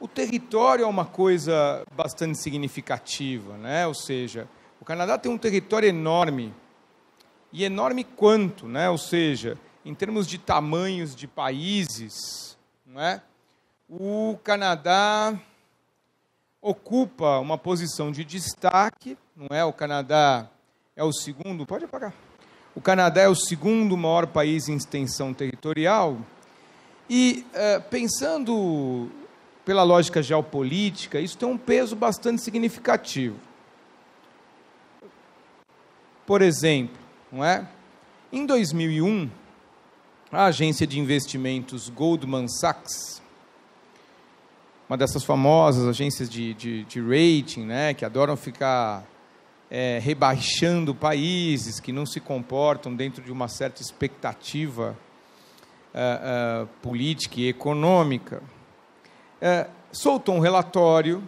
O território é uma coisa bastante significativa, né? Ou seja, o Canadá tem um território enorme. E enorme quanto, né? Ou seja, em termos de tamanhos de países, né? O Canadá ocupa uma posição de destaque, não é? O Canadá é o segundo, pode apagar. O Canadá é o segundo maior país em extensão territorial. E uh, pensando pela lógica geopolítica, isso tem um peso bastante significativo. Por exemplo, não é? Em 2001, a agência de investimentos Goldman Sachs, uma dessas famosas agências de, de, de rating, né, que adoram ficar é, rebaixando países que não se comportam dentro de uma certa expectativa é, é, política e econômica, é, soltou um relatório,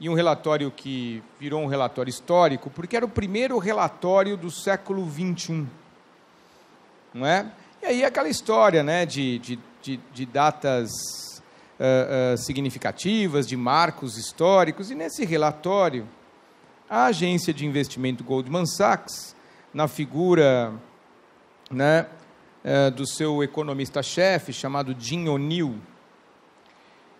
e um relatório que virou um relatório histórico, porque era o primeiro relatório do século XXI. Não é? E aí aquela história né, de, de, de, de datas uh, uh, significativas, de marcos históricos, e nesse relatório, a agência de investimento Goldman Sachs, na figura né, uh, do seu economista-chefe, chamado Jim O'Neill,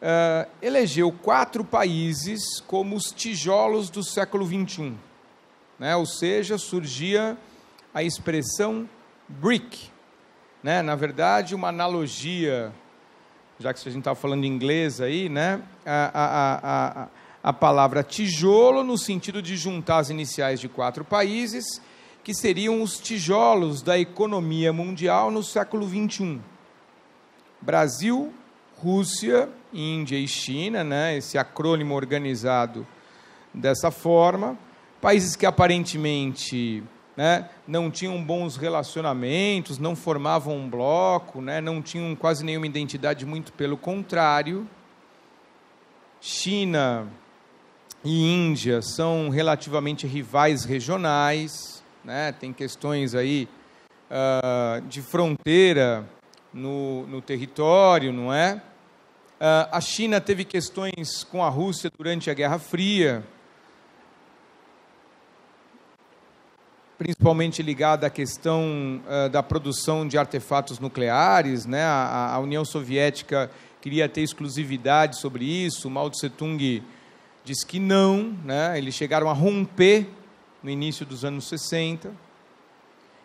uh, elegeu quatro países como os tijolos do século XXI. Né? Ou seja, surgia a expressão BRIC. Né? Na verdade, uma analogia, já que a gente estava falando inglês aí, né? a, a, a, a palavra tijolo no sentido de juntar as iniciais de quatro países, que seriam os tijolos da economia mundial no século XXI. Brasil, Rússia, Índia e China, né? esse acrônimo organizado dessa forma. Países que aparentemente né, não tinham bons relacionamentos, não formavam um bloco, né, não tinham quase nenhuma identidade, muito pelo contrário. China e Índia são relativamente rivais regionais, né, tem questões aí uh, de fronteira no, no território, não é? Ah, a China teve questões com a Rússia durante a Guerra Fria, principalmente ligada à questão ah, da produção de artefatos nucleares. Né? A, União Soviética queria ter exclusividade sobre isso, Mao Tse-tung diz que não, né? eles chegaram a romper no início dos anos 60.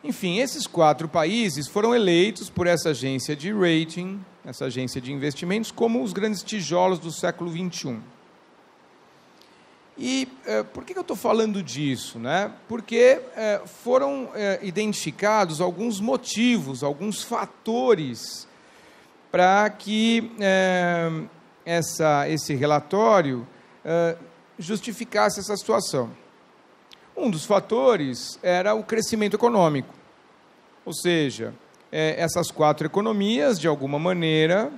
Enfim, esses quatro países foram eleitos por essa agência de rating, essa agência de investimentos, como os grandes tijolos do século XXI. E eh, por que, eu estou falando disso? Né? Porque eh, foram eh, identificados alguns motivos, alguns fatores para que essa, esse relatório justificasse essa situação. Um dos fatores era o crescimento econômico. Ou seja, é, essas quatro economias, de alguma maneira,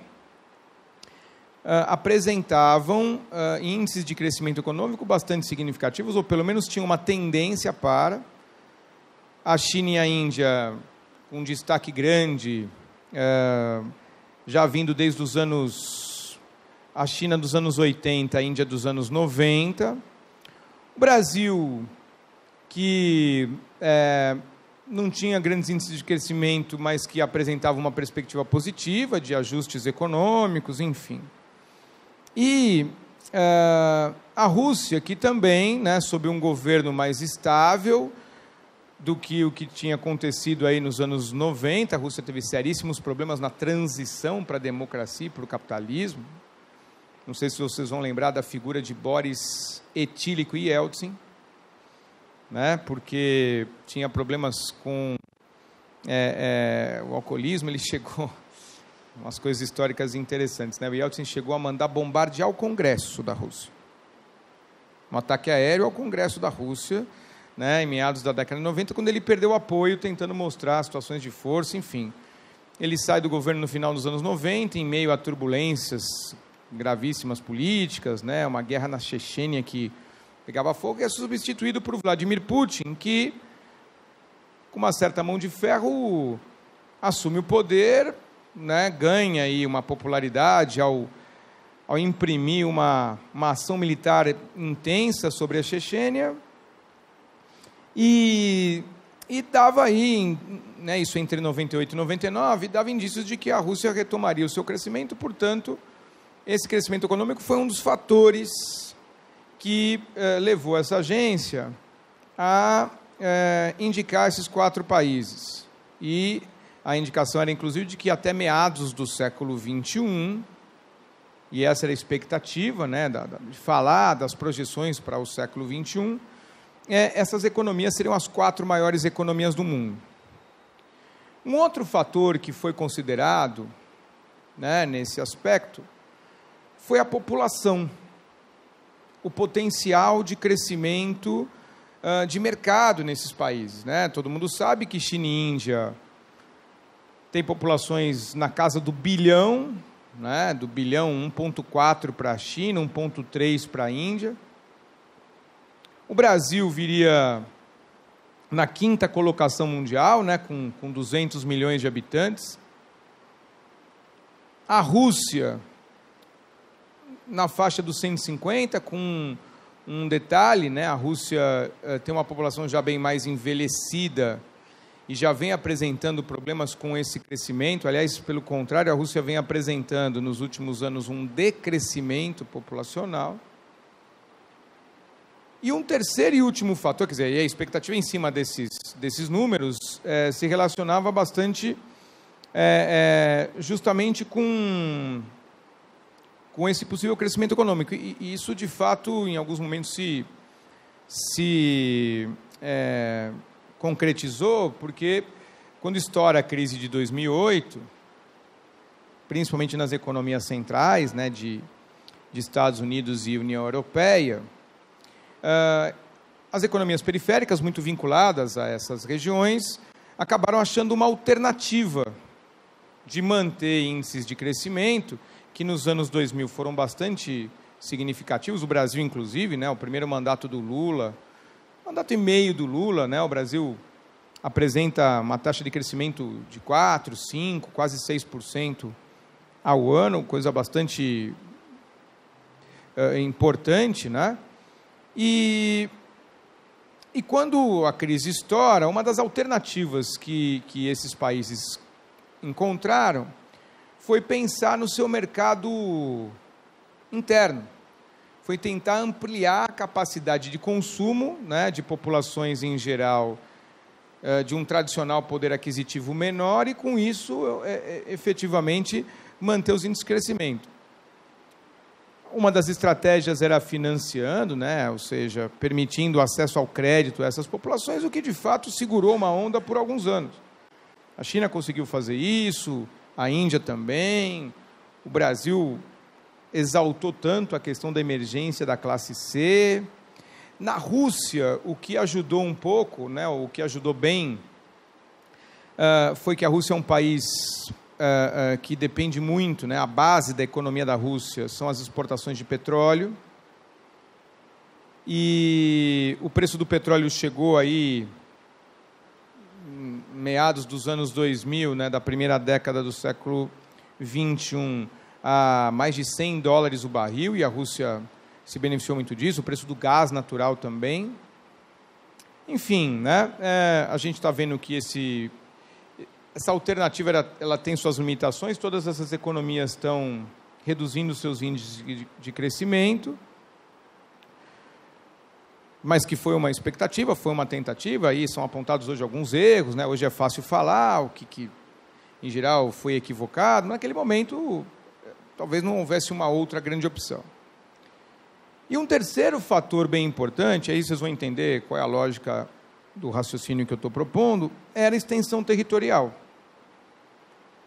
ah, apresentavam ah, índices de crescimento econômico bastante significativos, ou pelo menos tinham uma tendência para. A China e a Índia, um destaque grande, ah, já vindo desde os anos. A China dos anos 80, a Índia dos anos 90. O Brasil que é, não tinha grandes índices de crescimento, mas que apresentava uma perspectiva positiva de ajustes econômicos, enfim. E é, a Rússia, que também, né, sob um governo mais estável do que o que tinha acontecido aí nos anos 90, a Rússia teve seríssimos problemas na transição para a democracia e para o capitalismo. Não sei se vocês vão lembrar da figura de Boris Etílico e Yeltsin né? Porque tinha problemas com é, é, o alcoolismo, ele chegou umas coisas históricas interessantes, né? O Yeltsin chegou a mandar bombardear o Congresso da Rússia. Um ataque aéreo ao Congresso da Rússia, né, em meados da década de 90, quando ele perdeu apoio tentando mostrar situações de força, enfim. Ele sai do governo no final dos anos 90, em meio a turbulências gravíssimas políticas, né, uma guerra na Chechênia que pegava fogo e é substituído por Vladimir Putin, que, com uma certa mão de ferro, assume o poder, né, ganha aí uma popularidade ao, ao imprimir uma, uma ação militar intensa sobre a Chechênia. E, e dava aí, né, isso entre 98 e 99, dava indícios de que a Rússia retomaria o seu crescimento, portanto, esse crescimento econômico foi um dos fatores que eh, levou essa agência a eh, indicar esses quatro países. E a indicação era, inclusive, de que até meados do século XXI, e essa era a expectativa né, da, da, de falar das projeções para o século XXI, eh, é, essas economias seriam as quatro maiores economias do mundo. Um outro fator que foi considerado né, nesse aspecto foi a população o potencial de crescimento uh, de mercado nesses países. Né? Todo mundo sabe que China e Índia têm populações na casa do bilhão, né? do bilhão 1,4 para a China, 1,3 para a Índia. O Brasil viria na quinta colocação mundial, né? com, com 200 milhões de habitantes. A Rússia na faixa dos 150, com um detalhe, né? A Rússia eh, tem uma população já bem mais envelhecida e já vem apresentando problemas com esse crescimento. Aliás, pelo contrário, a Rússia vem apresentando nos últimos anos um decrescimento populacional. E um terceiro e último fator, quer dizer, a expectativa em cima desses, desses números eh, se relacionava bastante eh, justamente com com esse possível crescimento econômico. E, e isso, de fato, em alguns momentos se, se é, concretizou, porque quando estoura a crise de 2008, principalmente nas economias centrais, né, de, de Estados Unidos e União Europeia, uh, as economias periféricas, muito vinculadas a essas regiões, acabaram achando uma alternativa de manter índices de crescimento que nos anos 2000 foram bastante significativos, o Brasil inclusive, né, o primeiro mandato do Lula, mandato e meio do Lula, né, o Brasil apresenta uma taxa de crescimento de 4, 5, quase 6% ao ano, coisa bastante uh, importante, né? E, e quando a crise estoura, uma das alternativas que, que esses países encontraram foi pensar no seu mercado interno, foi tentar ampliar a capacidade de consumo né, de populações em geral eh, de um tradicional poder aquisitivo menor e, com isso, eh, eh, efetivamente, manter os índices de crescimento. Uma das estratégias era financiando, né? ou seja, permitindo acesso ao crédito a essas populações, o que de fato segurou uma onda por alguns anos. A China conseguiu fazer isso, a Índia também. O Brasil exaltou tanto a questão da emergência da classe C. Na Rússia, o que ajudou um pouco, né, o que ajudou bem, uh, foi que a Rússia é um país uh, uh, que depende muito, né, a base da economia da Rússia são as exportações de petróleo. E o preço do petróleo chegou aí meados dos anos 2000, né, da primeira década do século 21, a mais de 100 dólares o barril, e a Rússia se beneficiou muito disso, o preço do gás natural também. Enfim, né, é, a gente está vendo que esse, essa alternativa ela, ela, tem suas limitações, todas essas economias estão reduzindo seus índices de, de crescimento, mas que foi uma expectativa, foi uma tentativa, aí são apontados hoje alguns erros, né? hoje é fácil falar o que, que, em geral, foi equivocado, mas naquele momento eh, talvez não houvesse uma outra grande opção. E um terceiro fator bem importante, aí vocês vão entender qual é a lógica do raciocínio que eu estou propondo, era a extensão territorial.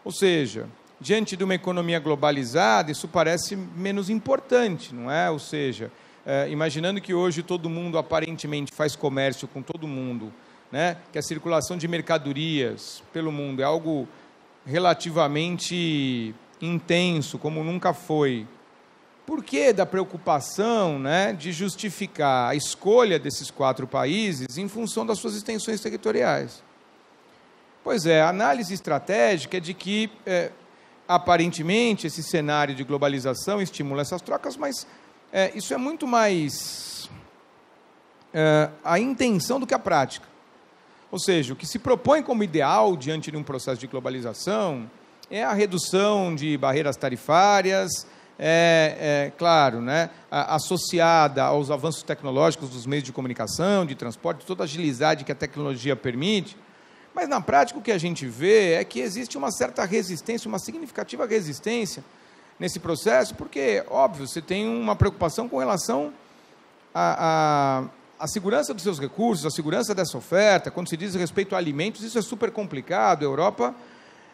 Ou seja, diante de uma economia globalizada, isso parece menos importante, não é? Ou seja, é, imaginando que hoje todo mundo aparentemente faz comércio com todo mundo, né? que a circulação de mercadorias pelo mundo é algo relativamente intenso, como nunca foi. Por que da preocupação né, de justificar a escolha desses quatro países em função das suas extensões territoriais? Pois é, a análise estratégica é de que, é, aparentemente, esse cenário de globalização estimula essas trocas, mas é, isso é muito mais é, a intenção do que a prática. Ou seja, o que se propõe como ideal diante de um processo de globalização é a redução de barreiras tarifárias, é, é, claro, né, associada aos avanços tecnológicos dos meios de comunicação, de transporte, toda a agilidade que a tecnologia permite. Mas na prática o que a gente vê é que existe uma certa resistência, uma significativa resistência nesse processo, porque, óbvio, você tem uma preocupação com relação à, à, segurança dos seus recursos, à segurança dessa oferta. Quando se diz respeito a alimentos, isso é super complicado. A Europa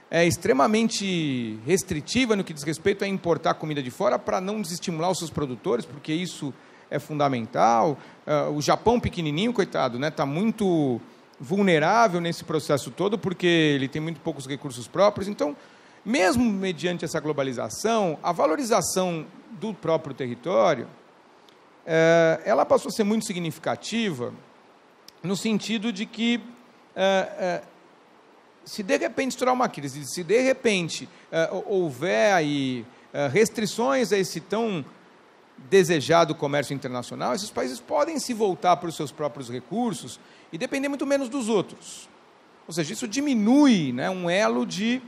é extremamente restritiva no que diz respeito a importar comida de fora para não desestimular os seus produtores, porque isso é fundamental. Uh, o Japão pequenininho, coitado, né, está muito vulnerável nesse processo todo, porque ele tem muito poucos recursos próprios. Então, mesmo mediante essa globalização, a valorização do próprio território, é, ela passou a ser muito significativa no sentido de que é, é, se de repente estourar uma crise, se de repente houver aí restrições a esse tão desejado comércio internacional, esses países podem se voltar para os seus próprios recursos e depender muito menos dos outros. Ou seja, isso diminui né, um elo de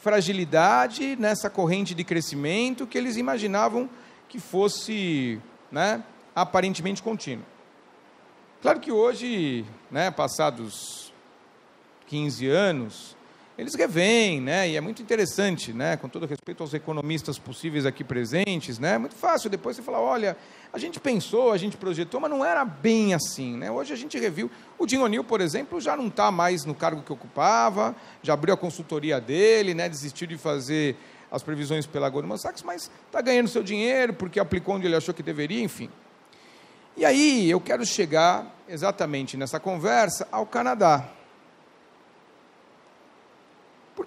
fragilidade nessa corrente de crescimento que eles imaginavam que fosse né, aparentemente contínua. Claro que hoje, né, passados 15 anos, eles revêm, né? E é muito interessante, né? Com todo respeito aos economistas possíveis aqui presentes, né? É muito fácil depois você falar, olha, a gente pensou, a gente projetou, mas não era bem assim, né? Hoje a gente reviu. O Jim O'Neill, por exemplo, já não está mais no cargo que ocupava, já abriu a consultoria dele, né? Desistiu de fazer as previsões pela Goldman Sachs, mas está ganhando seu dinheiro porque aplicou onde ele achou que deveria, enfim. E aí eu quero chegar exatamente nessa conversa ao Canadá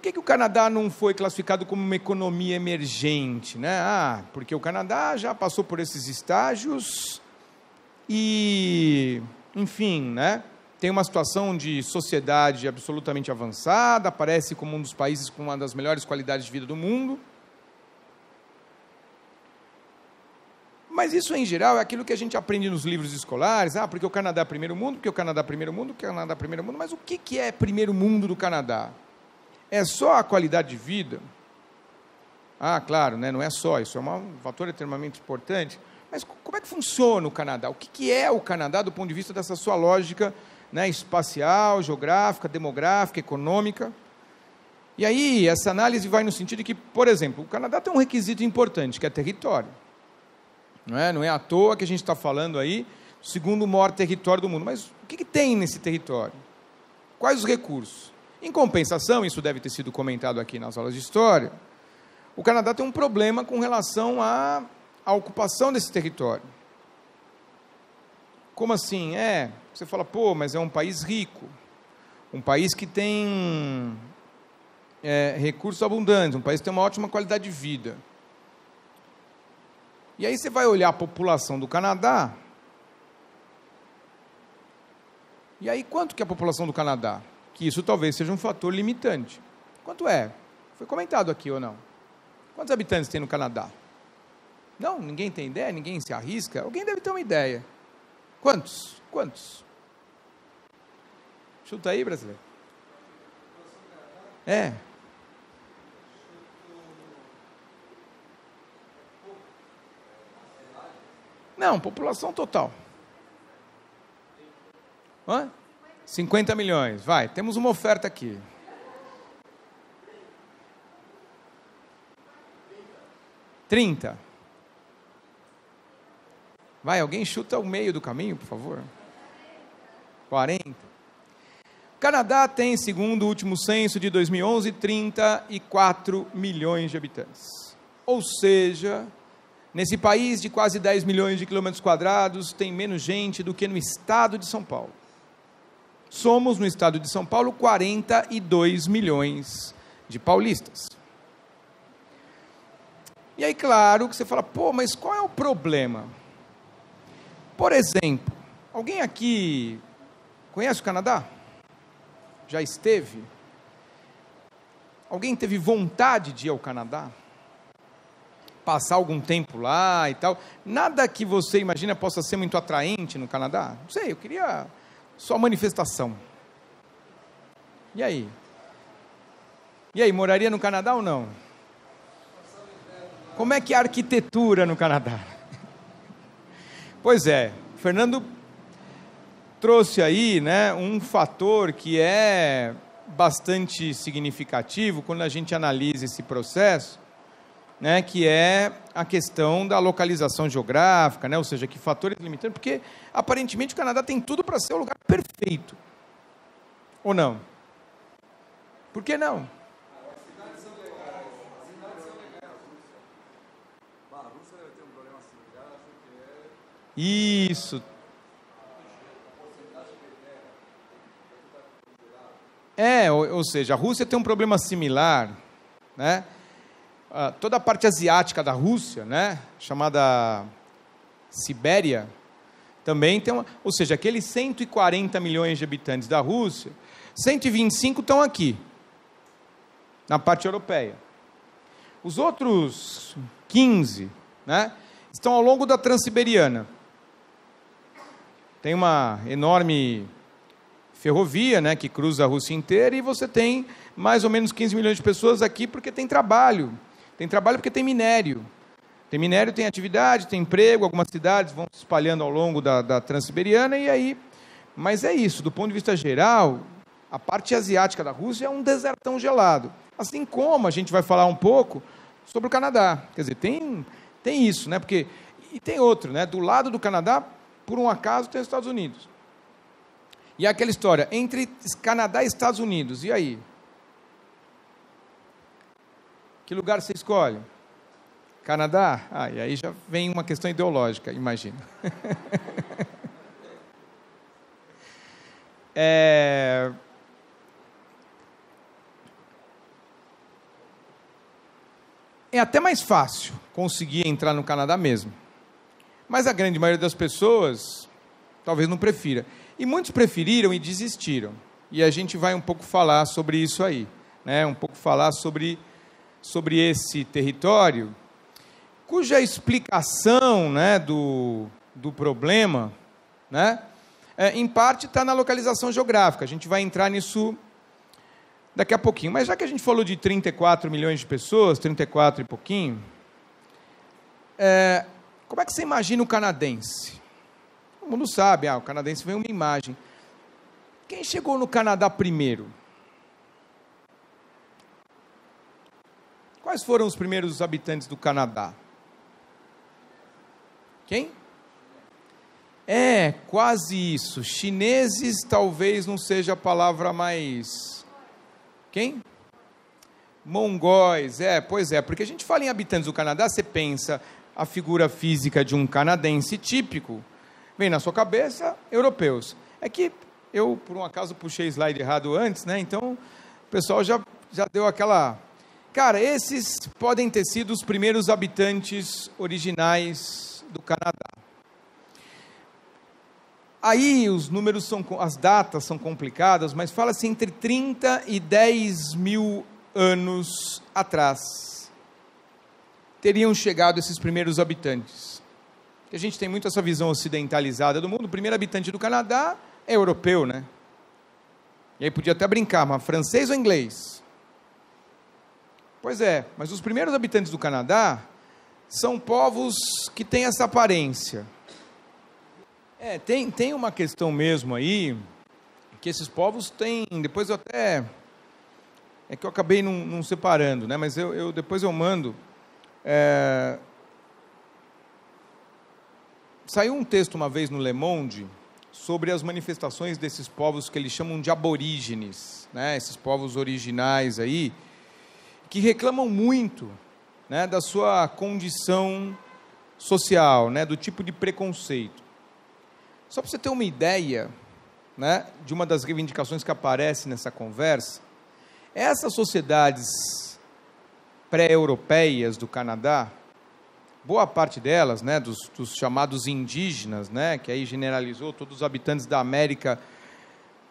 que, que o Canadá não foi classificado como uma economia emergente? Né? Ah, porque o Canadá já passou por esses estágios e, enfim, né? tem uma situação de sociedade absolutamente avançada, aparece como um dos países com uma das melhores qualidades de vida do mundo. Mas isso, em geral, é aquilo que a gente aprende nos livros escolares. Ah, porque o Canadá é primeiro mundo, porque o Canadá é primeiro mundo, porque o Canadá é primeiro mundo. Mas o que, que é primeiro mundo do Canadá? É só a qualidade de vida? Ah, claro, né? não é só, isso é um fator extremamente importante. Mas como é que funciona o Canadá? O que, que é o Canadá do ponto de vista dessa sua lógica né, espacial, geográfica, demográfica, econômica? E aí, essa análise vai no sentido de que, por exemplo, o Canadá tem um requisito importante, que é território. Não é, não é à toa que a gente está falando aí, segundo o maior território do mundo. Mas o que, que tem nesse território? Quais os recursos? Em compensação, isso deve ter sido comentado aqui nas aulas de história, o Canadá tem um problema com relação à, à ocupação desse território. Como assim? É, você fala, pô, mas é um país rico, um país que tem é, recursos abundantes, um país que tem uma ótima qualidade de vida. E aí você vai olhar a população do Canadá. E aí quanto que é a população do Canadá? que isso talvez seja um fator limitante. Quanto é? Foi comentado aqui ou não? Quantos habitantes tem no Canadá? Não, ninguém tem ideia, ninguém se arrisca. Alguém deve ter uma ideia. Quantos? Quantos? Chuta aí, brasileiro. É. Não, população total. Hã? 50 milhões, vai, temos uma oferta aqui. Trinta. Vai, alguém chuta o meio do caminho, por favor. 40. O Canadá tem, segundo o último censo de 2011, 34 milhões de habitantes. Ou seja, nesse país de quase 10 milhões de quilômetros quadrados, tem menos gente do que no estado de São Paulo somos no estado de São Paulo 42 milhões de paulistas. E aí, claro, que você fala, pô, mas qual é o problema? Por exemplo, alguém aqui conhece o Canadá? Já esteve? Alguém teve vontade de ir ao Canadá? Passar algum tempo lá e tal? Nada que você imagina possa ser muito atraente no Canadá? Não sei, eu queria só manifestação. E aí? E aí, moraria no Canadá ou não? Como é que é a arquitetura no Canadá? Pois é, Fernando trouxe aí né, um fator que é bastante significativo quando a gente analisa esse processo, né, que é a questão da localização geográfica, né, ou seja, que fatores limitantes, porque aparentemente o Canadá tem tudo para ser o lugar perfeito. Ou não? Por que não? Isso. É, ou, ou seja, a Rússia tem um problema similar, né? Ah, toda a parte asiática da Rússia, né, chamada Sibéria, também tem uma, ou seja, aqueles 140 milhões de habitantes da Rússia, 125 estão aqui, na parte europeia. Os outros 15, né, estão ao longo da Transiberiana. Tem uma enorme ferrovia, né, que cruza a Rússia inteira e você tem mais ou menos 15 milhões de pessoas aqui porque tem trabalho tem trabalho porque tem minério. Tem minério, tem atividade, tem emprego, algumas cidades vão se espalhando ao longo da, da Transiberiana e aí. Mas é isso, do ponto de vista geral, a parte asiática da Rússia é um desertão gelado. Assim como a gente vai falar um pouco sobre o Canadá. Quer dizer, tem, tem isso, né? Porque. E tem outro, né? Do lado do Canadá, por um acaso, tem os Estados Unidos. E é aquela história, entre Canadá e Estados Unidos, e aí? Que lugar você escolhe? Canadá? Ah, e aí já vem uma questão ideológica, imagino. é... é até mais fácil conseguir entrar no Canadá mesmo. Mas a grande maioria das pessoas talvez não prefira. E muitos preferiram e desistiram. E a gente vai um pouco falar sobre isso aí, né? Um pouco falar sobre sobre esse território, cuja explicação né, do, do problema, né, é, em parte está na localização geográfica. A gente vai entrar nisso daqui a pouquinho. Mas já que a gente falou de 34 milhões de pessoas, 34 e pouquinho, é, como é que você imagina o canadense? Todo mundo sabe, ah, o canadense vem uma imagem. Quem chegou no Canadá primeiro? Quais foram os primeiros habitantes do Canadá? Quem? É, quase isso. Chineses talvez não seja a palavra mais. Quem? Mongóis, é, pois é, porque a gente fala em habitantes do Canadá, você pensa a figura física de um canadense típico, vem na sua cabeça europeus. É que eu, por um acaso, puxei slide errado antes, né? Então o pessoal já, já deu aquela Cara, esses podem ter sido os primeiros habitantes originais do Canadá. Aí os números são, as datas são complicadas, mas fala-se assim, entre 30 e 10 mil anos atrás teriam chegado esses primeiros habitantes. A gente tem muito essa visão ocidentalizada do mundo. O primeiro habitante do Canadá é europeu, né? E aí podia até brincar, mas francês ou inglês? Pois é, mas os primeiros habitantes do Canadá são povos que têm essa aparência. É, tem, tem uma questão mesmo aí, que esses povos têm. Depois eu até. É que eu acabei não, separando, né? mas eu, eu depois eu mando. É, saiu um texto uma vez no Le Monde sobre as manifestações desses povos que eles chamam de aborígenes, né? esses povos originais aí, que reclamam muito né, da sua condição social, né, do tipo de preconceito. Só para você ter uma ideia né, de uma das reivindicações que aparece nessa conversa, essas sociedades pré-europeias do Canadá, boa parte delas, né, dos, dos, chamados indígenas, né, que aí generalizou todos os habitantes da América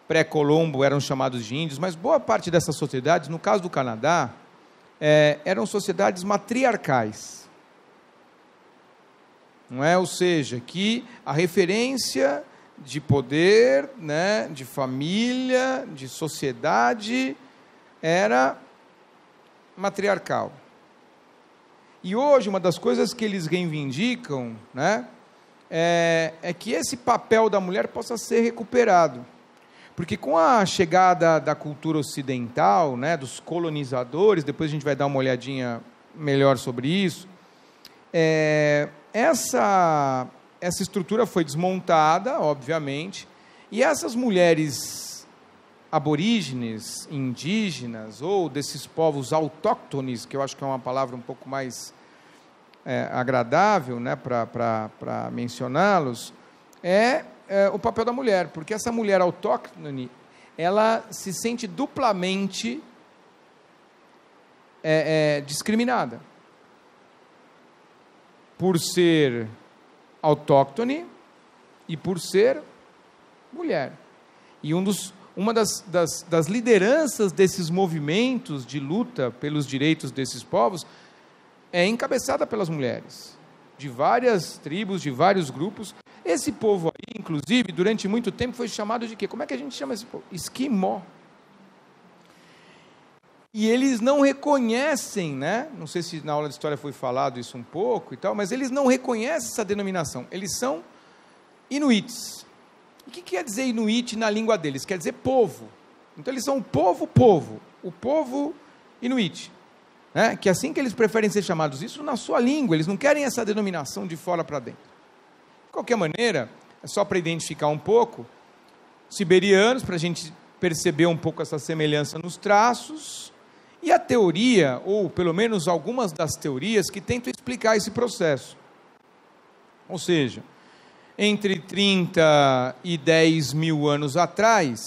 pré-colombo eram chamados de índios, mas boa parte dessas sociedades, no caso do Canadá, é, eram sociedades matriarcais. Não é? Ou seja, que a referência de poder, né, de família, de sociedade era matriarcal. E hoje uma das coisas que eles reivindicam, né, é, é que esse papel da mulher possa ser recuperado. Porque com a chegada da cultura ocidental, né, dos colonizadores, depois a gente vai dar uma olhadinha melhor sobre isso, é, essa, essa estrutura foi desmontada, obviamente, e essas mulheres aborígenes, indígenas, ou desses povos autóctones, que eu acho que é uma palavra um pouco mais é, agradável né, para mencioná-los, é é, o papel da mulher, porque essa mulher autóctone, ela se sente duplamente é, é, discriminada por ser autóctone e por ser mulher. E um dos, uma das, das, das lideranças desses movimentos de luta pelos direitos desses povos é encabeçada pelas mulheres, de várias tribos, de vários grupos, esse povo aí, inclusive, durante muito tempo foi chamado de quê? Como é que a gente chama esse povo? Esquimó. E eles não reconhecem, né? Não sei se na aula de história foi falado isso um pouco e tal, mas eles não reconhecem essa denominação. Eles são inuites. o que quer dizer inuit na língua deles? Quer dizer povo. Então eles são o povo, povo, o povo inuit. Né? Que é assim que eles preferem ser chamados isso na sua língua, eles não querem essa denominação de fora para dentro qualquer maneira, é só para identificar um pouco, siberianos, para a gente perceber um pouco essa semelhança nos traços, e a teoria, ou pelo menos algumas das teorias que tentam explicar esse processo. Ou seja, entre 30 e 10 mil anos atrás,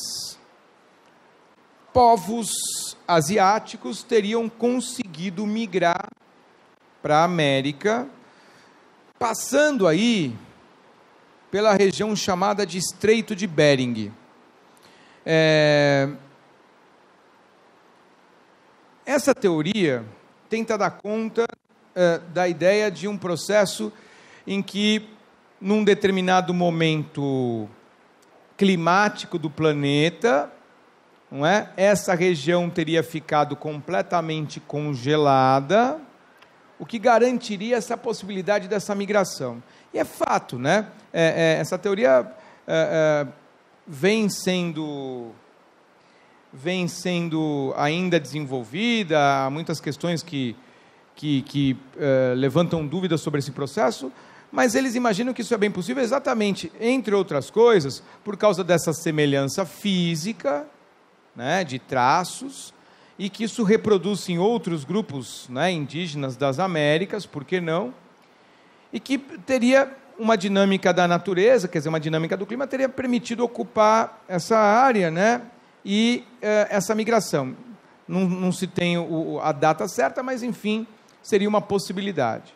povos asiáticos teriam conseguido migrar para a América, passando aí pela região chamada de Estreito de Bering. É... Essa teoria tenta dar conta é, da ideia de um processo em que, num determinado momento climático do planeta, não é? Essa região teria ficado completamente congelada, o que garantiria essa possibilidade dessa migração. E é fato, né? É, é, essa teoria é, é, vem sendo vem sendo ainda desenvolvida, há muitas questões que, que, que é, levantam dúvidas sobre esse processo, mas eles imaginam que isso é bem possível exatamente, entre outras coisas, por causa dessa semelhança física, né, de traços, e que isso reproduz em outros grupos né, indígenas das Américas, por que não? e que teria uma dinâmica da natureza, quer dizer, uma dinâmica do clima, teria permitido ocupar essa área né? e eh, essa migração. Não, não se tem o, a data certa, mas enfim, seria uma possibilidade.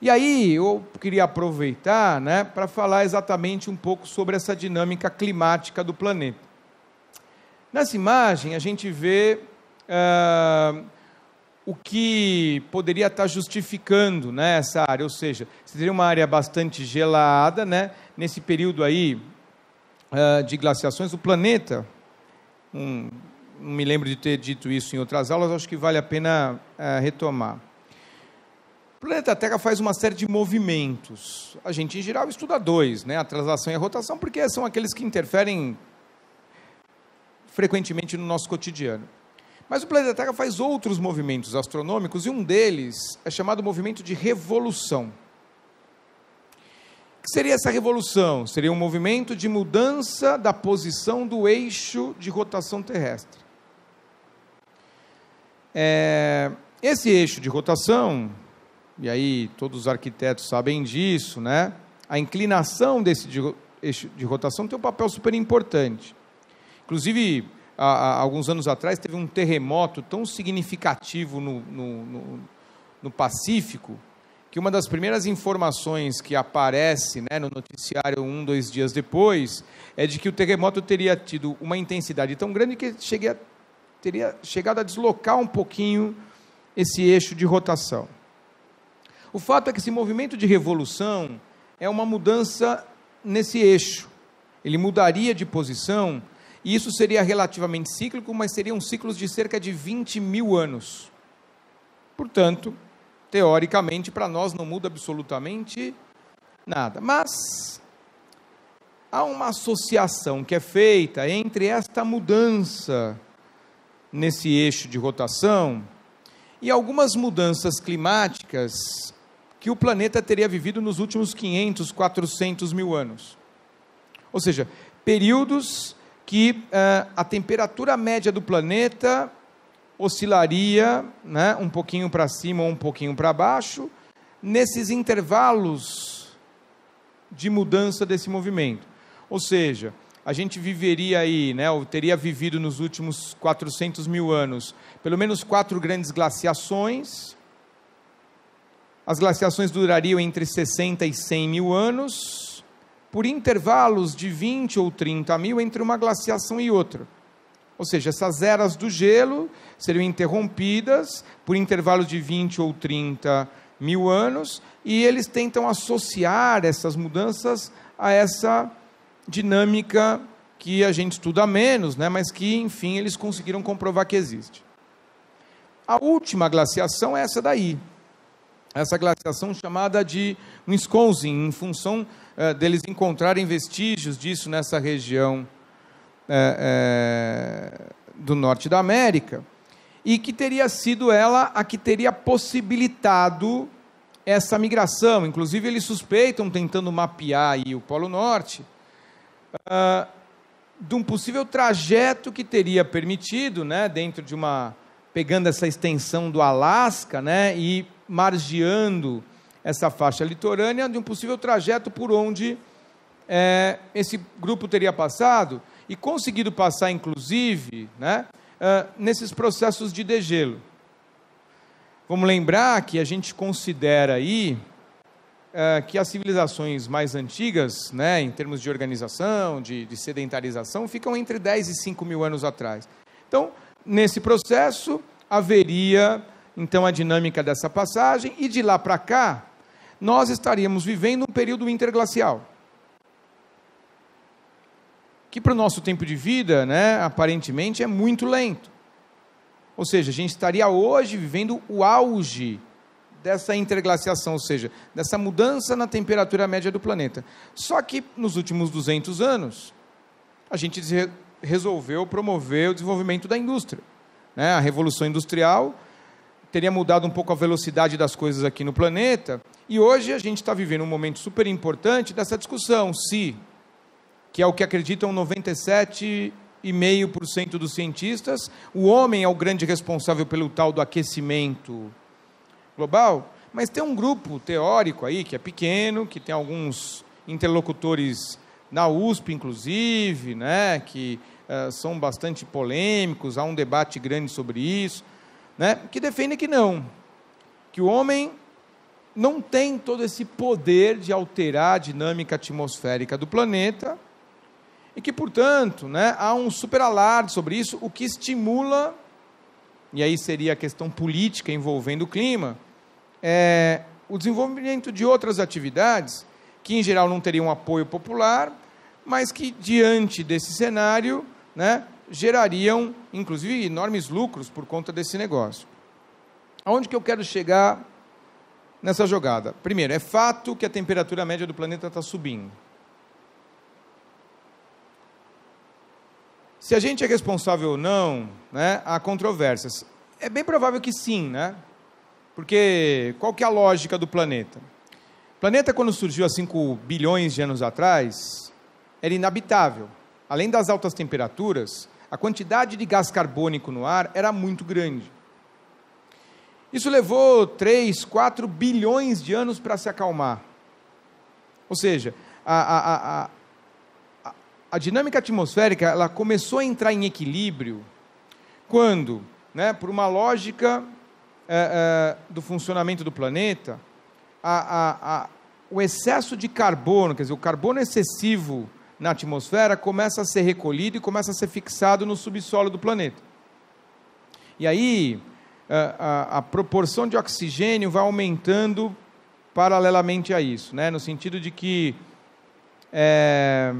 E aí eu queria aproveitar né, para falar exatamente um pouco sobre essa dinâmica climática do planeta. Nessa imagem a gente vê. Uh, o que poderia estar justificando né, essa área, ou seja, você teria uma área bastante gelada, né, nesse período aí uh, de glaciações, o planeta, um, não me lembro de ter dito isso em outras aulas, acho que vale a pena uh, retomar. O planeta Terra faz uma série de movimentos, a gente em geral estuda dois, né, a translação e a rotação, porque são aqueles que interferem frequentemente no nosso cotidiano. Mas o planeta Terra faz outros movimentos astronômicos e um deles é chamado movimento de revolução. O que seria essa revolução? Seria um movimento de mudança da posição do eixo de rotação terrestre. É, esse eixo de rotação, e aí todos os arquitetos sabem disso, né? A inclinação desse eixo de rotação tem um papel super importante. Inclusive, há, há alguns anos atrás, teve um terremoto tão significativo no, no, no, no Pacífico, que uma das primeiras informações que aparece né, no noticiário um, dois dias depois, é de que o terremoto teria tido uma intensidade tão grande que cheguei a, teria chegado a deslocar um pouquinho esse eixo de rotação. O fato é que esse movimento de revolução é uma mudança nesse eixo. Ele mudaria de posição e isso seria relativamente cíclico, mas seriam ciclos de cerca de 20 mil anos. Portanto, teoricamente, para nós não muda absolutamente nada. Mas há uma associação que é feita entre esta mudança nesse eixo de rotação e algumas mudanças climáticas que o planeta teria vivido nos últimos 500, 400 mil anos. Ou seja, períodos que uh, a temperatura média do planeta oscilaria né, um pouquinho para cima ou um pouquinho para baixo, nesses intervalos de mudança desse movimento. Ou seja, a gente viveria aí, né, ou teria vivido nos últimos 400 mil anos, pelo menos quatro grandes glaciações. As glaciações durariam entre 60 e 100 mil anos por intervalos de 20 ou 30 mil entre uma glaciação e outra. Ou seja, essas eras do gelo seriam interrompidas por intervalos de 20 ou 30 mil anos, e eles tentam associar essas mudanças a essa dinâmica que a gente estuda menos, né, mas que, enfim, eles conseguiram comprovar que existe. A última glaciação é essa daí. Essa glaciação chamada de Wisconsin, em função eh, deles encontrarem vestígios disso nessa região é, do norte da América, e que teria sido ela a que teria possibilitado essa migração. Inclusive, eles suspeitam, tentando mapear aí o Polo Norte, uh, de um possível trajeto que teria permitido, né, dentro de uma pegando essa extensão do Alasca, né, e margeando essa faixa litorânea de um possível trajeto por onde é, esse grupo teria passado e conseguido passar, inclusive, né, uh, nesses processos de degelo. Vamos lembrar que a gente considera aí uh, que as civilizações mais antigas, né, em termos de organização, de, de sedentarização, ficam entre 10 e 5 mil anos atrás. Então, nesse processo, haveria então a dinâmica dessa passagem, e de lá para cá, nós estaríamos vivendo um período interglacial. Que para o nosso tempo de vida, né, aparentemente, é muito lento. Ou seja, a gente estaria hoje vivendo o auge dessa interglaciação, ou seja, dessa mudança na temperatura média do planeta. Só que nos últimos 200 anos, a gente resolveu promover o desenvolvimento da indústria. Né? A Revolução Industrial teria mudado um pouco a velocidade das coisas aqui no planeta. E hoje a gente está vivendo um momento super importante dessa discussão, se, que é o que acreditam 97,5% dos cientistas, o homem é o grande responsável pelo tal do aquecimento global. Mas tem um grupo teórico aí que é pequeno, que tem alguns interlocutores na USP, inclusive, né, que uh, são bastante polêmicos, há um debate grande sobre isso né, que defende que não, que o homem não tem todo esse poder de alterar a dinâmica atmosférica do planeta e que, portanto, né, há um super alarde sobre isso, o que estimula, e aí seria a questão política envolvendo o clima, é, o desenvolvimento de outras atividades que, em geral, não teriam apoio popular, mas que, diante desse cenário, né, gerariam, inclusive, enormes lucros por conta desse negócio. Aonde que eu quero chegar nessa jogada? Primeiro, é fato que a temperatura média do planeta está subindo. Se a gente é responsável ou não, né, há controvérsias. É bem provável que sim, né? Porque qual que é a lógica do planeta? O planeta, quando surgiu há 5 bilhões de anos atrás, era inabitável. Além das altas temperaturas, a quantidade de gás carbônico no ar era muito grande. Isso levou 3, 4 bilhões de anos para se acalmar. Ou seja, a, a, a, a, dinâmica atmosférica ela começou a entrar em equilíbrio quando, né, por uma lógica é, é, do funcionamento do planeta, a, a, a, o excesso de carbono, quer dizer, o carbono excessivo na atmosfera começa a ser recolhido e começa a ser fixado no subsolo do planeta. E aí a, a, a proporção de oxigênio vai aumentando paralelamente a isso, né? no sentido de que é,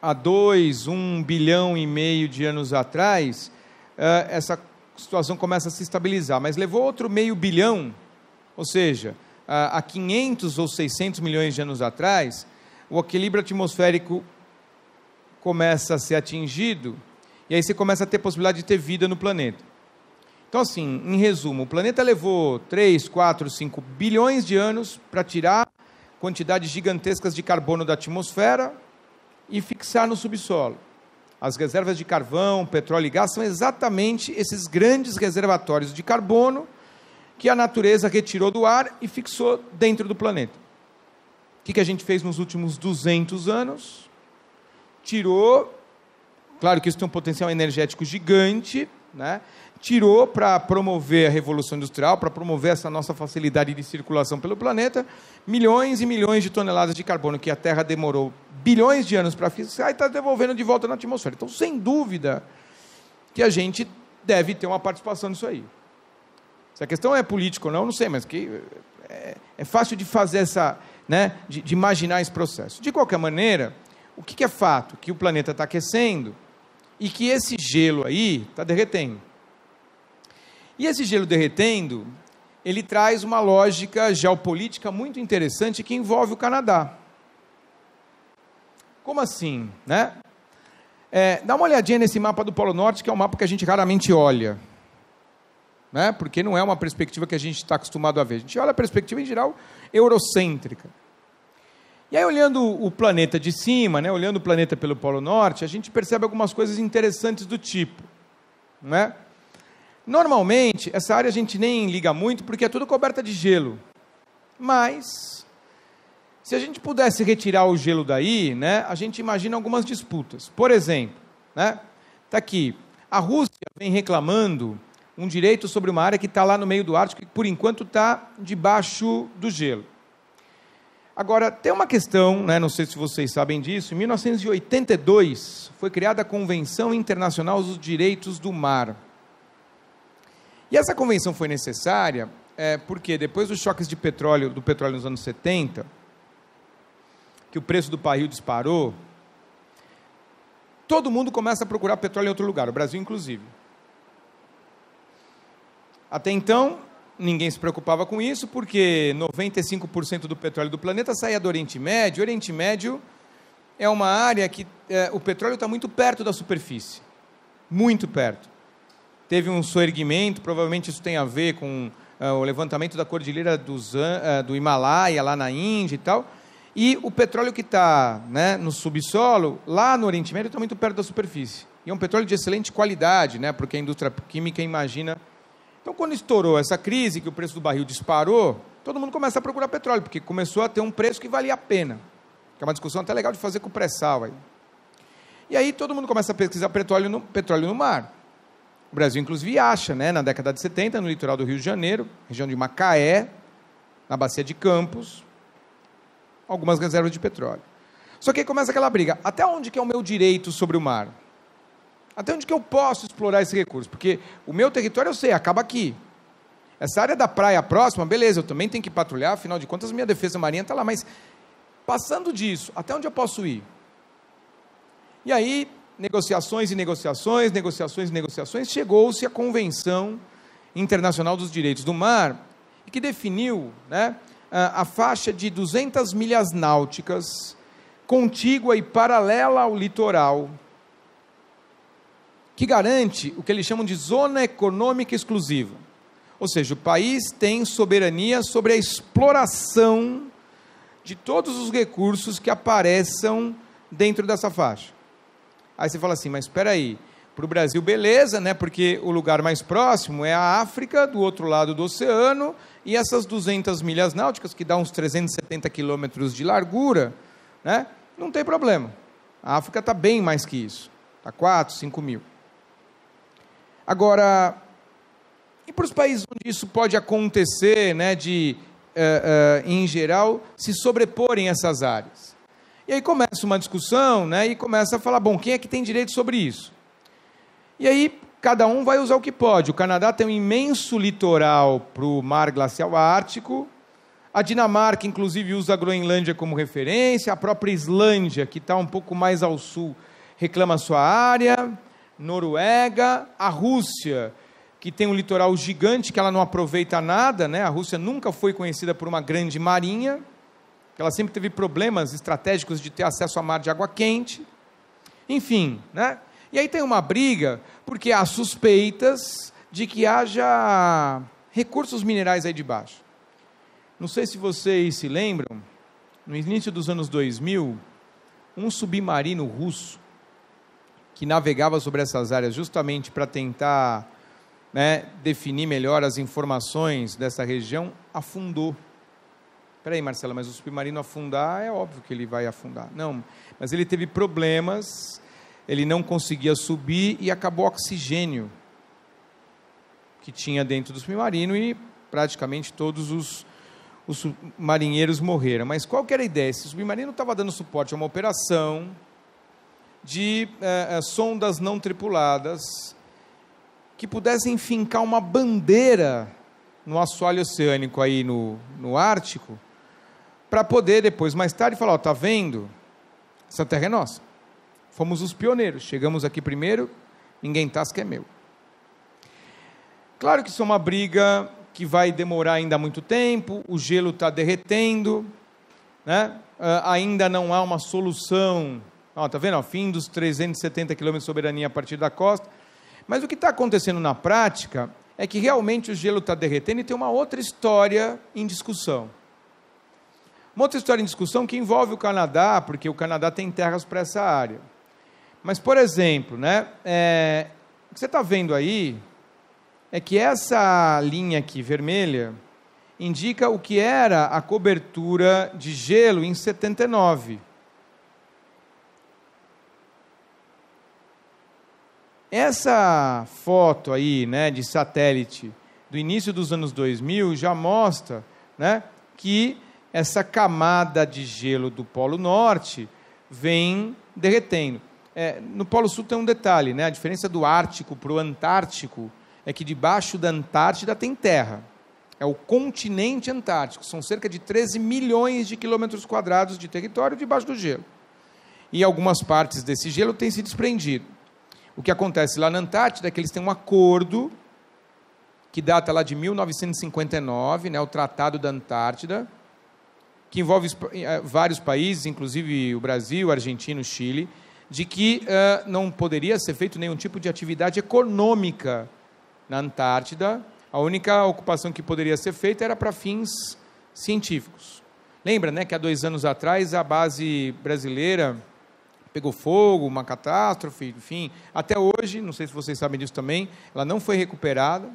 há dois, um bilhão e meio de anos atrás, é, essa situação começa a se estabilizar, mas levou outro meio bilhão, ou seja, há 500 ou 600 milhões de anos atrás, o equilíbrio atmosférico começa a ser atingido e aí você começa a ter possibilidade de ter vida no planeta. Então, assim, em resumo, o planeta levou 3, 4, 5 bilhões de anos para tirar quantidades gigantescas de carbono da atmosfera e fixar no subsolo. As reservas de carvão, petróleo e gás são exatamente esses grandes reservatórios de carbono que a natureza retirou do ar e fixou dentro do planeta que, que a gente fez nos últimos 200 anos? Tirou, claro que isso tem um potencial energético gigante, né? tirou para promover a revolução industrial, para promover essa nossa facilidade de circulação pelo planeta, milhões e milhões de toneladas de carbono que a Terra demorou bilhões de anos para fixar e está devolvendo de volta na atmosfera. Então, sem dúvida que a gente deve ter uma participação nisso aí. Se a questão é política ou não, não sei, mas que é, é fácil de fazer essa, né, de, de imaginar esse processo. De qualquer maneira, o que, que é fato? Que o planeta está aquecendo e que esse gelo aí está derretendo. E esse gelo derretendo, ele traz uma lógica geopolítica muito interessante que envolve o Canadá. Como assim, né? É, dá uma olhadinha nesse mapa do Polo Norte, que é um mapa que a gente raramente olha né? porque não é uma perspectiva que a gente está acostumado a ver. A gente olha a perspectiva, em geral, eurocêntrica. E aí, olhando o planeta de cima, né? olhando o planeta pelo Polo Norte, a gente percebe algumas coisas interessantes do tipo. Né? Normalmente, essa área a gente nem liga muito, porque é tudo coberta de gelo. Mas, se a gente pudesse retirar o gelo daí, né, a gente imagina algumas disputas. Por exemplo, né, tá aqui, a Rússia vem reclamando um direito sobre uma área que está lá no meio do Ártico, que por enquanto está debaixo do gelo. Agora, tem uma questão, né, não sei se vocês sabem disso, em 1982 foi criada a Convenção Internacional dos Direitos do Mar. E essa convenção foi necessária é, porque depois dos choques de petróleo, do petróleo nos anos 70, que o preço do barril disparou, todo mundo começa a procurar petróleo em outro lugar, o Brasil inclusive. Até então, ninguém se preocupava com isso, porque 95% do petróleo do planeta saía do Oriente Médio. O Oriente Médio é uma área que é, o petróleo está muito perto da superfície muito perto. Teve um soerguimento, provavelmente isso tem a ver com uh, o levantamento da cordilheira do, Zan, uh, do Himalaia, lá na Índia e tal. E o petróleo que está né, no subsolo, lá no Oriente Médio, está muito perto da superfície. E é um petróleo de excelente qualidade, né, porque a indústria química imagina então, quando estourou essa crise, que o preço do barril disparou, todo mundo começa a procurar petróleo, porque começou a ter um preço que valia a pena. Que é uma discussão até legal de fazer com o pré-sal. Aí. E aí todo mundo começa a pesquisar petróleo no, petróleo no mar. O Brasil, inclusive, acha, né, na década de 70, no litoral do Rio de Janeiro, região de Macaé, na Bacia de Campos, algumas reservas de petróleo. Só que aí começa aquela briga. Até onde que é o meu direito sobre o mar? até onde que eu posso explorar esse recurso? Porque o meu território eu sei, acaba aqui. Essa área da praia próxima, beleza, eu também tenho que patrulhar, afinal de contas, minha defesa marinha está lá, mas passando disso, até onde eu posso ir? E aí, negociações e negociações, negociações e negociações, chegou-se à Convenção Internacional dos Direitos do Mar, que definiu né, a, a faixa de 200 milhas náuticas contígua e paralela ao litoral que garante o que eles chamam de zona econômica exclusiva. Ou seja, o país tem soberania sobre a exploração de todos os recursos que apareçam dentro dessa faixa. Aí você fala assim, mas espera aí, para o Brasil beleza, né? Porque o lugar mais próximo é a África, do outro lado do oceano, e essas 200 milhas náuticas que dá uns 370 quilômetros de largura, né? Não tem problema. A África está bem mais que isso, está 4, 5 mil. Agora, e para os países onde isso pode acontecer, né, de, uh, uh, em geral, se sobreporem essas áreas? E aí começa uma discussão, né, e começa a falar, bom, quem é que tem direito sobre isso? E aí cada um vai usar o que pode. O Canadá tem um imenso litoral para o mar glacial ártico, a Dinamarca, inclusive, usa a Groenlândia como referência, a própria Islândia, que está um pouco mais ao sul, reclama sua área. Noruega, a Rússia, que tem um litoral gigante que ela não aproveita nada, né? A Rússia nunca foi conhecida por uma grande marinha, ela sempre teve problemas estratégicos de ter acesso a mar de água quente. Enfim, né? E aí tem uma briga porque há suspeitas de que haja recursos minerais aí de baixo. Não sei se vocês se lembram, no início dos anos 2000, um submarino russo que navegava sobre essas áreas justamente para tentar né, definir melhor as informações dessa região, afundou. Peraí, Marcela, mas o submarino afundar, é óbvio que ele vai afundar. Não, mas ele teve problemas, ele não conseguia subir e acabou o oxigênio que tinha dentro do submarino e praticamente todos os, os marinheiros morreram. Mas qual que era a ideia? Esse submarino estava dando suporte a uma operação, de é, é, sondas não tripuladas que pudessem fincar uma bandeira no assoalho oceânico aí no, no Ártico, para poder depois, mais tarde, falar, está tá vendo? Essa terra é nossa. Fomos os pioneiros, chegamos aqui primeiro, ninguém tasca é meu. Claro que isso é uma briga que vai demorar ainda muito tempo, o gelo está derretendo, né? Uh, ainda não há uma solução Ó, tá vendo? Ó, fim dos 370 quilômetros de soberania a partir da costa. Mas o que está acontecendo na prática é que realmente o gelo está derretendo e tem uma outra história em discussão. Uma outra história em discussão que envolve o Canadá, porque o Canadá tem terras para essa área. Mas, por exemplo, né, é, o que você está vendo aí é que essa linha aqui vermelha indica o que era a cobertura de gelo em 79. Essa foto aí, né, de satélite do início dos anos 2000 já mostra, né, que essa camada de gelo do Polo Norte vem derretendo. É, no Polo Sul tem um detalhe, né? A diferença do Ártico para o Antártico é que debaixo da Antártida tem terra. É o continente antártico. São cerca de 13 milhões de quilômetros quadrados de território debaixo do gelo. E algumas partes desse gelo têm se desprendido. O que acontece lá na Antártida é que eles têm um acordo que data lá de 1959, né, o Tratado da Antártida, que envolve eh, vários países, inclusive o Brasil, Argentina, o Chile, de que uh, não poderia ser feito nenhum tipo de atividade econômica na Antártida. A única ocupação que poderia ser feita era para fins científicos. Lembra, né, que há dois anos atrás a base brasileira pegou fogo, uma catástrofe, enfim. Até hoje, não sei se vocês sabem disso também, ela não foi recuperada.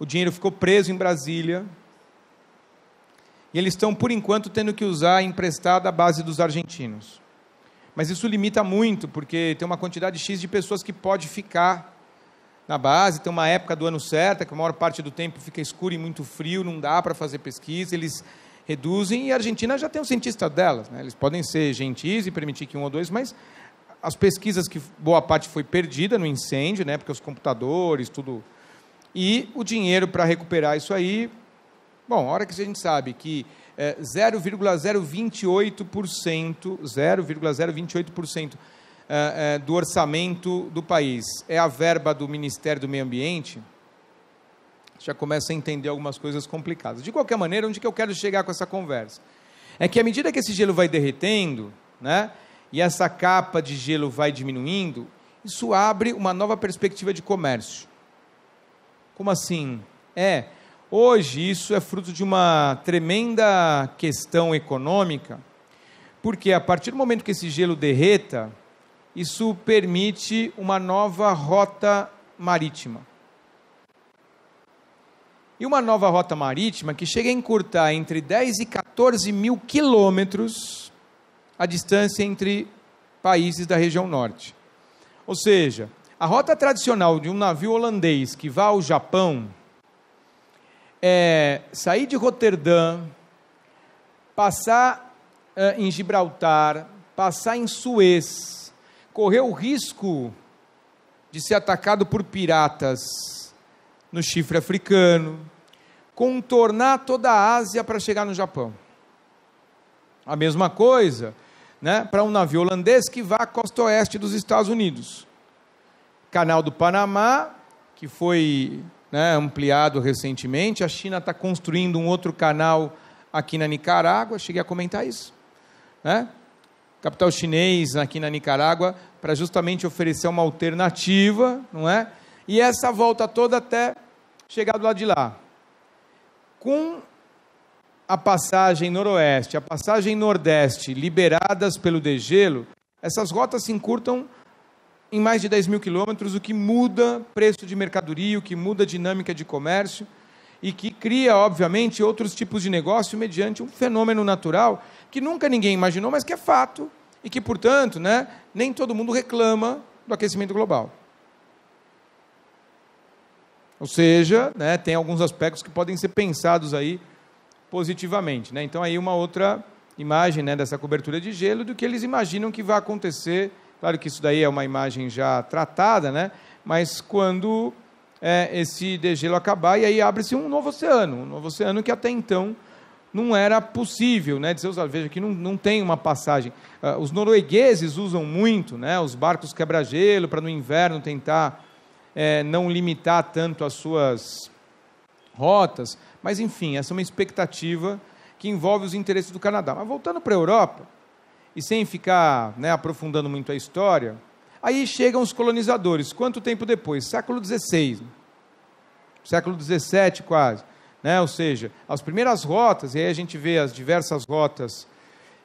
O dinheiro ficou preso em Brasília. E eles estão, por enquanto, tendo que usar emprestada a base dos argentinos. Mas isso limita muito, porque tem uma quantidade X de pessoas que pode ficar na base, tem uma época do ano certa, que a maior parte do tempo fica escuro e muito frio, não dá para fazer pesquisa, eles reduzem, e a Argentina já tem um cientista delas. Né? Eles podem ser gentis e permitir que um ou dois, mas as pesquisas que boa parte foi perdida no incêndio, né? porque os computadores, tudo. E o dinheiro para recuperar isso aí. Bom, a hora que a gente sabe que é, 0,028%, 0,028% é, é, do orçamento do país é a verba do Ministério do Meio Ambiente, já começa a entender algumas coisas complicadas. De qualquer maneira, onde que eu quero chegar com essa conversa? É que à medida que esse gelo vai derretendo, né, e essa capa de gelo vai diminuindo, isso abre uma nova perspectiva de comércio. Como assim? É, hoje isso é fruto de uma tremenda questão econômica, porque a partir do momento que esse gelo derreta, isso permite uma nova rota marítima. E uma nova rota marítima que chega a encurtar entre 10 e 14 mil quilômetros a distância entre países da região norte. Ou seja, a rota tradicional de um navio holandês que vá ao Japão é sair de Roterdã, passar em Gibraltar, passar em Suez, correr o risco de ser atacado por piratas no chifre africano, contornar toda a Ásia para chegar no Japão. A mesma coisa né, para um navio holandês que vá à costa oeste dos Estados Unidos. Canal do Panamá, que foi né, ampliado recentemente, a China está construindo um outro canal aqui na Nicarágua, cheguei a comentar isso. Né? Capital chinês aqui na Nicarágua, para justamente oferecer uma alternativa, não é? E essa volta toda até chegar do lado de lá. Com a passagem noroeste, a passagem nordeste liberadas pelo degelo, essas rotas se encurtam em mais de 10 mil quilômetros, o que muda preço de mercadoria, o que muda dinâmica de comércio e que cria, obviamente, outros tipos de negócio mediante um fenômeno natural que nunca ninguém imaginou, mas que é fato e que, portanto, né, nem todo mundo reclama do aquecimento global. Ou seja, né, tem alguns aspectos que podem ser pensados aí positivamente. Né? Então, aí uma outra imagem né, dessa cobertura de gelo do que eles imaginam que vai acontecer. Claro que isso daí é uma imagem já tratada, né? mas quando é, esse degelo acabar, e aí abre-se um novo oceano, um novo oceano que até então não era possível, né, de ser usado. Veja que não, não tem uma passagem. Uh, os noruegueses usam muito, né, os barcos quebra-gelo para no inverno tentar é, não limitar tanto as suas rotas, mas enfim, essa é uma expectativa que envolve os interesses do Canadá. Mas voltando para a Europa, e sem ficar né, aprofundando muito a história, aí chegam os colonizadores. Quanto tempo depois? Século XVI, né? século XVII quase. Né? Ou seja, as primeiras rotas, e aí a gente vê as diversas rotas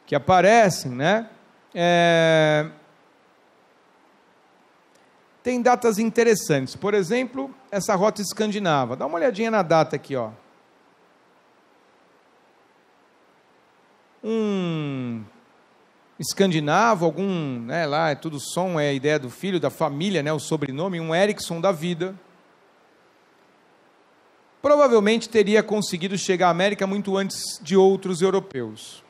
que aparecem, né? É, tem datas interessantes. Por exemplo, essa rota escandinava. Dá uma olhadinha na data aqui, ó. Um escandinavo, algum, né, lá é tudo som, é a ideia do filho, da família, né, o sobrenome, um Ericsson da vida. Provavelmente teria conseguido chegar à América muito antes de outros europeus.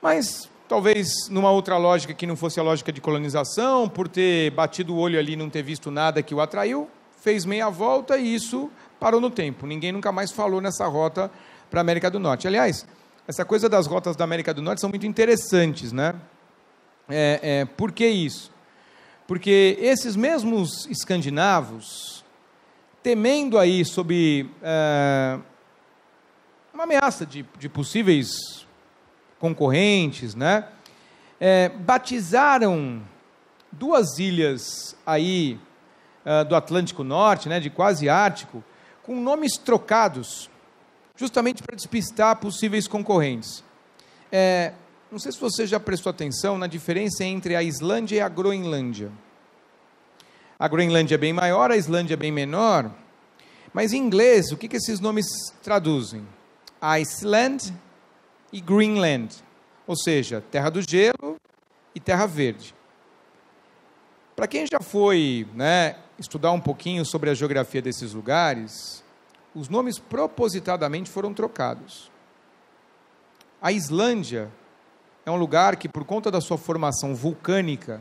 Mas talvez numa outra lógica que não fosse a lógica de colonização, por ter batido o olho ali e não ter visto nada que o atraiu, fez meia volta e isso parou no tempo. Ninguém nunca mais falou nessa rota para a América do Norte. Aliás, essa coisa das rotas da América do Norte são muito interessantes, né? É, é, por que isso? Porque esses mesmos escandinavos, temendo aí sob é, eh, uma ameaça de, de possíveis concorrentes, né? É, batizaram duas ilhas aí uh, do Atlântico Norte, né, de quase Ártico, com nomes trocados, justamente para despistar possíveis concorrentes. É, não sei se você já prestou atenção na diferença entre a Islândia e a Groenlândia. A Groenlândia é bem maior, a Islândia é bem menor. Mas em inglês, o que, que esses nomes traduzem? Iceland e Greenland, ou seja, terra do gelo e terra verde. Para quem já foi né, estudar um pouquinho sobre a geografia desses lugares, os nomes propositadamente foram trocados. A Islândia é um lugar que, por conta da sua formação vulcânica,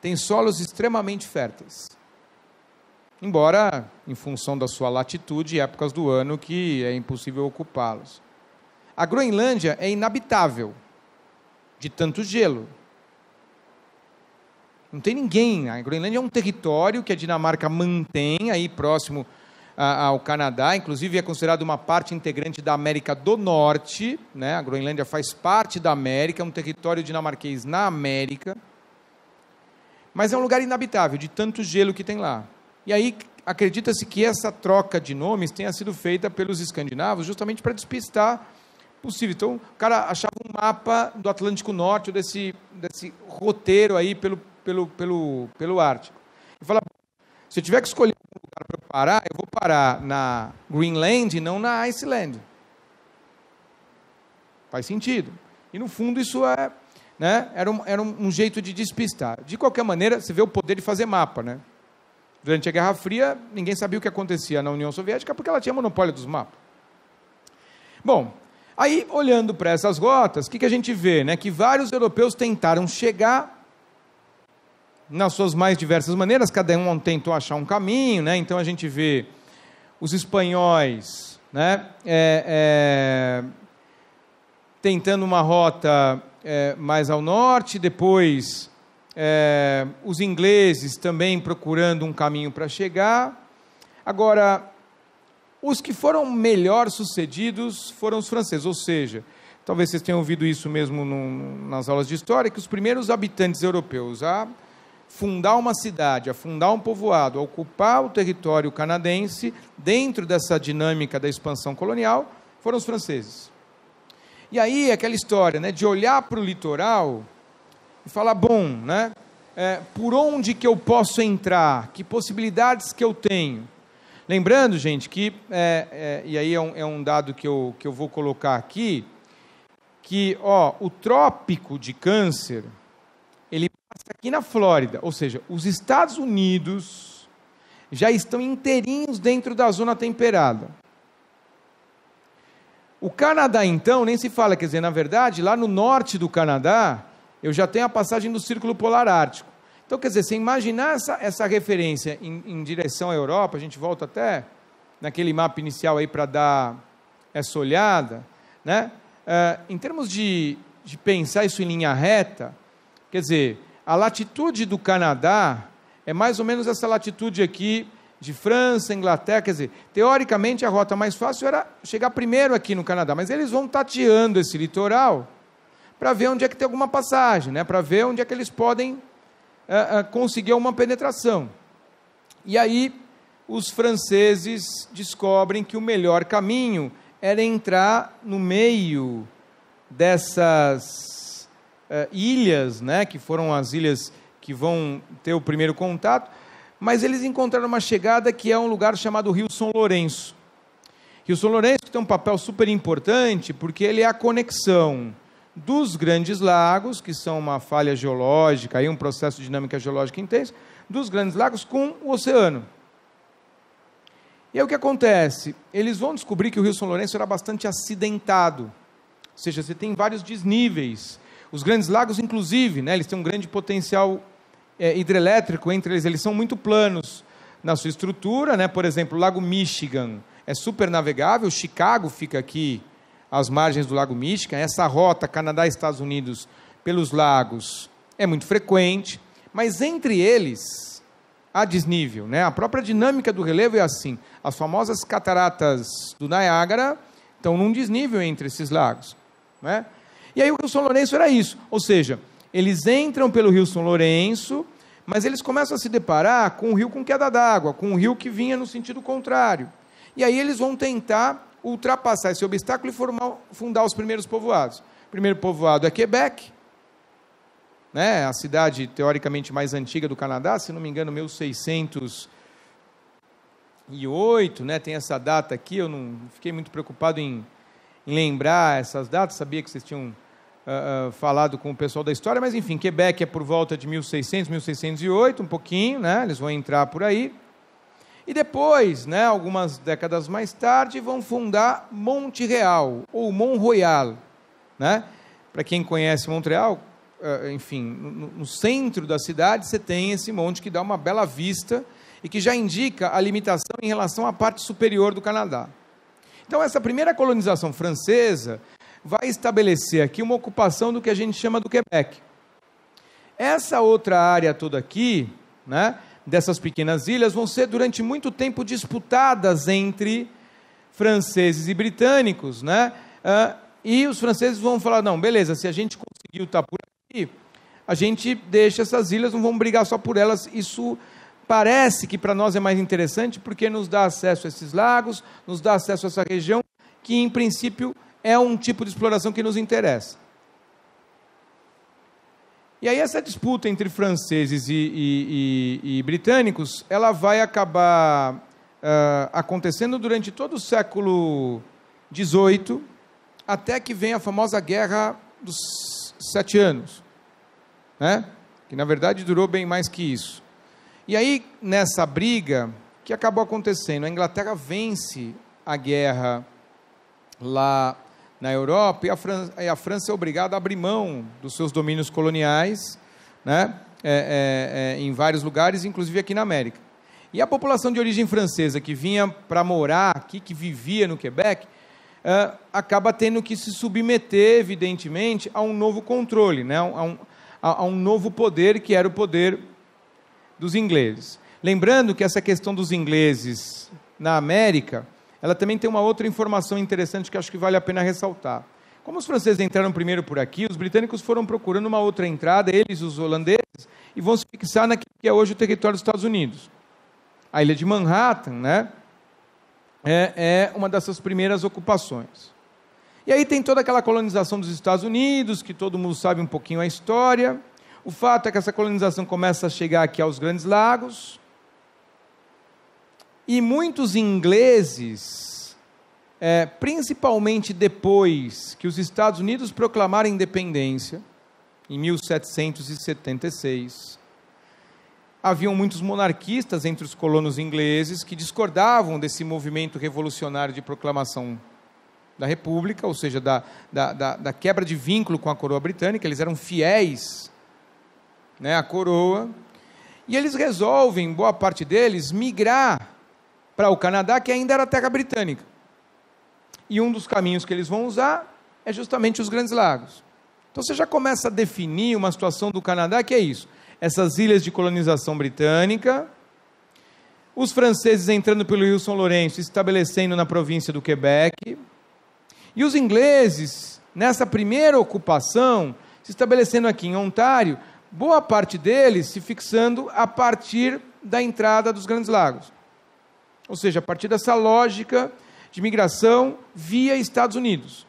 tem solos extremamente férteis. Embora, em função da sua latitude e épocas do ano, que é impossível ocupá-los. A Groenlândia é inabitável de tanto gelo. Não tem ninguém. A Groenlândia é um território que a Dinamarca mantém aí próximo ao Canadá. Inclusive é considerado uma parte integrante da América do Norte. Né? A Groenlândia faz parte da América, é um território dinamarquês na América. Mas é um lugar inabitável de tanto gelo que tem lá. E aí acredita-se que essa troca de nomes tenha sido feita pelos escandinavos justamente para despistar possível. Então, o cara achava um mapa do Atlântico Norte, desse, desse roteiro aí pelo, pelo, pelo, pelo Ártico. E falava, se eu tiver que escolher um lugar para parar, eu vou parar na Greenland e não na Iceland. Faz sentido. E no fundo isso é, né, era, um, era um jeito de despistar. De qualquer maneira, você vê o poder de fazer mapa, né? Durante a Guerra Fria, ninguém sabia o que acontecia na União Soviética porque ela tinha monopólio dos mapas. Bom, Aí, olhando para essas rotas, o que, que a gente vê? Né? Que vários europeus tentaram chegar nas suas mais diversas maneiras, cada um tentou achar um caminho, né? então a gente vê os espanhóis né? É, é, tentando uma rota é, mais ao norte, depois é, os ingleses também procurando um caminho para chegar. Agora, os que foram melhor sucedidos foram os franceses, ou seja, talvez vocês tenham ouvido isso mesmo nas aulas de história, que os primeiros habitantes europeus a fundar uma cidade, a fundar um povoado, a ocupar o território canadense, dentro dessa dinâmica da expansão colonial, foram os franceses. E aí, aquela história né, de olhar para o litoral e falar, bom, né, é, por onde que eu posso entrar, que possibilidades que eu tenho. Lembrando, gente, que, é, é, e aí é um, é um, dado que eu, que eu vou colocar aqui, que ó, o trópico de câncer, ele passa aqui na Flórida, ou seja, os Estados Unidos já estão inteirinhos dentro da zona temperada. O Canadá, então, nem se fala, quer dizer, na verdade, lá no norte do Canadá, eu já tenho a passagem do Círculo Polar Ártico. Então, quer dizer, se imaginar essa, essa referência em, em direção à Europa, a gente volta até naquele mapa inicial aí para dar essa olhada, né? Ah, em termos de, de pensar isso em linha reta, quer dizer, a latitude do Canadá é mais ou menos essa latitude aqui de França, Inglaterra, quer dizer, teoricamente a rota mais fácil era chegar primeiro aqui no Canadá, mas eles vão tateando esse litoral para ver onde é que tem alguma passagem, né? Para ver onde é que eles podem conseguiu uma penetração. E aí os franceses descobrem que o melhor caminho era entrar no meio dessas uh, ilhas, né, que foram as ilhas que vão ter o primeiro contato, mas eles encontraram uma chegada que é um lugar chamado Rio São Lourenço. Rio São Lourenço tem um papel super importante porque ele é a conexão dos grandes lagos, que são uma falha geológica e um processo de dinâmica geológica intenso, dos grandes lagos com o oceano. E aí o que acontece? Eles vão descobrir que o Rio São Lourenço era bastante acidentado. Ou seja, você tem vários desníveis. Os grandes lagos, inclusive, né, eles têm um grande potencial é, hidrelétrico entre eles. Eles são muito planos na sua estrutura. Né? Por exemplo, o Lago Michigan é super navegável. Chicago fica aqui às margens do Lago Michigan. Essa rota Canadá-Estados Unidos pelos lagos é muito frequente, mas entre eles há desnível. Né? A própria dinâmica do relevo é assim. As famosas cataratas do Niágara estão num desnível entre esses lagos. Né? E aí o São Lourenço era isso, ou seja, eles entram pelo Rio São Lourenço, mas eles começam a se deparar com um rio com queda d'água, com um rio que vinha no sentido contrário. E aí eles vão tentar ultrapassar esse obstáculo e formar, fundar os primeiros povoados. O primeiro povoado é Quebec, né, a cidade teoricamente mais antiga do Canadá, se não me engano, 1608, né, tem essa data aqui, eu não fiquei muito preocupado em, em lembrar essas datas, sabia que vocês tinham uh, uh, falado com o pessoal da história, mas enfim, Quebec é por volta de 1600, 1608, um pouquinho, né, eles vão entrar por aí, e depois, né, algumas décadas mais tarde, vão fundar Monte Real ou Mont Royal, né? Para quem conhece Montreal, é, enfim, no centro da cidade você tem esse monte que dá uma bela vista e que já indica a limitação em relação à parte superior do Canadá. Então, essa primeira colonização francesa vai estabelecer aqui uma ocupação do que a gente chama do Quebec. Essa outra área toda aqui, né, dessas pequenas ilhas vão ser durante muito tempo disputadas entre franceses e britânicos, né? Ah, e os franceses vão falar: não, beleza, se a gente conseguiu estar tá por aqui, a gente deixa essas ilhas, não vamos brigar só por elas. Isso parece que para nós é mais interessante porque nos dá acesso a esses lagos, nos dá acesso a essa região, que em princípio é um tipo de exploração que nos interessa. E aí essa disputa entre franceses e, e, e, e britânicos, ela vai acabar uh, acontecendo durante todo o século XVIII, até que vem a famosa Guerra dos Sete Anos, né? que na verdade durou bem mais que isso. E aí, nessa briga, que acabou acontecendo? A Inglaterra vence a guerra lá na Europa, e a França, e a França é obrigada a abrir mão dos seus domínios coloniais, né? É, é, é, em vários lugares, inclusive aqui na América. E a população de origem francesa que vinha para morar aqui, que vivia no Quebec, uh, acaba tendo que se submeter, evidentemente, a um novo controle, né? a, um, a, a um novo poder que era o poder dos ingleses. Lembrando que essa questão dos ingleses na América ela também tem uma outra informação interessante que acho que vale a pena ressaltar. Como os franceses entraram primeiro por aqui, os britânicos foram procurando uma outra entrada, eles, os holandeses, e vão se fixar naquilo que é hoje o território dos Estados Unidos. A ilha de Manhattan, né, é, é uma dessas primeiras ocupações. E aí tem toda aquela colonização dos Estados Unidos, que todo mundo sabe um pouquinho a história. O fato é que essa colonização começa a chegar aqui aos Grandes Lagos, e muitos ingleses, é, principalmente depois que os Estados Unidos proclamaram independência, em 1776, haviam muitos monarquistas entre os colonos ingleses que discordavam desse movimento revolucionário de proclamação da República, ou seja, da, da, da, da quebra de vínculo com a coroa britânica, eles eram fiéis né, à coroa, e eles resolvem, boa parte deles, migrar para o Canadá, que ainda era terra britânica. E um dos caminhos que eles vão usar é justamente os Grandes Lagos. Então você já começa a definir uma situação do Canadá que é isso: essas ilhas de colonização britânica, os franceses entrando pelo Rio São Lourenço, estabelecendo na província do Quebec, e os ingleses nessa primeira ocupação se estabelecendo aqui em Ontário, boa parte deles se fixando a partir da entrada dos Grandes Lagos. Ou seja, a partir dessa lógica de migração via Estados Unidos.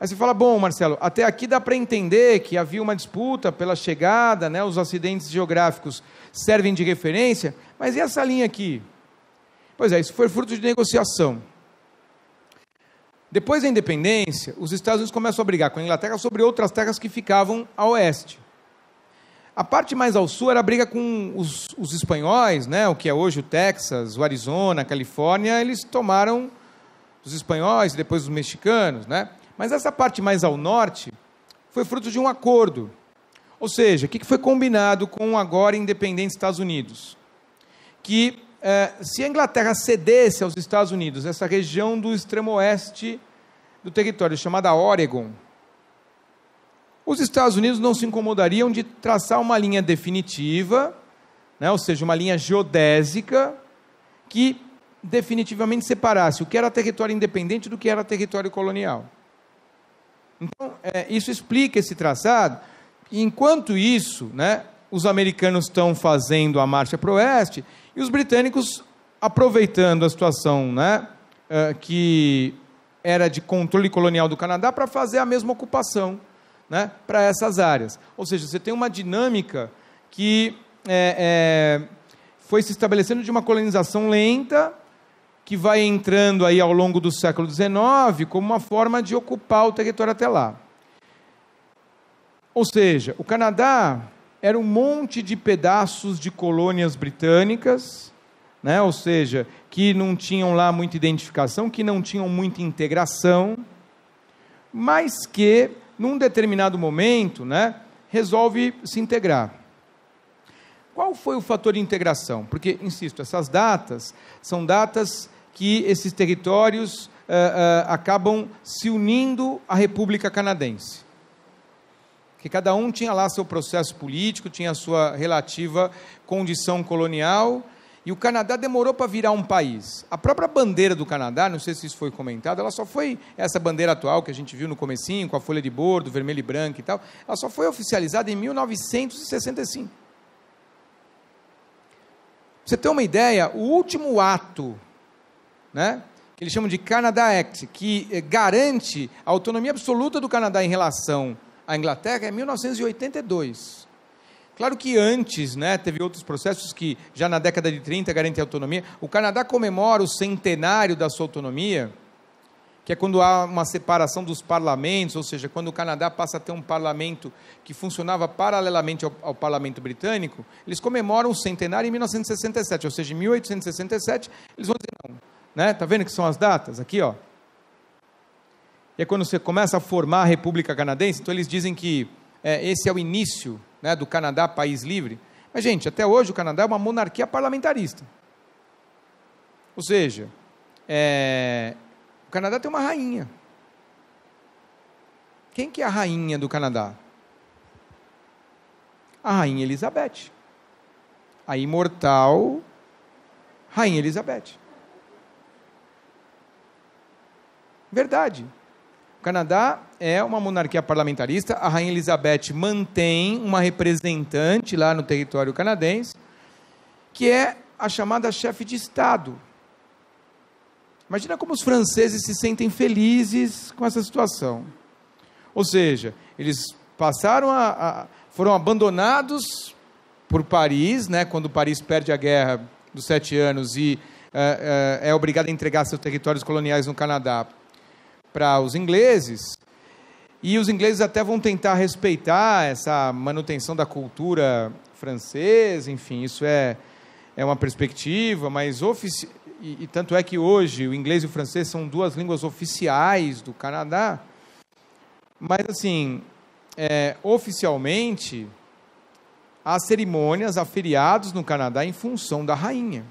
Aí você fala, bom, Marcelo, até aqui dá para entender que havia uma disputa pela chegada, né, os acidentes geográficos servem de referência, mas e essa linha aqui? Pois é, isso foi fruto de negociação. Depois da independência, os Estados Unidos começam a brigar com a Inglaterra sobre outras terras que ficavam a oeste. A parte mais ao sul era a briga com os, os espanhóis, né? o que é hoje o Texas, o Arizona, a Califórnia, eles tomaram os espanhóis e depois os mexicanos. Né? Mas essa parte mais ao norte foi fruto de um acordo. Ou seja, o que foi combinado com o agora independente Estados Unidos? Que eh, se a Inglaterra cedesse aos Estados Unidos essa região do extremo oeste do território chamada Oregon, os Estados Unidos não se incomodariam de traçar uma linha definitiva, né, ou seja, uma linha geodésica, que definitivamente separasse o que era território independente do que era território colonial. Então, é, isso explica esse traçado. Enquanto isso, né, os americanos estão fazendo a marcha para o oeste e os britânicos, aproveitando a situação né, é, que era de controle colonial do Canadá, para fazer a mesma ocupação né, para essas áreas. Ou seja, você tem uma dinâmica que é, é, foi se estabelecendo de uma colonização lenta, que vai entrando aí ao longo do século XIX como uma forma de ocupar o território até lá. Ou seja, o Canadá era um monte de pedaços de colônias britânicas, né? ou seja, que não tinham lá muita identificação, que não tinham muita integração, mas que num determinado momento, né, resolve se integrar. Qual foi o fator de integração? Porque, insisto, essas datas são datas que esses territórios uh, uh, acabam se unindo à República Canadense. Que cada um tinha lá seu processo político, tinha a sua relativa condição colonial, e o Canadá demorou para virar um país. A própria bandeira do Canadá, não sei se isso foi comentado, ela só foi essa bandeira atual que a gente viu no comecinho, com a folha de bordo, vermelho e branco e tal, ela só foi oficializada em 1965. Pra você ter uma ideia, o último ato, né, que eles chamam de Canada Act, que eh, garante a autonomia absoluta do Canadá em relação à Inglaterra, é 1982. Claro que antes, né, teve outros processos que já na década de 30 garantem autonomia. O Canadá comemora o centenário da sua autonomia, que é quando há uma separação dos parlamentos, ou seja, quando o Canadá passa a ter um parlamento que funcionava paralelamente ao, ao parlamento britânico, eles comemoram o centenário em 1967, ou seja, em 1867, eles vão dizer não, né? Tá vendo que são as datas aqui, ó. E é quando você começa a formar a República Canadense, então eles dizem que é, esse é o início né, do Canadá, país livre. Mas, gente, até hoje o Canadá é uma monarquia parlamentarista. Ou seja, é, o Canadá tem uma rainha. Quem que é a rainha do Canadá? A rainha Elizabeth. A imortal rainha Elizabeth. Verdade. O Canadá é uma monarquia parlamentarista. A Rainha Elizabeth mantém uma representante lá no território canadense, que é a chamada chefe de Estado. Imagina como os franceses se sentem felizes com essa situação. Ou seja, eles passaram a, a foram abandonados por Paris, né, quando Paris perde a guerra dos sete anos e uh, uh, é obrigado a entregar seus territórios coloniais no Canadá para os ingleses, e os ingleses até vão tentar respeitar essa manutenção da cultura francesa, enfim, isso é, é uma perspectiva, mas ofici... E, e, tanto é que hoje o inglês e o francês são duas línguas oficiais do Canadá, mas assim, é, oficialmente, há cerimônias, há feriados no Canadá em função da rainha.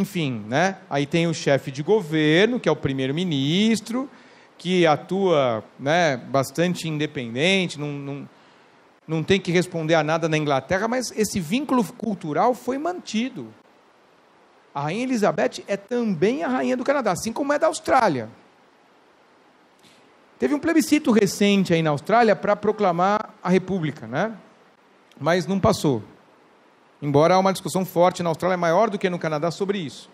enfim, né? Aí tem o chefe de governo, que é o primeiro-ministro, que atua né, bastante independente, não, não, não tem que responder a nada na Inglaterra, mas esse vínculo cultural foi mantido. A rainha Elizabeth é também a rainha do Canadá, assim como é da Austrália. Teve um plebiscito recente aí na Austrália para proclamar a república, né? Mas não passou. Embora há uma discussão forte na Austrália, maior do que no Canadá, sobre isso.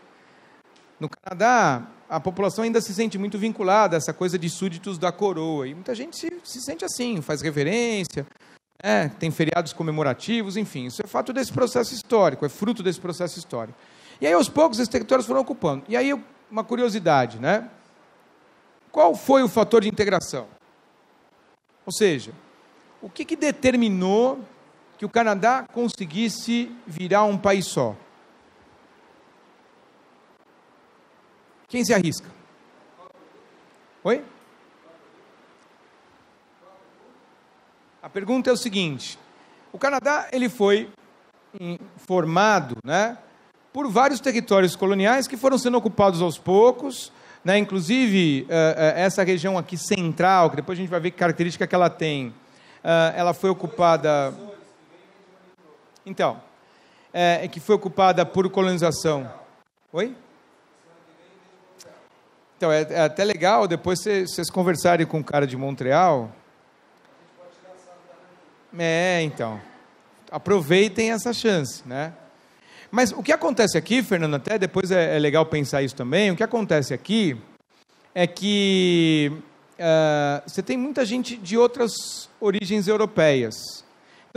No Canadá, a população ainda se sente muito vinculada a essa coisa de súditos da coroa. E muita gente se, se sente assim, faz reverência, né? tem feriados comemorativos, enfim. Isso é fato desse processo histórico, é fruto desse processo histórico. E aí, aos poucos, esses territórios foram ocupando. E aí, uma curiosidade, né? Qual foi o fator de integração? Ou seja, o que, que determinou que o Canadá conseguisse virar um país só. Quem se arrisca? Oi? A pergunta é o seguinte: o Canadá ele foi formado, né, por vários territórios coloniais que foram sendo ocupados aos poucos, né, inclusive eh, eh, essa região aqui central, que depois a gente vai ver que característica que ela tem, eh, ela foi ocupada então, é, é, que foi ocupada por colonização. Oi? Então, é, é até legal depois vocês conversarem com o um cara de Montreal. É, então. Aproveitem essa chance, né? Mas o que acontece aqui, Fernando, até depois é, é legal pensar isso também, o que acontece aqui é que uh, é, você tem muita gente de outras origens europeias.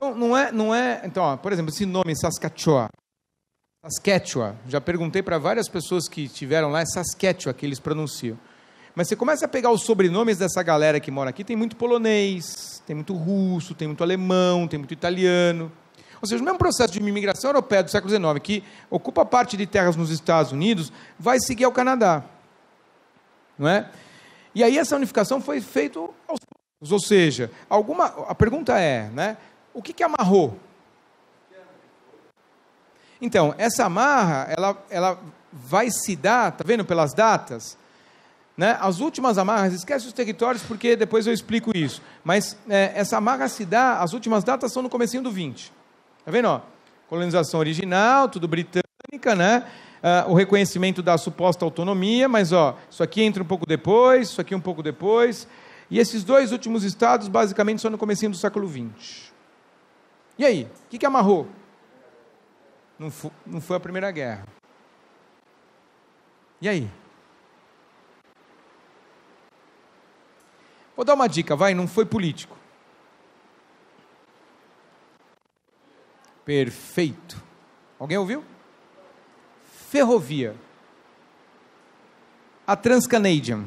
Então, não é, não é, então, ó, por exemplo, esse nome Saskatchewan. Saskatchewan. Já perguntei para várias pessoas que estiveram lá, é Saskatchewan que eles pronunciam. Mas você começa a pegar os sobrenomes dessa galera que mora aqui, tem muito polonês, tem muito russo, tem muito alemão, tem muito italiano. Ou seja, o mesmo processo de imigração europeia do século XIX, que ocupa parte de terras nos Estados Unidos, vai seguir ao Canadá. Não é? E aí essa unificação foi feita aos poucos. Ou seja, alguma, a pergunta é, né, o que, que amarrou? Então, essa amarra, ela, ela vai se dar, tá vendo pelas datas? Né? As últimas amarras, esquece os territórios porque depois eu explico isso. Mas é, essa amarra se dá, as últimas datas são no comecinho do 20. Tá vendo? Ó? Colonização original, tudo britânica, né? Ah, o reconhecimento da suposta autonomia, mas ó, isso aqui entra um pouco depois, isso aqui um pouco depois. E esses dois últimos estados, basicamente, são no comecinho do século 20. E aí, o que, que amarrou? Não, foi, não foi a primeira guerra. E aí? Vou dar uma dica, vai, não foi político. Perfeito. Alguém ouviu? Ferrovia. A Transcanadian.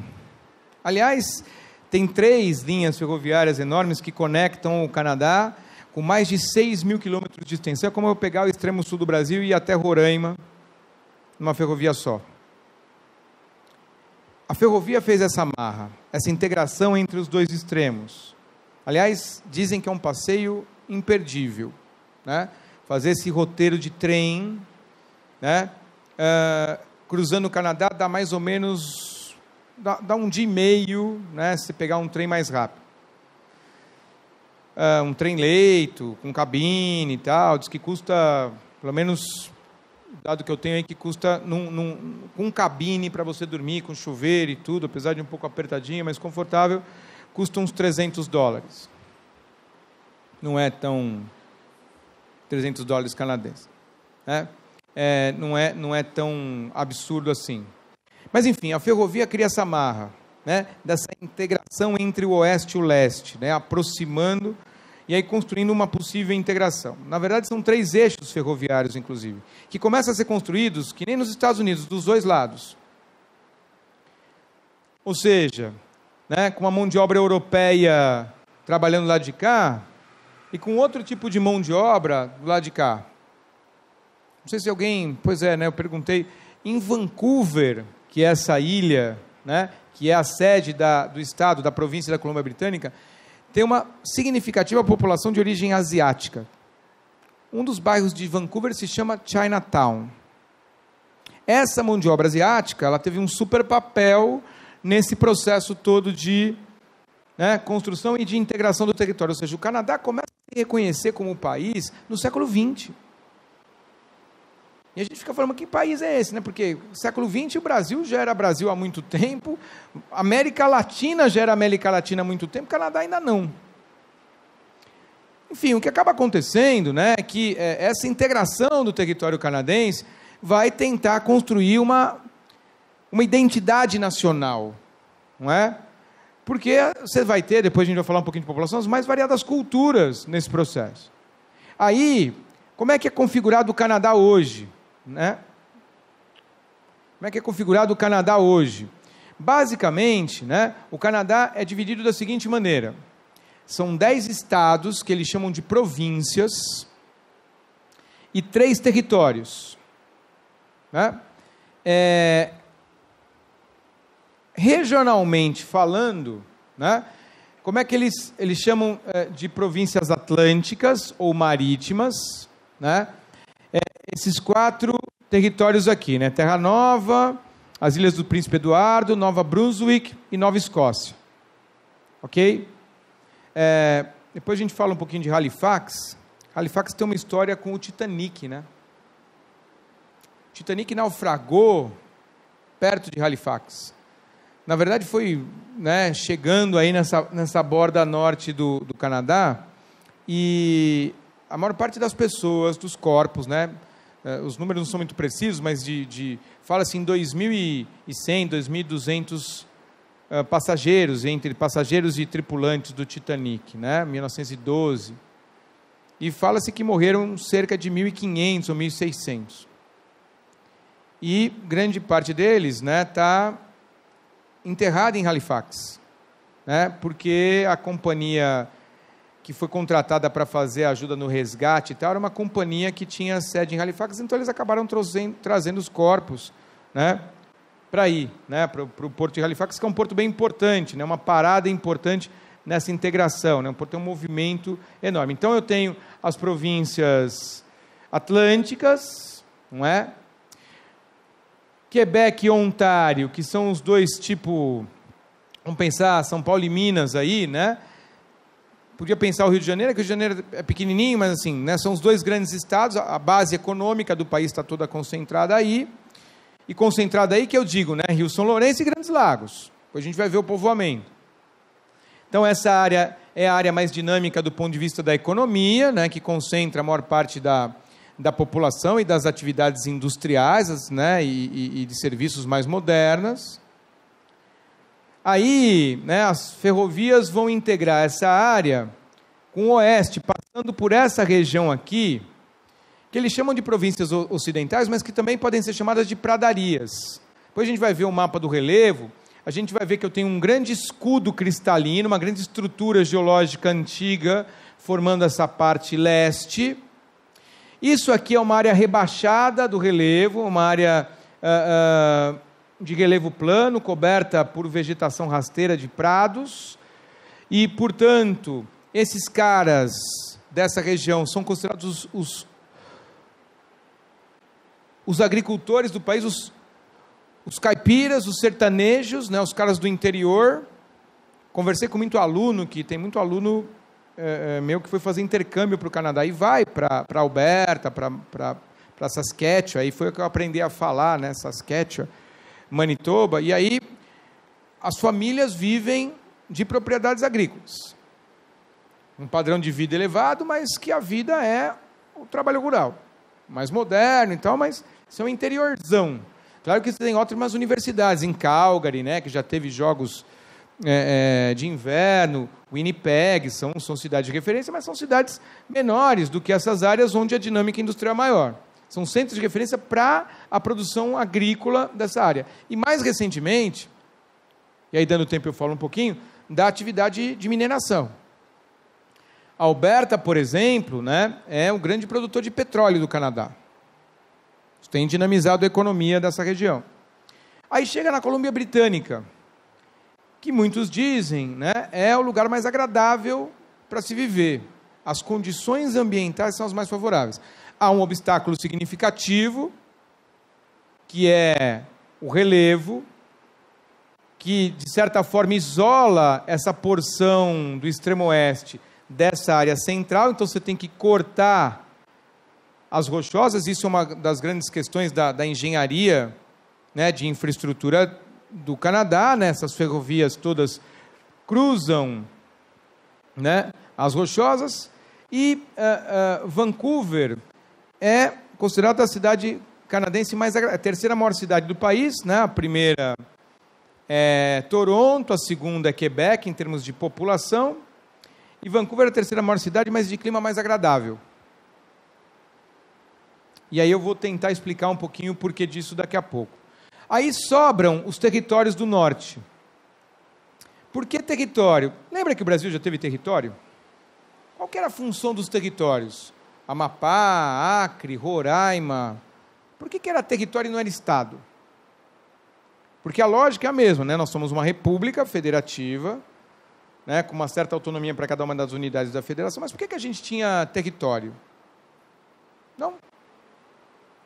Aliás, tem três linhas ferroviárias enormes que conectam o Canadá com mais de 6 mil quilômetros de extensão. É como eu pegar o extremo sul do Brasil e ir até Roraima, numa ferrovia só. A ferrovia fez essa marra, essa integração entre os dois extremos. Aliás, dizem que é um passeio imperdível. Né? Fazer esse roteiro de trem, né? Uh, cruzando o Canadá, dá mais ou menos dá, dá um dia e meio né? se pegar um trem mais rápido uh, um trem-leito, com cabine e tal, diz que custa, pelo menos dado que eu tenho aí, que custa num, num, com cabine para você dormir, com chuveiro e tudo, apesar de um pouco apertadinho, mas confortável, custa uns 300 dólares. Não é tão... 300 dólares canadenses. Né? É, não, é, não é tão absurdo assim. Mas enfim, a ferrovia cria essa marra né, dessa integração entre o oeste e o leste, né, aproximando e aí construindo uma possível integração. Na verdade, são três eixos ferroviários, inclusive, que começam a ser construídos, que nem nos Estados Unidos, dos dois lados. Ou seja, né, com uma mão de obra europeia trabalhando lá de cá e com outro tipo de mão de obra do lado de cá. Não sei se alguém, pois é, né, eu perguntei em Vancouver, que é essa ilha, né, que é a sede da, do estado, da província da Colômbia Britânica, tem uma significativa população de origem asiática. Um dos bairros de Vancouver se chama Chinatown. Essa mão de obra asiática, ela teve um super papel nesse processo todo de né, construção e de integração do território. Ou seja, o Canadá começa a se reconhecer como país no século XX. E a gente fica falando, que país é esse? Né? Porque século XX o Brasil já era Brasil há muito tempo, América Latina já era América Latina há muito tempo, Canadá ainda não. Enfim, o que acaba acontecendo né, é que é, essa integração do território canadense vai tentar construir uma, uma identidade nacional, não é? Porque você vai ter, depois a gente vai falar um pouquinho de população, as mais variadas culturas nesse processo. Aí, como é que é configurado o Canadá hoje? né? Como é que é configurado o Canadá hoje? Basicamente, né, o Canadá é dividido da seguinte maneira: são dez estados, que eles chamam de províncias, e três territórios. Né? É, regionalmente falando, né, como é que eles, eles chamam é, de províncias atlânticas ou marítimas, né? esses quatro territórios aqui, né? Terra Nova, as Ilhas do Príncipe Eduardo, Nova Brunswick e Nova Escócia. Ok? É, depois a gente fala um pouquinho de Halifax. Halifax tem uma história com o Titanic, né? O Titanic naufragou perto de Halifax. Na verdade, foi né, chegando aí nessa, nessa borda norte do, do Canadá e a maior parte das pessoas, dos corpos, né? Eh, os números não são muito precisos, mas de, de fala-se em 2.100, 2.200 uh, passageiros, entre passageiros e tripulantes do Titanic, né? 1912. E fala-se que morreram cerca de 1.500 ou 1.600. E grande parte deles está né, tá enterrada em Halifax, né? porque a companhia que foi contratada para fazer ajuda no resgate e tal, era uma companhia que tinha sede em Halifax, então eles acabaram trazendo, trazendo os corpos né, para ir, né, para o porto de Halifax, que é um porto bem importante, né, uma parada importante nessa integração, né, um porto tem um movimento enorme. Então eu tenho as províncias atlânticas, não é? Quebec e Ontário, que são os dois tipo, vamos pensar, São Paulo e Minas aí, né? podia pensar o Rio de Janeiro, é que o Rio de Janeiro é pequenininho, mas assim, né, são os dois grandes estados, a base econômica do país está toda concentrada aí, e concentrada aí que eu digo, né, Rio São Lourenço e Grandes Lagos, depois a gente vai ver o povoamento. Então essa área é a área mais dinâmica do ponto de vista da economia, né, que concentra a maior parte da, da população e das atividades industriais né, e, e, e de serviços mais modernas, Aí, né, as ferrovias vão integrar essa área com o oeste, passando por essa região aqui, que eles chamam de províncias ocidentais, mas que também podem ser chamadas de pradarias. Depois a gente vai ver o mapa do relevo, a gente vai ver que eu tenho um grande escudo cristalino, uma grande estrutura geológica antiga, formando essa parte leste. Isso aqui é uma área rebaixada do relevo, uma área uh, uh, de relevo plano, coberta por vegetação rasteira de prados, e, portanto, esses caras dessa região são considerados os, os, os agricultores do país, os, os caipiras, os sertanejos, né, os caras do interior. Conversei com muito aluno, que tem muito aluno é, meu que foi fazer intercâmbio para o Canadá, e vai para Alberta, para Saskatchewan, aí foi o que eu aprendi a falar, né, Saskatchewan Manitoba, e aí as famílias vivem de propriedades agrícolas. Um padrão de vida elevado, mas que a vida é o trabalho rural. Mais moderno e tal, mas isso é um interiorzão. Claro que tem ótimas universidades, em Calgary, né, que já teve jogos é, é, de inverno, Winnipeg, são, são cidades de referência, mas são cidades menores do que essas áreas onde a dinâmica industrial é maior. São centros de referência para a produção agrícola dessa área. E mais recentemente, e aí dando tempo eu falo um pouquinho, da atividade de mineração. A Alberta, por exemplo, né, é um grande produtor de petróleo do Canadá. Isso tem dinamizado a economia dessa região. Aí chega na Colômbia Britânica, que muitos dizem né, é o lugar mais agradável para se viver. As condições ambientais são as mais favoráveis há um obstáculo significativo, que é o relevo, que de certa forma isola essa porção do extremo oeste dessa área central, então você tem que cortar as rochosas, isso é uma das grandes questões da, da engenharia né, de infraestrutura do Canadá, né, essas ferrovias todas cruzam né, as rochosas, e uh, uh, Vancouver é considerada a cidade canadense mais a terceira maior cidade do país, né? A primeira é Toronto, a segunda é Quebec em termos de população, e Vancouver é a terceira maior cidade, mas de clima mais agradável. E aí eu vou tentar explicar um pouquinho o porquê disso daqui a pouco. Aí sobram os territórios do norte. Por que território? Lembra que o Brasil já teve território? Qual era a função dos territórios? Amapá, Acre, Roraima. Por que, que era território e não era Estado? Porque a lógica é a mesma, né? Nós somos uma república federativa, né, com uma certa autonomia para cada uma das unidades da federação, mas por que, que a gente tinha território? Não.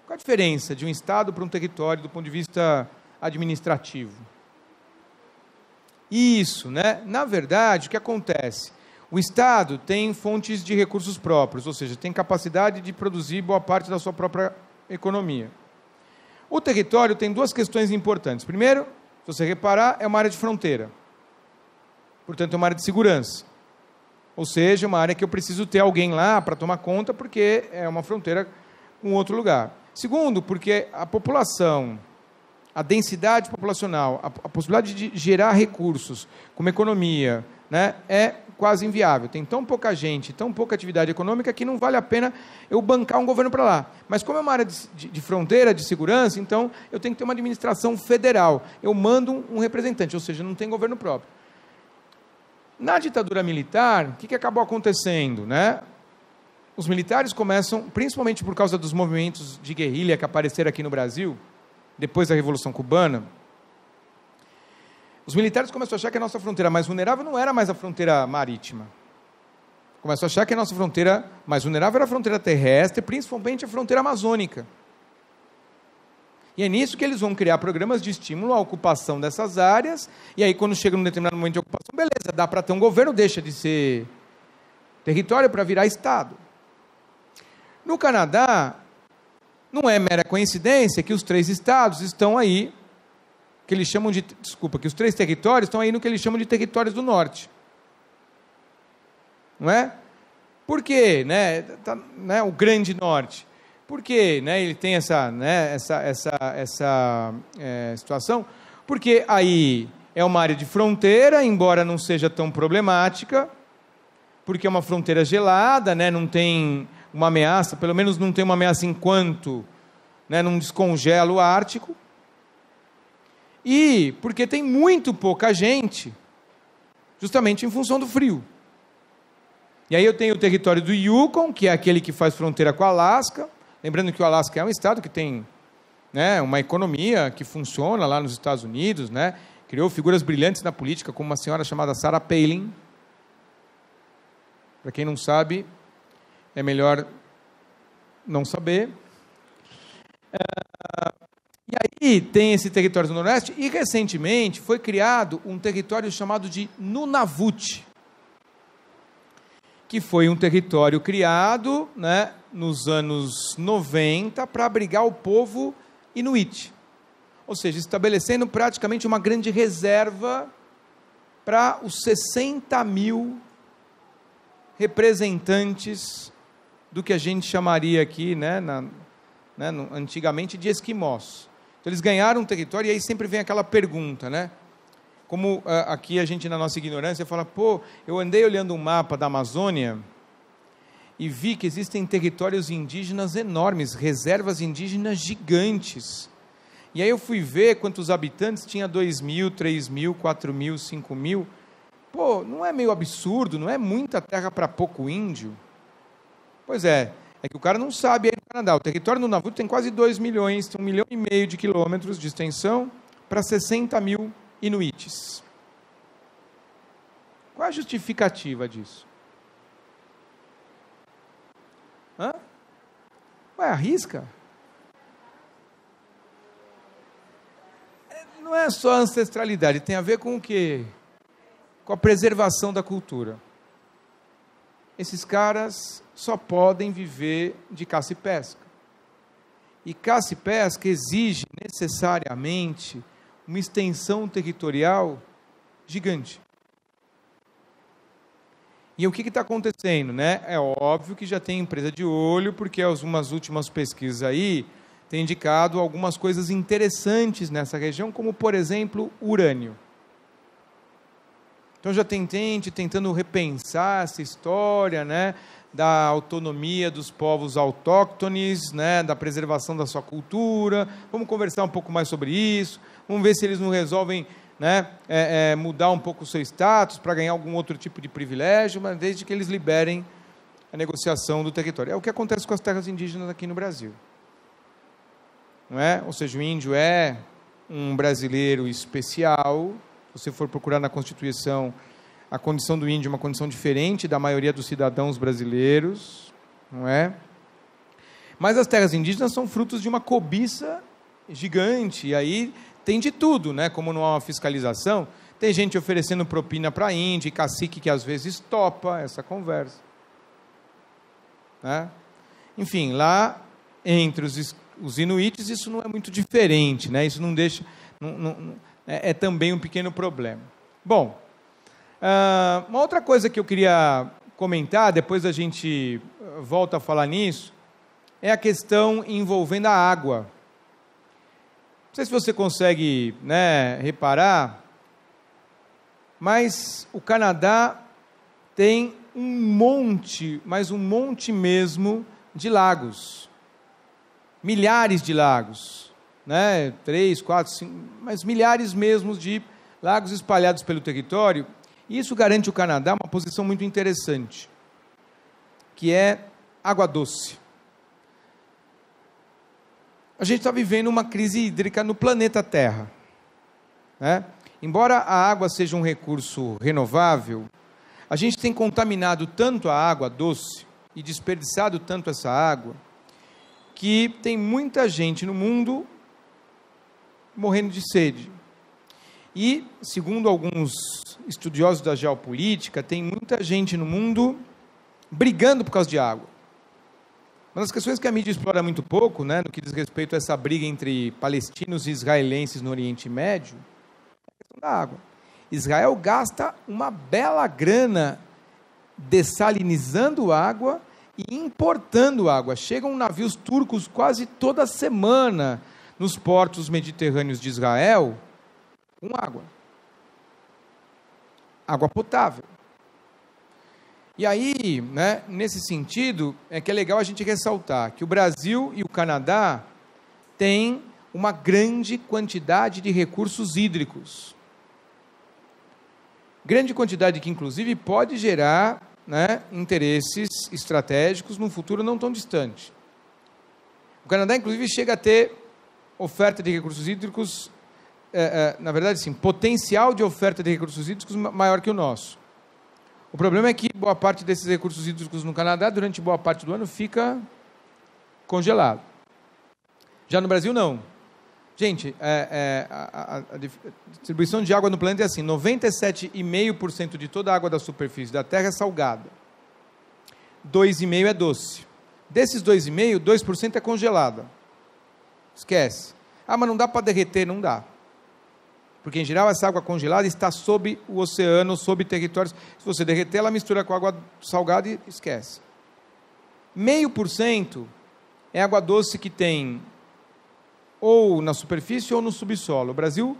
Qual a diferença de um Estado para um território do ponto de vista administrativo? Isso, né? Na verdade, o que acontece? O Estado tem fontes de recursos próprios, ou seja, tem capacidade de produzir boa parte da sua própria economia. O território tem duas questões importantes. Primeiro, se você reparar, é uma área de fronteira. Portanto, é uma área de segurança. Ou seja, uma área que eu preciso ter alguém lá para tomar conta, porque é uma fronteira com outro lugar. Segundo, porque a população, a densidade populacional, a, a possibilidade de gerar recursos, como economia, né, é quase inviável. Tem tão pouca gente, tão pouca atividade econômica que não vale a pena eu bancar um governo para lá. Mas como é uma área de, de, de, fronteira, de segurança, então eu tenho que ter uma administração federal. Eu mando um representante, ou seja, não tem governo próprio. Na ditadura militar, o que, que acabou acontecendo? Né? Os militares começam, principalmente por causa dos movimentos de guerrilha que apareceram aqui no Brasil, depois da Revolução Cubana, os militares começam a achar que a nossa fronteira mais vulnerável não era mais a fronteira marítima. Começam a achar que a nossa fronteira mais vulnerável era a fronteira terrestre, principalmente a fronteira amazônica. E é nisso que eles vão criar programas de estímulo à ocupação dessas áreas. E aí, quando chega um determinado momento de ocupação, beleza, dá para ter um governo, deixa de ser território para virar Estado. No Canadá, não é mera coincidência que os três estados estão aí que eles chamam de, desculpa, que os três territórios estão aí no que eles chamam de territórios do norte. Não é? Por quê, né? Tá, né? O grande norte. Por quê, né? Ele tem essa, né? essa, essa, essa é, situação? Porque aí é uma área de fronteira, embora não seja tão problemática, porque é uma fronteira gelada, né? Não tem uma ameaça, pelo menos não tem uma ameaça enquanto, né? Não descongela o Ártico e porque tem muito pouca gente, justamente em função do frio. E aí eu tenho o território do Yukon, que é aquele que faz fronteira com o Alasca. Lembrando que o Alasca é um estado que tem né, uma economia que funciona lá nos Estados Unidos, né? criou figuras brilhantes na política, como uma senhora chamada Sarah Palin. Para quem não sabe, é melhor não saber. E tem esse território do Noroeste, e recentemente foi criado um território chamado de Nunavut, que foi um território criado né, nos anos 90 para abrigar o povo inuit. Ou seja, estabelecendo praticamente uma grande reserva para os 60 mil representantes do que a gente chamaria aqui, né, na, né, no, antigamente, de esquimós. Eles ganharam um território e aí sempre vem aquela pergunta, né? Como ah, aqui a gente, na nossa ignorância, fala, pô, eu andei olhando um mapa da Amazônia e vi que existem territórios indígenas enormes, reservas indígenas gigantes. E aí eu fui ver quantos habitantes tinha 2 mil, 3 mil, 4 mil, 5 mil. Pô, não é meio absurdo, não é muita terra para pouco índio? Pois é, é que o cara não sabe aí no Canadá. O território do Nunavut tem quase 2 milhões, tem 1 milhão e meio de quilômetros de extensão para 60 mil inuites. Qual a justificativa disso? Hã? Ué, arrisca? Não é só ancestralidade, tem a ver com o quê? Com a preservação da cultura. Esses caras só podem viver de caça e pesca. E caça e pesca exige necessariamente uma extensão territorial gigante. E o que está acontecendo? Né? É óbvio que já tem empresa de olho, porque algumas últimas pesquisas aí têm indicado algumas coisas interessantes nessa região, como, por exemplo, urânio. Então já tem gente tentando repensar essa história, né? da autonomia dos povos autóctones, né, da preservação da sua cultura. Vamos conversar um pouco mais sobre isso. Vamos ver se eles não resolvem né, é, é, mudar um pouco o seu status para ganhar algum outro tipo de privilégio, mas desde que eles liberem a negociação do território. É o que acontece com as terras indígenas aqui no Brasil. Não é? Ou seja, o índio é um brasileiro especial. Se você for procurar na Constituição a condição do índio é uma condição diferente da maioria dos cidadãos brasileiros, não é? Mas as terras indígenas são frutos de uma cobiça gigante, e aí tem de tudo, né? Como não há uma fiscalização, tem gente oferecendo propina para índio, cacique que às vezes topa essa conversa. Né? Enfim, lá entre os, os inuites isso não é muito diferente, né? Isso não deixa, não, não, é, é também um pequeno problema. Bom, ah, uma outra coisa que eu queria comentar, depois a gente ah, volta a falar nisso, é a questão envolvendo a água. Não sei se você consegue né, reparar, mas o Canadá tem um monte, mas um monte mesmo, de lagos. Milhares de lagos. Né? Três, quatro, cinco, mas milhares mesmo de lagos espalhados pelo território. E isso garante o Canadá uma posição muito interessante, que é água doce. A gente está vivendo uma crise hídrica no planeta Terra. Né? Embora a água seja um recurso renovável, a gente tem contaminado tanto a água doce e desperdiçado tanto essa água que tem muita gente no mundo morrendo de sede. E, segundo alguns estudiosos da geopolítica, tem muita gente no mundo brigando por causa de água. Uma das questões que a mídia explora muito pouco, né, no que diz respeito a essa briga entre palestinos e israelenses no Oriente Médio, é a questão da água. Israel gasta uma bela grana dessalinizando água e importando água. Chegam navios turcos quase toda semana nos portos mediterrâneos de Israel com água. Água potável. E aí, né, nesse sentido, é que é legal a gente ressaltar que o Brasil e o Canadá têm uma grande quantidade de recursos hídricos. Grande quantidade que, inclusive, pode gerar né, interesses estratégicos num futuro não tão distante. O Canadá, inclusive, chega a ter oferta de recursos hídricos é, é, na verdade, sim, potencial de oferta de recursos hídricos maior que o nosso. O problema é que boa parte desses recursos hídricos no Canadá, durante boa parte do ano, fica congelado. Já no Brasil, não. Gente, é, é, a, a, distribuição de água no planeta é assim: 97,5% de toda a água da superfície da Terra é salgada, 2,5% é doce. Desses 2,5%, 2% é congelada. Esquece. Ah, mas não dá para derreter? Não dá porque em geral essa água congelada está sob o oceano, sob territórios. Se você derreter, ela mistura com água salgada e esquece. Meio por cento é água doce que tem ou na superfície ou no subsolo. O Brasil,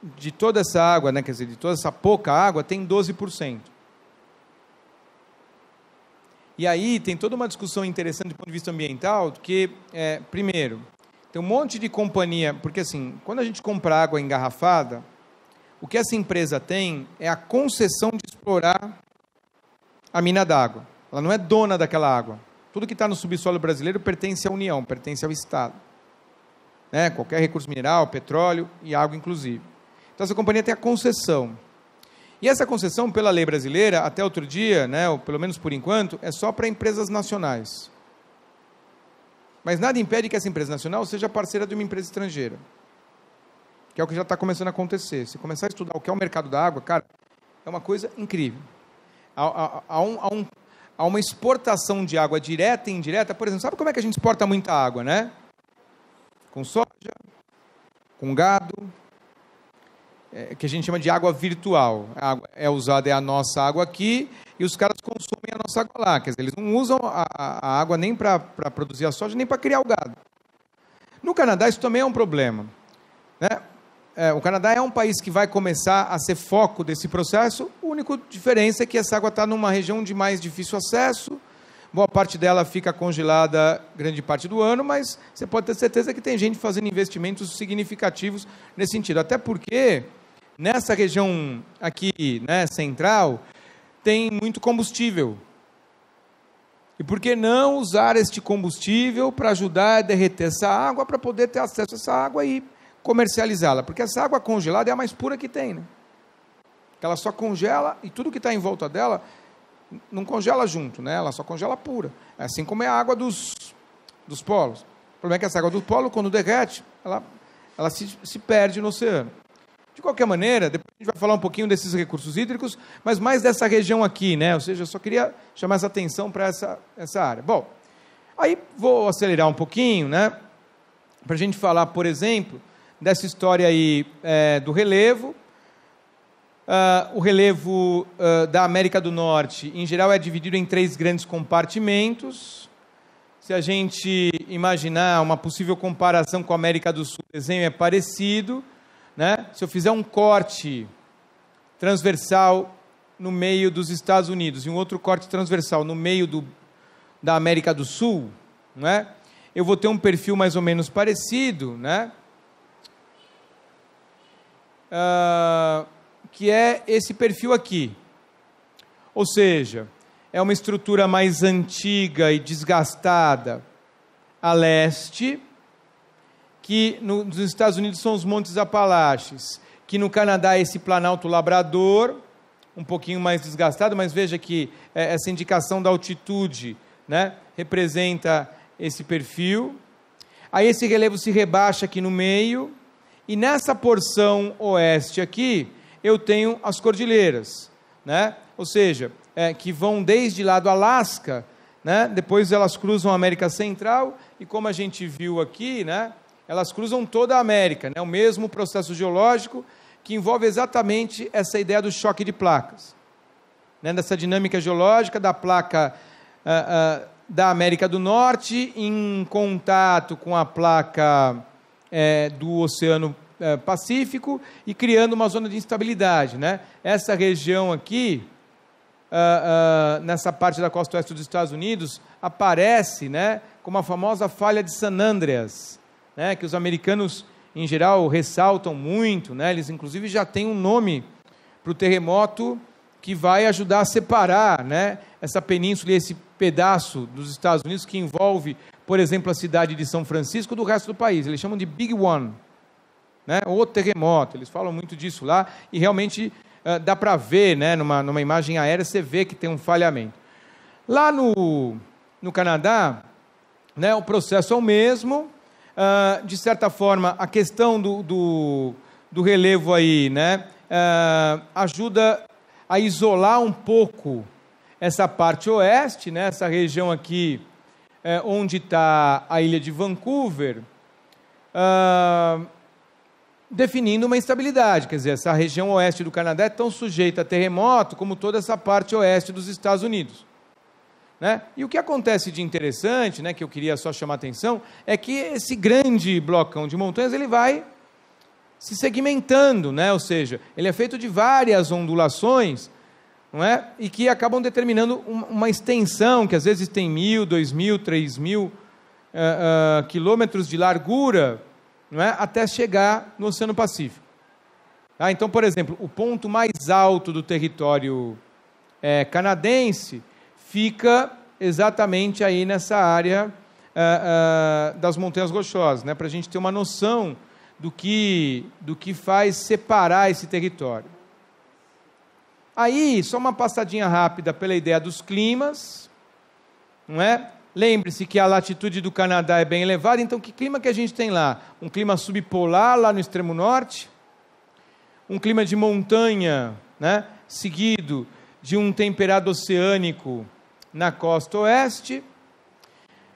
de toda essa água, né, quer dizer, de toda essa pouca água, tem 12%. E aí tem toda uma discussão interessante do ponto de vista ambiental, que, é, primeiro, tem um monte de companhia, porque assim, quando a gente compra água engarrafada, o que essa empresa tem é a concessão de explorar a mina d'água. Ela não é dona daquela água. Tudo que está no subsolo brasileiro pertence à União, pertence ao Estado. Né? Qualquer recurso mineral, petróleo e água, inclusive. Então, essa companhia tem a concessão. E essa concessão, pela lei brasileira, até outro dia, né, ou pelo menos por enquanto, é só para empresas nacionais. Mas nada impede que essa empresa nacional seja parceira de uma empresa estrangeira. Que é o que já está começando a acontecer. Se começar a estudar o que é o mercado da água, cara, é uma coisa incrível. Há, há, há, um, há, um, há uma exportação de água direta e indireta. Por exemplo, sabe como é que a gente exporta muita água, né? Com soja, com gado, é, que a gente chama de água virtual. A água é usada, é a nossa água aqui, e os caras consomem a nossa água lá. Quer dizer, eles não usam a, a água nem para produzir a soja, nem para criar o gado. No Canadá, isso também é um problema. Né? É, o Canadá é um país que vai começar a ser foco desse processo. A única diferença é que essa água está numa região de mais difícil acesso. Boa parte dela fica congelada grande parte do ano, mas você pode ter certeza que tem gente fazendo investimentos significativos nesse sentido. Até porque nessa região aqui né, central, tem muito combustível. E por que não usar este combustível para ajudar a derreter essa água, para poder ter acesso a essa água e comercializá-la? Porque essa água congelada é a mais pura que tem, né? Ela só congela e tudo que está em volta dela não congela junto, né? Ela só congela pura. É assim como é a água dos, dos polos. O problema é que essa água do polo, quando derrete, ela, ela se, se perde no oceano. De qualquer maneira, a gente vai falar um pouquinho desses recursos hídricos, mas mais dessa região aqui, né? Ou seja, eu só queria chamar essa atenção para essa, essa área. Bom, aí vou acelerar um pouquinho, né? Para a gente falar, por exemplo, dessa história aí é, do relevo. Uh, o relevo uh, da América do Norte, em geral, é dividido em três grandes compartimentos. Se a gente imaginar uma possível comparação com a América do Sul, o desenho é parecido né? Se eu fizer um corte transversal no meio dos Estados Unidos e um outro corte transversal no meio do, da América do Sul, né? Eu vou ter um perfil mais ou menos parecido, né? Uh, que é esse perfil aqui. Ou seja, é uma estrutura mais antiga e desgastada a leste, que nos Estados Unidos são os Montes Apalaches, que no Canadá é esse Planalto Labrador, um pouquinho mais desgastado, mas veja que é, essa indicação da altitude né, representa esse perfil. Aí esse relevo se rebaixa aqui no meio, e nessa porção oeste aqui, eu tenho as cordilheiras, né? ou seja, é, que vão desde lá do Alasca, né? depois elas cruzam a América Central, e como a gente viu aqui, né? elas cruzam toda a América, né? o mesmo processo geológico que envolve exatamente essa ideia do choque de placas, né? dessa dinâmica geológica da placa ah, ah, da América do Norte em contato com a placa eh, do Oceano eh, Pacífico e criando uma zona de instabilidade. Né? Essa região aqui, ah, nessa parte da costa oeste dos Estados Unidos, aparece né, como a famosa falha de San Andreas, né, que os americanos, em geral, ressaltam muito. Né, eles, inclusive, já têm um nome para o terremoto que vai ajudar a separar né, essa península e esse pedaço dos Estados Unidos que envolve, por exemplo, a cidade de São Francisco do resto do país. Eles chamam de Big One, né, o terremoto. Eles falam muito disso lá e realmente uh, dá para ver, né, numa, numa imagem aérea, você vê que tem um falhamento. Lá no, no Canadá, né, o processo é o mesmo, ah, de certa forma, a questão do, do, do relevo aí, né? Ah, ajuda a isolar um pouco essa parte oeste, né? Essa região aqui, é, onde está a ilha de Vancouver. Ah, definindo uma instabilidade. Quer dizer, essa região oeste do Canadá é tão sujeita a terremoto como toda essa parte oeste dos Estados Unidos. Né? E o que acontece de interessante, né, que eu queria só chamar a atenção, é que esse grande blocão de montanhas ele vai se segmentando, né? ou seja, ele é feito de várias ondulações não é? e que acabam determinando uma extensão, que às vezes tem mil, dois mil, três mil uh, uh, quilômetros de largura, não é? até chegar no Oceano Pacífico. Tá? então, por exemplo, o ponto mais alto do território é, canadense fica exatamente aí nessa área eh, eh, das Montanhas Rochosas, né? para a gente ter uma noção do que, do que faz separar esse território. Aí, só uma passadinha rápida pela ideia dos climas, não é? Lembre-se que a latitude do Canadá é bem elevada, então que clima que a gente tem lá? Um clima subpolar lá no extremo norte, um clima de montanha, né? seguido de um temperado oceânico na costa oeste.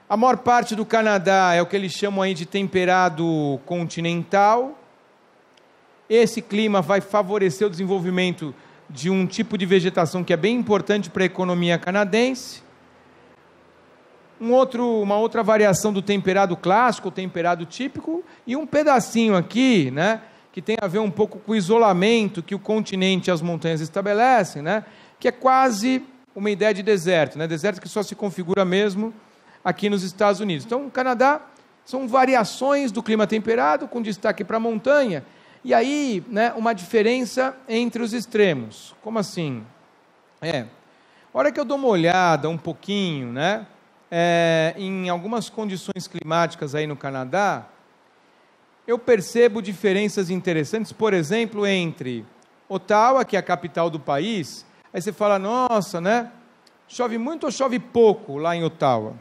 A maior parte do Canadá é o que eles chamam aí de temperado continental. Esse clima vai favorecer o desenvolvimento de um tipo de vegetação que é bem importante para a economia canadense. Um outro, uma outra variação do temperado clássico, o temperado típico, e um pedacinho aqui, né, que tem a ver um pouco com o isolamento que o continente e as montanhas estabelecem, né, que é quase uma ideia de deserto, né? deserto que só se configura mesmo aqui nos Estados Unidos. Então, o Canadá são variações do clima temperado, com destaque para a montanha, e aí né, uma diferença entre os extremos. Como assim? É, a hora que eu dou uma olhada um pouquinho né, é, em algumas condições climáticas aí no Canadá, eu percebo diferenças interessantes, por exemplo, entre Ottawa, que é a capital do país, Aí você fala, nossa, né? Chove muito ou chove pouco lá em Ottawa?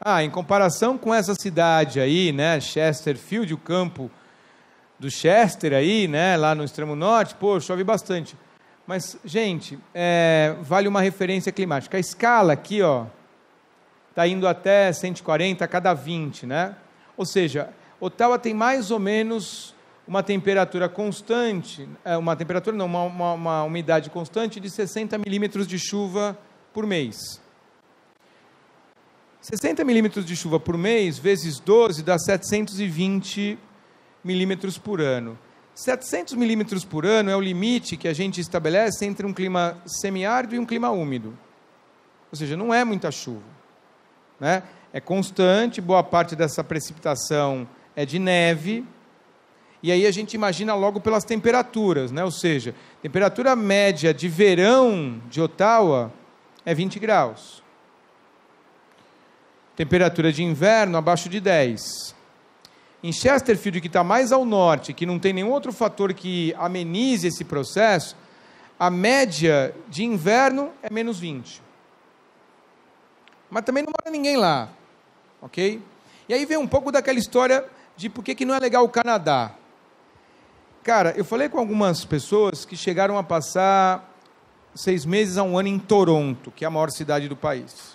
Ah, em comparação com essa cidade aí, né, Chesterfield, o campo do Chester aí, né, lá no extremo norte, pô, chove bastante. Mas, gente, é, vale uma referência climática. A escala aqui, ó, está indo até 140 a cada 20, né? Ou seja, Ottawa tem mais ou menos uma temperatura constante, é, uma temperatura não, uma, uma, uma umidade constante de 60 milímetros de chuva por mês. 60 milímetros de chuva por mês, vezes 12, dá 720 milímetros por ano. 700 milímetros por ano é o limite que a gente estabelece entre um clima semiárido e um clima úmido. Ou seja, não é muita chuva. Né? É constante, boa parte dessa precipitação é de neve, e aí a gente imagina logo pelas temperaturas, né? Ou seja, temperatura média de verão de Ottawa é 20 graus. Temperatura de inverno abaixo de 10. Em Chesterfield, que está mais ao norte, que não tem nenhum outro fator que amenize esse processo, a média de inverno é menos 20. Mas também não mora ninguém lá, ok? E aí vem um pouco daquela história de por que, que não é legal o Canadá. Cara, eu falei com algumas pessoas que chegaram a passar seis meses a um ano em Toronto, que é a maior cidade do país.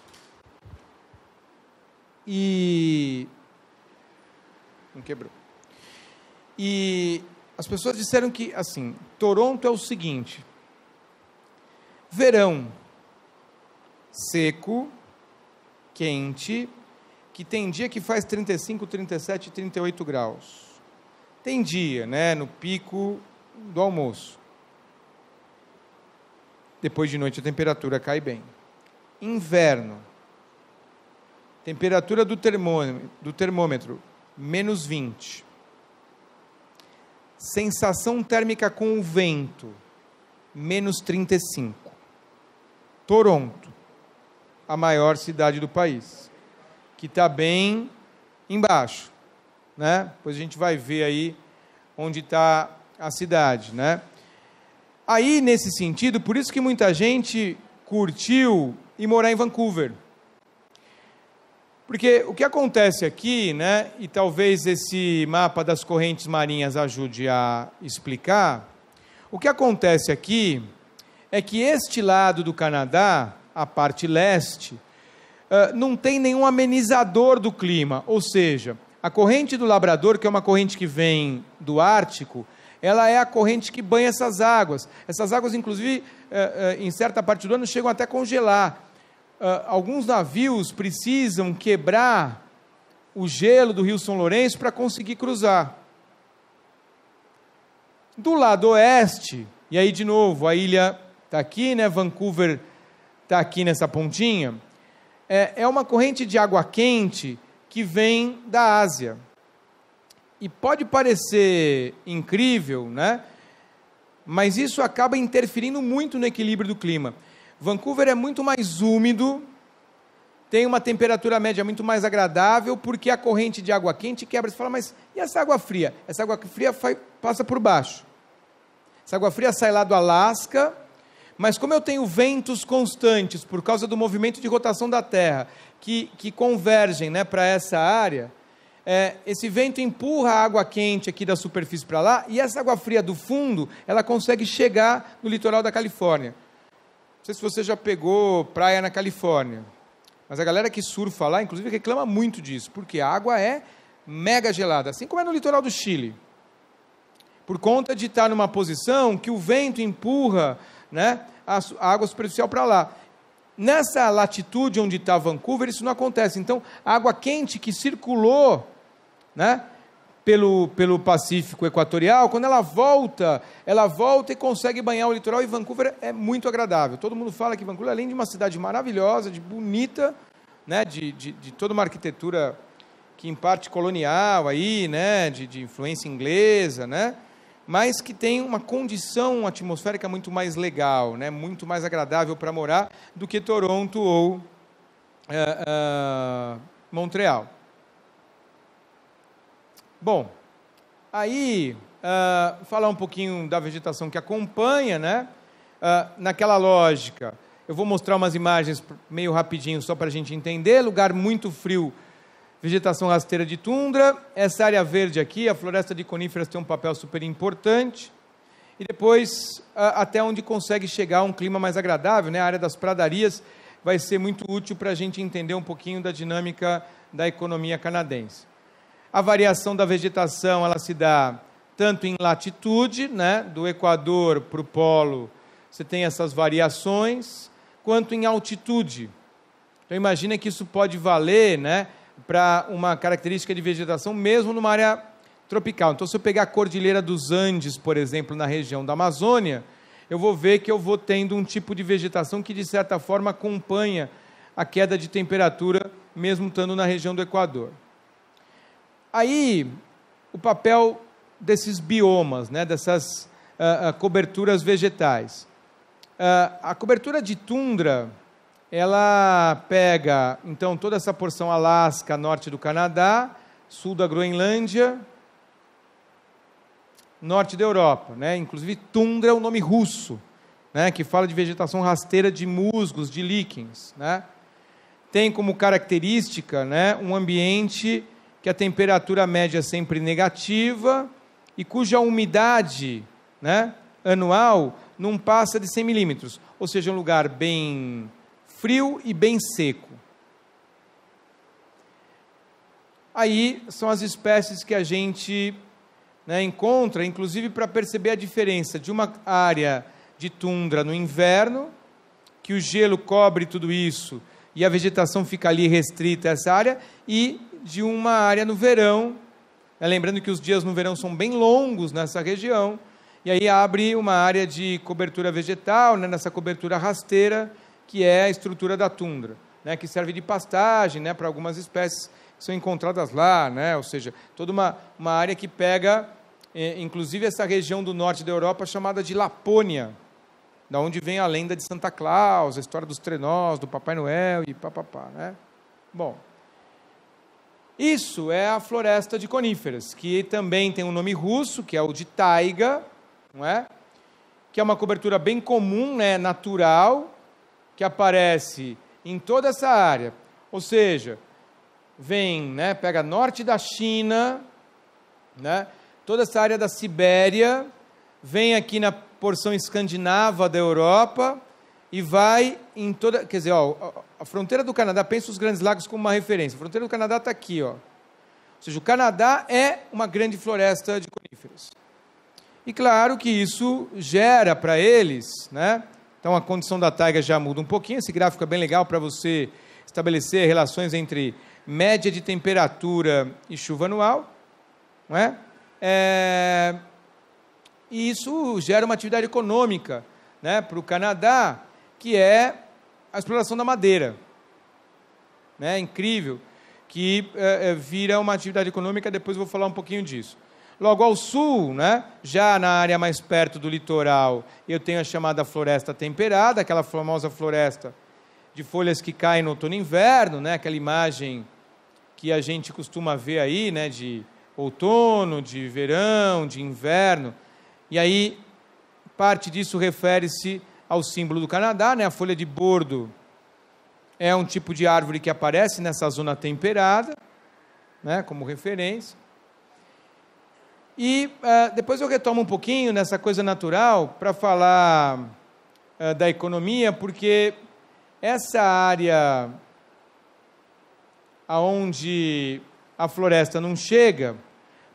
E. Não quebrou. E as pessoas disseram que, assim, Toronto é o seguinte: verão seco, quente, que tem dia que faz 35, 37, 38 graus tem dia, né, no pico do almoço. Depois de noite a temperatura cai bem. Inverno. Temperatura do termômetro, do termômetro menos 20. Sensação térmica com o vento, menos 35. Toronto, a maior cidade do país, que está bem embaixo né? Pois a gente vai ver aí onde está a cidade, né? Aí, nesse sentido, por isso que muita gente curtiu e morar em Vancouver. Porque o que acontece aqui, né, e talvez esse mapa das correntes marinhas ajude a explicar, o que acontece aqui é que este lado do Canadá, a parte leste, eh, não tem nenhum amenizador do clima, ou seja, a corrente do Labrador, que é uma corrente que vem do Ártico, ela é a corrente que banha essas águas. Essas águas, inclusive, eh, eh, em certa parte do ano, chegam até a congelar. Eh, alguns navios precisam quebrar o gelo do Rio São Lourenço para conseguir cruzar. Do lado oeste, e aí de novo, a ilha está aqui, né? Vancouver está aqui nessa pontinha. É, uma corrente de água quente que vem da Ásia. E pode parecer incrível, né? Mas isso acaba interferindo muito no equilíbrio do clima. Vancouver é muito mais úmido, tem uma temperatura média muito mais agradável, porque a corrente de água quente quebra. Você fala, mas e essa água fria? Essa água fria faz, passa por baixo. Essa água fria sai lá do Alasca, mas como eu tenho ventos constantes por causa do movimento de rotação da Terra, que, que convergem né, para essa área, é, esse vento empurra a água quente aqui da superfície para lá, e essa água fria do fundo, ela consegue chegar no litoral da Califórnia. Não sei se você já pegou praia na Califórnia, mas a galera que surfa lá, inclusive, reclama muito disso, porque a água é mega gelada, assim como é no litoral do Chile. Por conta de estar numa posição que o vento empurra né, a, água superficial para lá. Nessa latitude onde está Vancouver, isso não acontece. Então, a água quente que circulou né, pelo, pelo Pacífico Equatorial, quando ela volta, ela volta e consegue banhar o litoral, e Vancouver é muito agradável. Todo mundo fala que Vancouver, além de uma cidade maravilhosa, de bonita, né, de, de, de toda uma arquitetura que em parte colonial aí, né, de, de influência inglesa, né, mas que tem uma condição atmosférica muito mais legal, né? muito mais agradável para morar do que Toronto ou eh, eh, Montreal. Bom, aí uh, falar um pouquinho da vegetação que acompanha, né? naquela lógica, eu vou mostrar umas imagens meio rapidinho só para a gente entender. Lugar muito frio vegetação rasteira de tundra. Essa área verde aqui, a floresta de coníferas tem um papel super importante. E depois, até onde consegue chegar um clima mais agradável, né? a área das pradarias vai ser muito útil para a gente entender um pouquinho da dinâmica da economia canadense. A variação da vegetação ela se dá tanto em latitude, né? do Equador para o Polo, você tem essas variações, quanto em altitude. Então imagina que isso pode valer, né? para uma característica de vegetação, mesmo numa área tropical. Então, se eu pegar a Cordilheira dos Andes, por exemplo, na região da Amazônia, eu vou ver que eu vou tendo um tipo de vegetação que, de certa forma, acompanha a queda de temperatura, mesmo estando na região do Equador. Aí, o papel desses biomas, né, dessas uh, uh, coberturas vegetais. Uh, a cobertura de tundra ela pega então toda essa porção Alasca, norte do Canadá, sul da Groenlândia, norte da Europa, né? Inclusive tundra é um nome russo, né? Que fala de vegetação rasteira de musgos, de líquens, né? Tem como característica, né, um ambiente que a temperatura média é sempre negativa e cuja umidade, né, anual não passa de 100 milímetros, ou seja, um lugar bem frio e bem seco. Aí são as espécies que a gente né, encontra, inclusive para perceber a diferença de uma área de tundra no inverno, que o gelo cobre tudo isso e a vegetação fica ali restrita a essa área, e de uma área no verão. Né, lembrando que os dias no verão são bem longos nessa região, e aí abre uma área de cobertura vegetal, né, nessa cobertura rasteira, que é a estrutura da tundra, né, que serve de pastagem né, para algumas espécies que são encontradas lá, né, ou seja, toda uma, uma área que pega, eh, inclusive, essa região do norte da Europa chamada de Lapônia, da onde vem a lenda de Santa Claus, a história dos trenós, do Papai Noel e papapá. Né? Bom, isso é a floresta de coníferas, que também tem um nome russo, que é o de taiga, não é? que é uma cobertura bem comum, né, natural, que aparece em toda essa área, ou seja, vem, né, pega norte da China, né, toda essa área da Sibéria, vem aqui na porção escandinava da Europa e vai em toda, quer dizer, ó, a fronteira do Canadá, pensa os Grandes Lagos como uma referência, a fronteira do Canadá está aqui, ó. ou seja, o Canadá é uma grande floresta de coníferas. E claro que isso gera para eles, né, então a condição da taiga já muda um pouquinho. Esse gráfico é bem legal para você estabelecer relações entre média de temperatura e chuva anual. Não é? é... E isso gera uma atividade econômica né, para o Canadá, que é a exploração da madeira. Né? É incrível, que é, é, vira uma atividade econômica, depois vou falar um pouquinho disso. Logo ao sul, né, já na área mais perto do litoral, eu tenho a chamada floresta temperada, aquela famosa floresta de folhas que caem no outono e inverno, né, aquela imagem que a gente costuma ver aí, né, de outono, de verão, de inverno. E aí parte disso refere-se ao símbolo do Canadá, né, a folha de bordo. É um tipo de árvore que aparece nessa zona temperada, né, como referência. E uh, depois eu retomo um pouquinho nessa coisa natural para falar uh, da economia, porque essa área aonde a floresta não chega,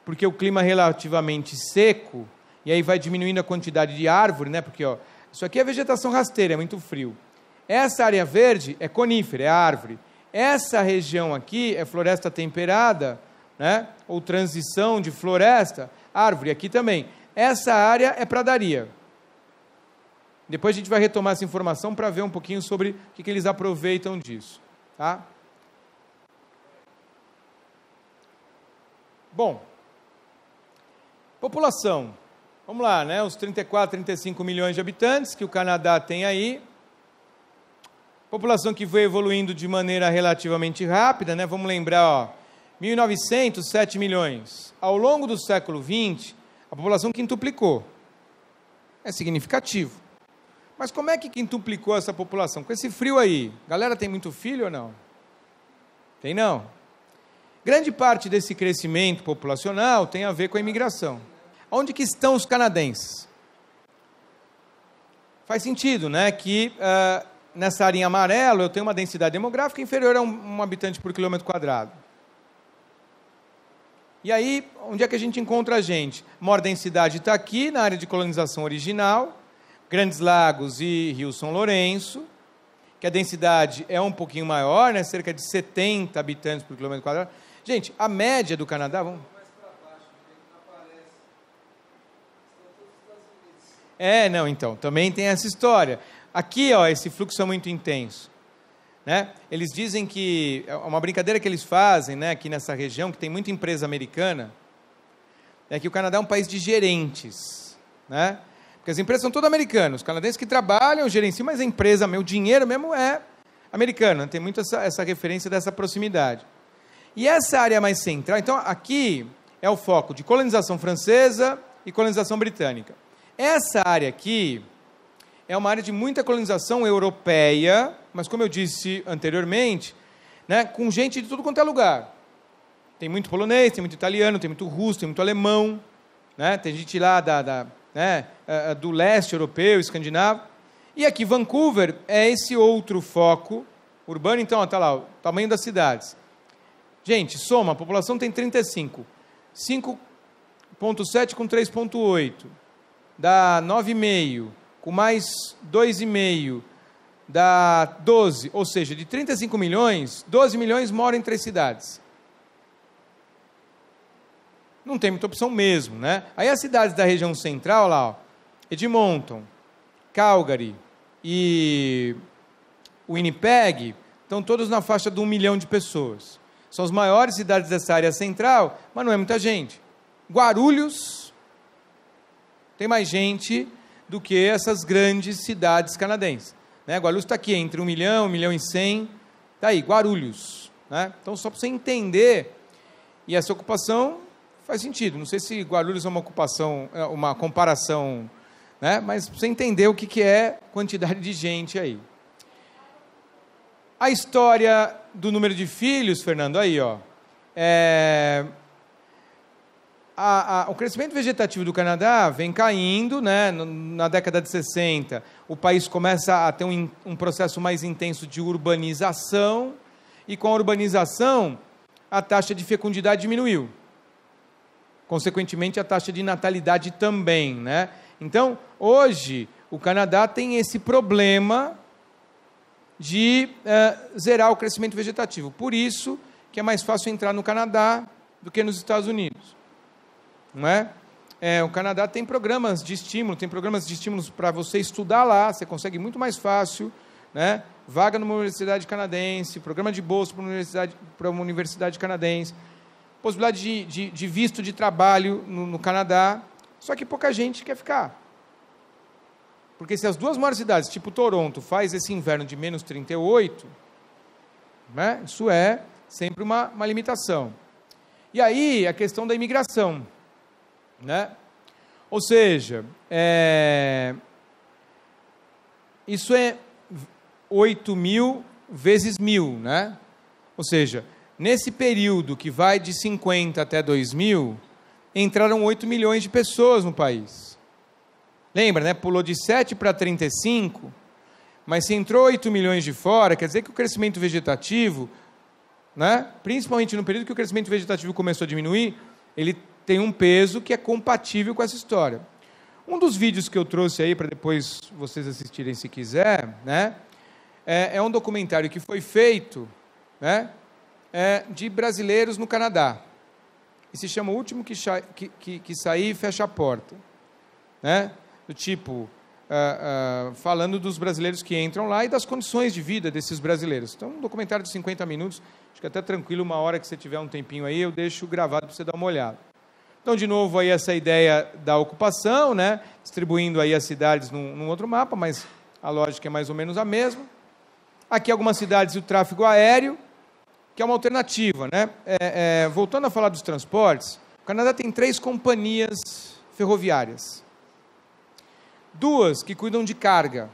porque o clima é relativamente seco, e aí vai diminuindo a quantidade de árvore, né? Porque ó, isso aqui é vegetação rasteira, é muito frio. Essa área verde é conífera, é árvore. Essa região aqui é floresta temperada, né? ou transição de floresta, árvore, aqui também. Essa área é pradaria. Depois a gente vai retomar essa informação para ver um pouquinho sobre o que, que eles aproveitam disso. Tá? Bom, população. Vamos lá, né? Os 34, 35 milhões de habitantes que o Canadá tem aí. População que foi evoluindo de maneira relativamente rápida, né? Vamos lembrar, ó, 1.900, 7 milhões. Ao longo do século XX, a população quintuplicou. É significativo. Mas como é que quintuplicou essa população? Com esse frio aí, galera tem muito filho ou não? Tem não. Grande parte desse crescimento populacional tem a ver com a imigração. Onde que estão os canadenses? Faz sentido, né, que uh, nessa área amarela eu tenho uma densidade demográfica inferior a um, um habitante por quilômetro quadrado. E aí, onde é que a gente encontra a gente? Maior densidade está aqui, na área de colonização original, Grandes Lagos e Rio São Lourenço, que a densidade é um pouquinho maior, né? cerca de 70 habitantes por quilômetro quadrado. Gente, a média do Canadá... Vamos... É, não, então, também tem essa história. Aqui, ó, esse fluxo é muito intenso. Né? Eles dizem que é uma brincadeira que eles fazem, né, aqui nessa região que tem muita empresa americana, é que o Canadá é um país de gerentes, né? Porque as empresas são todas americanas, os canadenses que trabalham, gerenciam, mas a empresa, meu dinheiro mesmo é americano, né? tem muito essa, essa referência dessa proximidade. E essa área mais central, então aqui é o foco de colonização francesa e colonização britânica. Essa área aqui é uma área de muita colonização europeia, mas como eu disse anteriormente, né, com gente de tudo quanto é lugar. Tem muito polonês, tem muito italiano, tem muito russo, tem muito alemão, né, tem gente lá da, da né, do leste europeu, escandinavo. E aqui, Vancouver é esse outro foco urbano, então, está lá, o tamanho das cidades. Gente, soma, a população tem 35. 5,7 com 3,8. Dá 9,5. Com mais 2,5 dá 12, ou seja, de 35 milhões, 12 milhões moram em três cidades. Não tem muita opção mesmo, né? Aí as cidades da região central lá, ó, Edmonton, Calgary e Winnipeg, estão todos na faixa de um milhão de pessoas. São as maiores cidades dessa área central, mas não é muita gente. Guarulhos tem mais gente do que essas grandes cidades canadenses. Né? Guarulhos está aqui entre um milhão, um milhão e cem, Está aí, Guarulhos. Né? Então, só para você entender, e essa ocupação faz sentido. Não sei se Guarulhos é uma ocupação, é uma comparação, né? mas para você entender o que, que é quantidade de gente aí. A história do número de filhos, Fernando, aí, ó. É... A, a, o crescimento vegetativo do Canadá vem caindo, né, na década de 60 o país começa a ter um, um processo mais intenso de urbanização, e com a urbanização, a taxa de fecundidade diminuiu. Consequentemente, a taxa de natalidade também. Né? Então, hoje, o Canadá tem esse problema de uh, zerar o crescimento vegetativo. Por isso que é mais fácil entrar no Canadá do que nos Estados Unidos. Não é? É, o Canadá tem programas de estímulo, tem programas de estímulos para você estudar lá, você consegue muito mais fácil, né? Vaga numa universidade canadense, programa de bolsa para uma universidade, para uma universidade canadense, possibilidade de, de, de visto de trabalho no, no Canadá, só que pouca gente quer ficar. Porque se as duas maiores cidades, tipo Toronto, faz esse inverno de menos 38, né, isso é sempre uma, uma limitação. E aí a questão da imigração. Né? Ou seja, é... isso é 8 mil vezes mil, né? Ou seja, nesse período que vai de 50 até 2000, entraram 8 milhões de pessoas no país. Lembra, né? Pulou de 7 para 35, mas se entrou 8 milhões de fora, quer dizer que o crescimento vegetativo, né? principalmente no período que o crescimento vegetativo começou a diminuir, ele tem um peso que é compatível com essa história. Um dos vídeos que eu trouxe aí para depois vocês assistirem se quiser, né? É, é um documentário que foi feito, né? É, de brasileiros no Canadá. E se chama O Último que, que, que, que Sair Fecha a Porta. Né? Do tipo, ah, ah, falando dos brasileiros que entram lá e das condições de vida desses brasileiros. Então, um documentário de 50 minutos, acho que é até tranquilo, uma hora que você tiver um tempinho aí, eu deixo gravado para você dar uma olhada. Então, de novo, aí essa ideia da ocupação, né? distribuindo aí as cidades num, num outro mapa, mas a lógica é mais ou menos a mesma. Aqui algumas cidades e o tráfego aéreo, que é uma alternativa. Né? É, é, voltando a falar dos transportes, o Canadá tem três companhias ferroviárias. Duas que cuidam de carga,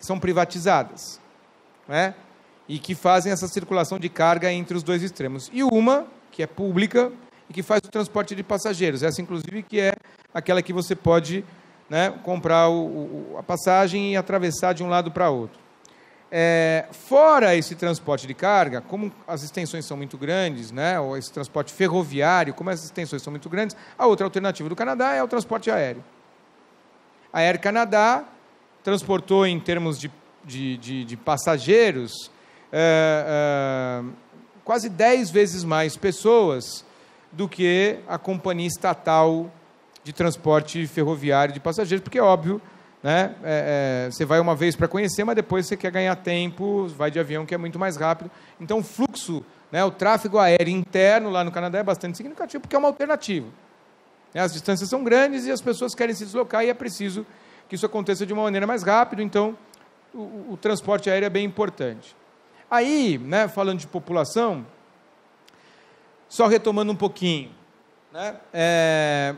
que são privatizadas, né? e que fazem essa circulação de carga entre os dois extremos. E uma, que é pública, e que faz o transporte de passageiros. Essa, inclusive, que é aquela que você pode né, comprar o, o, a passagem e atravessar de um lado para outro. É, fora esse transporte de carga, como as extensões são muito grandes, né, ou esse transporte ferroviário, como as extensões são muito grandes, a outra alternativa do Canadá é o transporte aéreo. A Air Canadá transportou, em termos de, de, de, de passageiros, é, é, quase 10 vezes mais pessoas do que a companhia estatal de transporte ferroviário de passageiros, porque é óbvio, né? É, é, você vai uma vez para conhecer, mas depois você quer ganhar tempo, vai de avião que é muito mais rápido. Então, o fluxo, né, o tráfego aéreo interno lá no Canadá é bastante significativo, porque é uma alternativa. Né? As distâncias são grandes e as pessoas querem se deslocar e é preciso que isso aconteça de uma maneira mais rápida, então o, o transporte aéreo é bem importante. Aí, né, falando de população, só retomando um pouquinho. Né? É...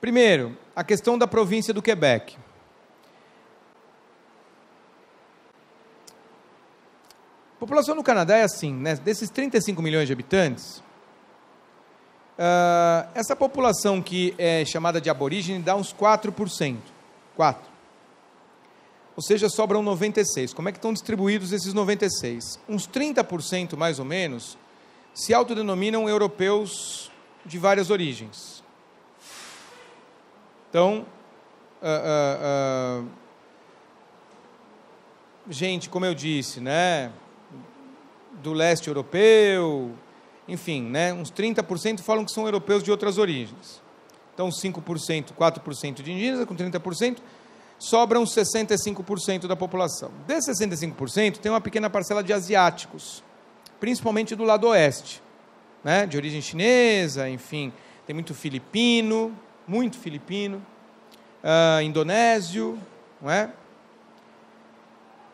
Primeiro, a questão da província do Quebec. A população do Canadá é assim, né? desses 35 milhões de habitantes, uh, essa população que é chamada de aborígene dá uns 4%. 4. Ou seja, sobram 96. Como é que estão distribuídos esses 96? Uns 30% mais ou menos se autodenominam europeus de várias origens. Então, uh, uh, uh, gente, como eu disse, né, do leste europeu, enfim, né, uns 30% falam que são europeus de outras origens. Então, 5%, 4% de indígenas, com 30%, sobram 65% da população. Desses 65%, tem uma pequena parcela de asiáticos principalmente do lado oeste, né? de origem chinesa, enfim, tem muito filipino, muito filipino, uh, indonésio, não é?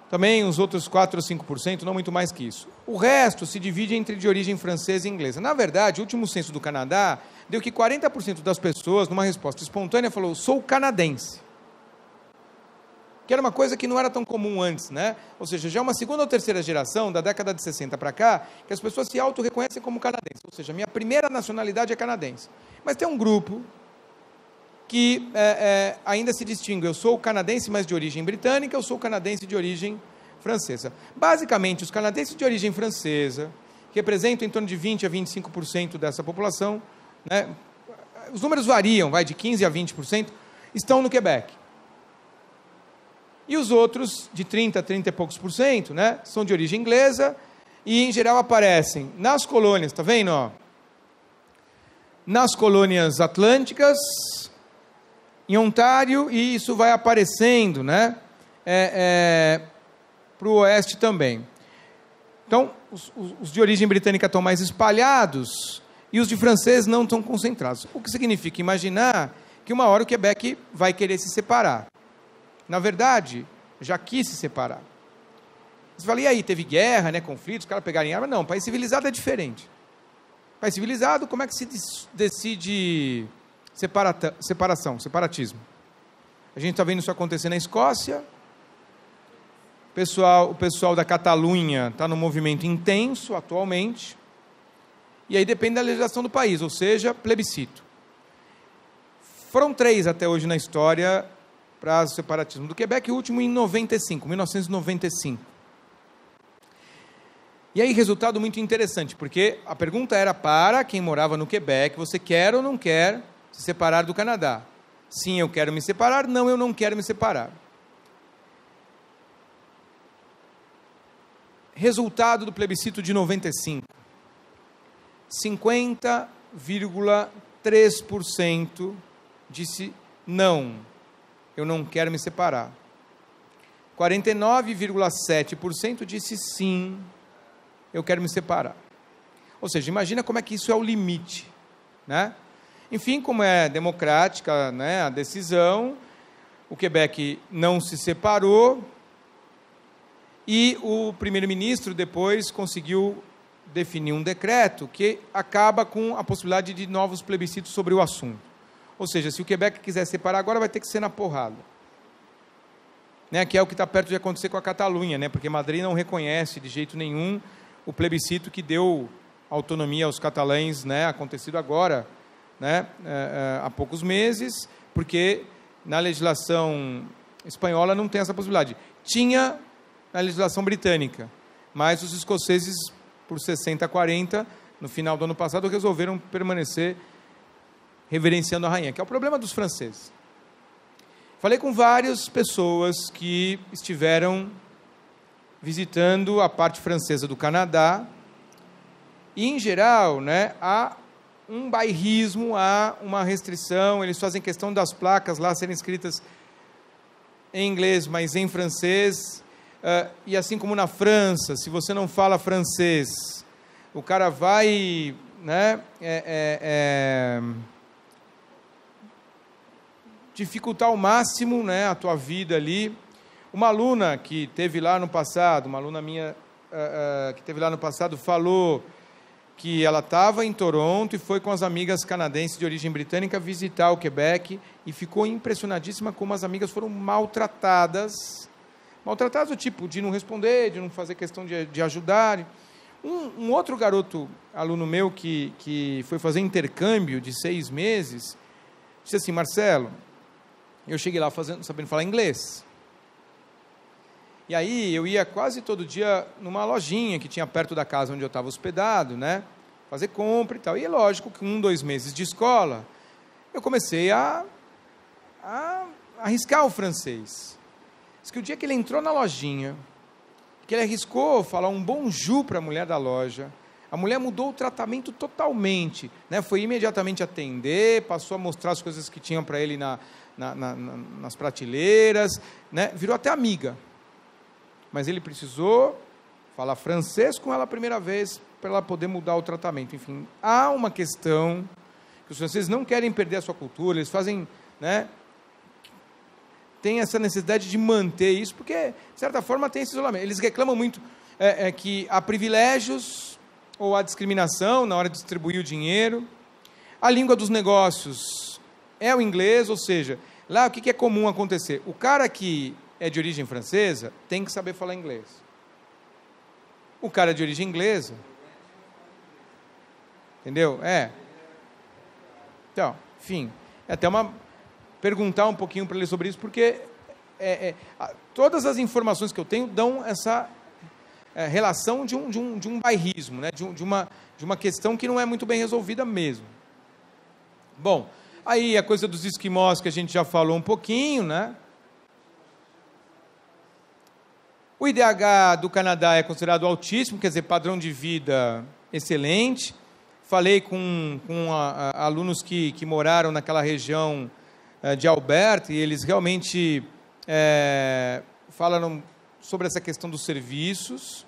Também os outros 4 ou 5%, não muito mais que isso. O resto se divide entre de origem francesa e inglesa. Na verdade, o último censo do Canadá deu que 40% das pessoas, numa resposta espontânea, falou: sou canadense que era uma coisa que não era tão comum antes, né? Ou seja, já é uma segunda ou terceira geração, da década de 60 para cá, que as pessoas se auto-reconhecem como canadenses. Ou seja, minha primeira nacionalidade é canadense. Mas tem um grupo que é, é, ainda se distingue. Eu sou canadense, mas de origem britânica, eu sou canadense de origem francesa. Basicamente, os canadenses de origem francesa, que representam em torno de 20 a 25% dessa população, né? os números variam, vai de 15 a 20%, estão no Quebec. E os outros, de 30 a 30 e poucos por cento, né, são de origem inglesa e em geral aparecem nas colônias, tá vendo? Ó? Nas colônias atlânticas, em Ontário, e isso vai aparecendo né, é, é, para o oeste também. Então, os, os de origem britânica estão mais espalhados e os de francês não estão concentrados. O que significa imaginar que uma hora o Quebec vai querer se separar na verdade, já quis se separar. Você fala, e aí, teve guerra, né, conflitos, os caras pegaram arma? Não, país civilizado é diferente. País civilizado, como é que se decide separata, separação, separatismo? A gente está vendo isso acontecer na Escócia, o pessoal, o pessoal da Catalunha está num movimento intenso atualmente, e aí depende da legislação do país, ou seja, plebiscito. Foram três até hoje na história para o separatismo do Quebec, o último em 95, 1995. E aí, resultado muito interessante, porque a pergunta era para quem morava no Quebec: você quer ou não quer se separar do Canadá? Sim, eu quero me separar. Não, eu não quero me separar. Resultado do plebiscito de 95: 50,3% disse não eu não quero me separar. 49,7% disse sim, eu quero me separar. Ou seja, imagina como é que isso é o limite, né? Enfim, como é democrática né, a decisão, o Quebec não se separou e o primeiro-ministro depois conseguiu definir um decreto que acaba com a possibilidade de novos plebiscitos sobre o assunto. Ou seja, se o Quebec quiser separar agora, vai ter que ser na porrada. Né? Que é o que está perto de acontecer com a Catalunha, né? porque Madrid não reconhece de jeito nenhum o plebiscito que deu autonomia aos catalães, né? acontecido agora, né? É, é, há poucos meses, porque na legislação espanhola não tem essa possibilidade. Tinha na legislação britânica, mas os escoceses, por 60 40, no final do ano passado, resolveram permanecer reverenciando a rainha, que é o problema dos franceses. Falei com várias pessoas que estiveram visitando a parte francesa do Canadá. E, em geral, né, há um bairrismo, há uma restrição. Eles fazem questão das placas lá serem escritas em inglês, mas em francês. Uh, e assim como na França, se você não fala francês, o cara vai. Né, é, é, é dificultar ao máximo né, a tua vida ali. Uma aluna que teve lá no passado, uma aluna minha uh, uh, que teve lá no passado, falou que ela estava em Toronto e foi com as amigas canadenses de origem britânica visitar o Quebec e ficou impressionadíssima como as amigas foram maltratadas. Maltratadas do tipo de não responder, de não fazer questão de, de ajudar. Um, um, outro garoto, aluno meu, que, que foi fazer intercâmbio de seis meses, disse assim: Marcelo, eu cheguei lá fazendo, sabendo falar inglês. E aí eu ia quase todo dia numa lojinha que tinha perto da casa onde eu estava hospedado, né? Fazer compra e tal. E é lógico que um, dois meses de escola, eu comecei a, a arriscar o francês. Diz que o dia que ele entrou na lojinha, que ele arriscou falar um bonjour para a mulher da loja, a mulher mudou o tratamento totalmente, né? Foi imediatamente atender, passou a mostrar as coisas que tinham para ele na, na, na, nas prateleiras, né? virou até amiga. Mas ele precisou falar francês com ela a primeira vez para ela poder mudar o tratamento. Enfim, há uma questão que os franceses não querem perder a sua cultura, eles fazem, né? Tem essa necessidade de manter isso, porque, de certa forma, tem esse isolamento. Eles reclamam muito é, é, que há privilégios ou há discriminação na hora de distribuir o dinheiro. A língua dos negócios é o inglês, ou seja, Lá, o que, que é comum acontecer? O cara que é de origem francesa tem que saber falar inglês. O cara de origem inglesa. Entendeu? É. Então, enfim. É até uma. Perguntar um pouquinho para ele sobre isso, porque é, é, todas as informações que eu tenho dão essa é, relação de um, de um, de um bairrismo, né? de, um, de, uma, de uma questão que não é muito bem resolvida mesmo. Bom, Aí a coisa dos esquimós que a gente já falou um pouquinho, né? O IDH do Canadá é considerado altíssimo, quer dizer, padrão de vida excelente. Falei com, com a, a, alunos que, que moraram naquela região é, de Alberta e eles realmente é, falaram sobre essa questão dos serviços.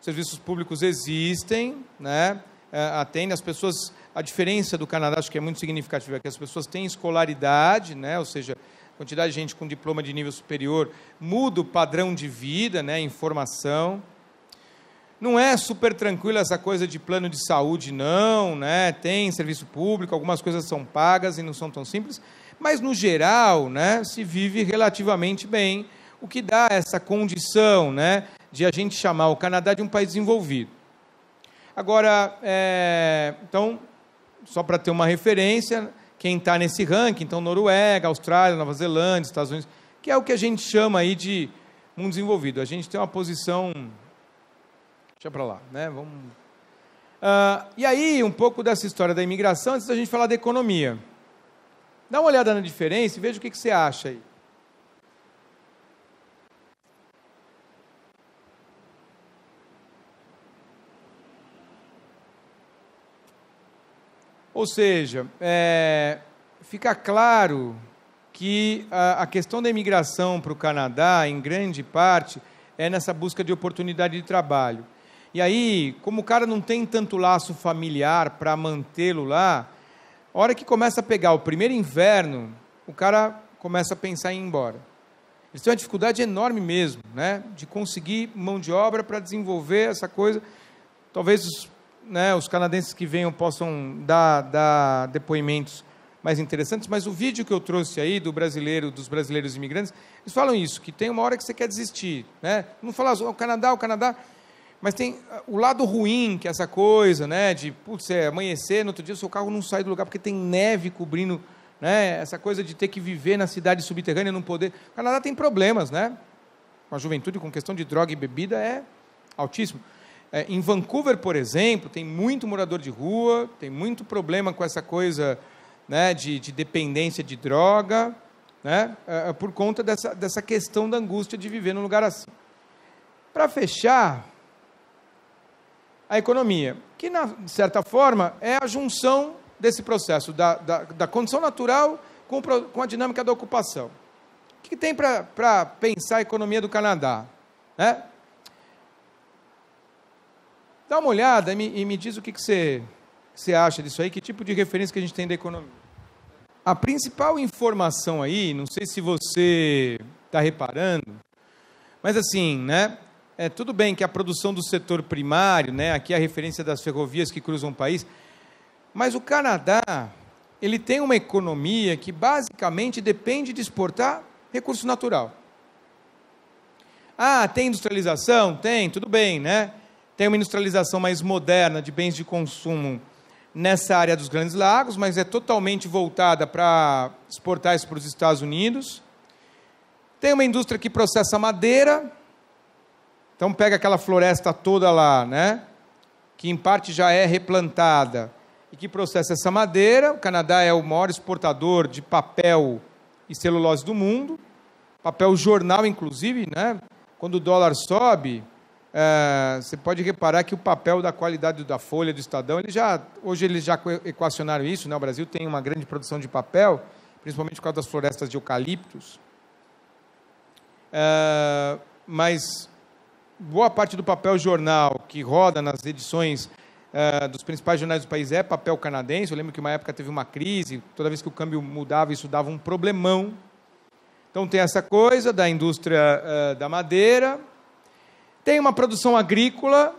serviços públicos existem, né? É, atendem, as pessoas a diferença do Canadá, acho que é muito significativa, é que as pessoas têm escolaridade, né? ou seja, a quantidade de gente com diploma de nível superior muda o padrão de vida, né? informação. Não é super tranquilo essa coisa de plano de saúde, não, né? Tem serviço público, algumas coisas são pagas e não são tão simples, mas no geral, né, se vive relativamente bem, o que dá essa condição, né, de a gente chamar o Canadá de um país desenvolvido. Agora, é, então, só para ter uma referência, quem está nesse ranking, então Noruega, Austrália, Nova Zelândia, Estados Unidos, que é o que a gente chama aí de mundo desenvolvido. A gente tem uma posição, deixa para lá, né? Vamos. Uh, e aí um pouco dessa história da imigração antes da gente falar da economia. Dá uma olhada na diferença e veja o que, que você acha aí. Ou seja, é, fica claro que a, a questão da imigração para o Canadá, em grande parte, é nessa busca de oportunidade de trabalho. E aí, como o cara não tem tanto laço familiar para mantê-lo lá, a hora que começa a pegar o primeiro inverno, o cara começa a pensar em ir embora. Eles têm uma dificuldade enorme mesmo, né, de conseguir mão de obra para desenvolver essa coisa. Talvez os né, os canadenses que venham possam dar, dar depoimentos mais interessantes, mas o vídeo que eu trouxe aí do brasileiro, dos brasileiros imigrantes, eles falam isso, que tem uma hora que você quer desistir, né? Não falar o Canadá, o Canadá, mas tem o lado ruim que é essa coisa, né? De putz, é amanhecer, no outro dia o seu carro não sai do lugar porque tem neve cobrindo, né? Essa coisa de ter que viver na cidade subterrânea, não poder. O Canadá tem problemas, né? Com a juventude, com questão de droga e bebida é altíssimo. É, em Vancouver, por exemplo, tem muito morador de rua, tem muito problema com essa coisa né, de, de dependência de droga, né, é, é por conta dessa, dessa questão da angústia de viver num lugar assim. Para fechar, a economia, que, na, de certa forma, é a junção desse processo da, da, da condição natural com, com a dinâmica da ocupação. O que tem para pensar a economia do Canadá? Né? Dá uma olhada e me, e me diz o que, que, você, que você acha disso aí, que tipo de referência que a gente tem da economia. A principal informação aí, não sei se você está reparando, mas assim, né? É, tudo bem que a produção do setor primário, né? Aqui é a referência das ferrovias que cruzam o país, mas o Canadá ele tem uma economia que basicamente depende de exportar recurso natural. Ah, tem industrialização? Tem, tudo bem, né? Tem uma industrialização mais moderna de bens de consumo nessa área dos Grandes Lagos, mas é totalmente voltada para exportar isso para os Estados Unidos. Tem uma indústria que processa madeira, então pega aquela floresta toda lá, né? Que em parte já é replantada e que processa essa madeira. O Canadá é o maior exportador de papel e celulose do mundo, papel jornal inclusive, né? Quando o dólar sobe, é, você pode reparar que o papel da qualidade da folha do Estadão, ele já, hoje eles já equacionaram isso, né? o Brasil tem uma grande produção de papel, principalmente por causa das florestas de eucaliptos, é, mas boa parte do papel jornal que roda nas edições é, dos principais jornais do país é papel canadense, eu lembro que uma época teve uma crise, toda vez que o câmbio mudava, isso dava um problemão, então tem essa coisa da indústria é, da madeira, tem uma produção agrícola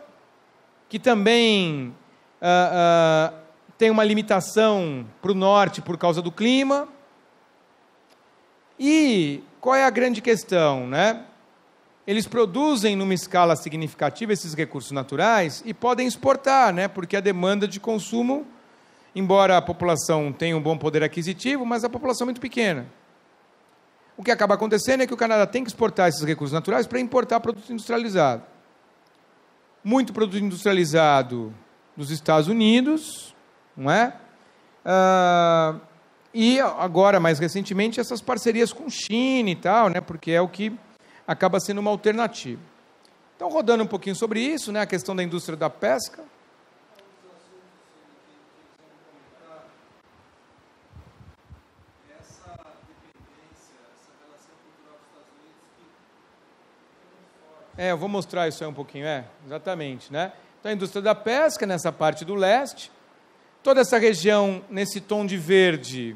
que também ah, ah, tem uma limitação para o norte por causa do clima. E qual é a grande questão, né? Eles produzem numa escala significativa esses recursos naturais e podem exportar, né? Porque a demanda de consumo, embora a população tenha um bom poder aquisitivo, mas a população é muito pequena. O que acaba acontecendo é que o Canadá tem que exportar esses recursos naturais para importar produto industrializado. Muito produto industrializado dos Estados Unidos, não é? Ah, e agora, mais recentemente, essas parcerias com China e tal, né? Porque é o que acaba sendo uma alternativa. Então, rodando um pouquinho sobre isso, né? A questão da indústria da pesca. É, eu vou mostrar isso aí um pouquinho, é, exatamente, né? Então, a indústria da pesca nessa parte do leste, toda essa região nesse tom de verde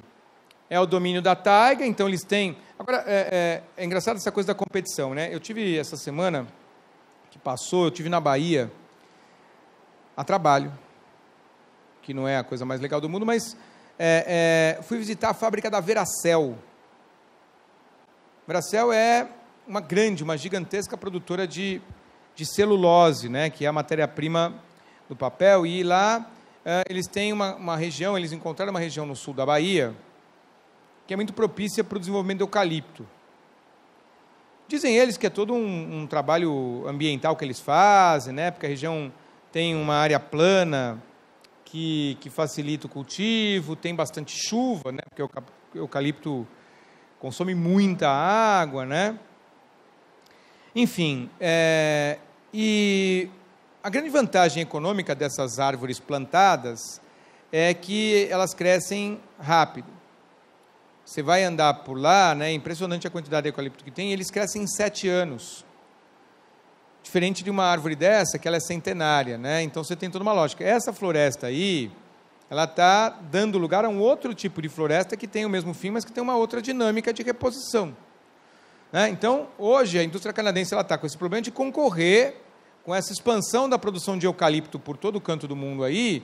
é o domínio da taiga, então eles têm... Agora, é, é, é engraçado essa coisa da competição, né? Eu tive essa semana que passou, eu tive na Bahia, a trabalho, que não é a coisa mais legal do mundo, mas é, é, fui visitar a fábrica da Veracel. Veracel é uma grande, uma gigantesca produtora de, de celulose, né, que é a matéria-prima do papel, e lá eh, eles têm uma, uma região, eles encontraram uma região no sul da Bahia, que é muito propícia para o desenvolvimento do eucalipto. Dizem eles que é todo um, um, trabalho ambiental que eles fazem, né? porque a região tem uma área plana que, que facilita o cultivo, tem bastante chuva, né? porque o eucalipto consome muita água, né? Enfim, é, e a grande vantagem econômica dessas árvores plantadas é que elas crescem rápido. Você vai andar por lá, né? É impressionante a quantidade de eucalipto que tem. Eles crescem em sete anos, diferente de uma árvore dessa que ela é centenária, né? Então você tem toda uma lógica. Essa floresta aí, ela está dando lugar a um outro tipo de floresta que tem o mesmo fim, mas que tem uma outra dinâmica de reposição. Né? Então, hoje, a indústria canadense está com esse problema de concorrer com essa expansão da produção de eucalipto por todo o canto do mundo aí,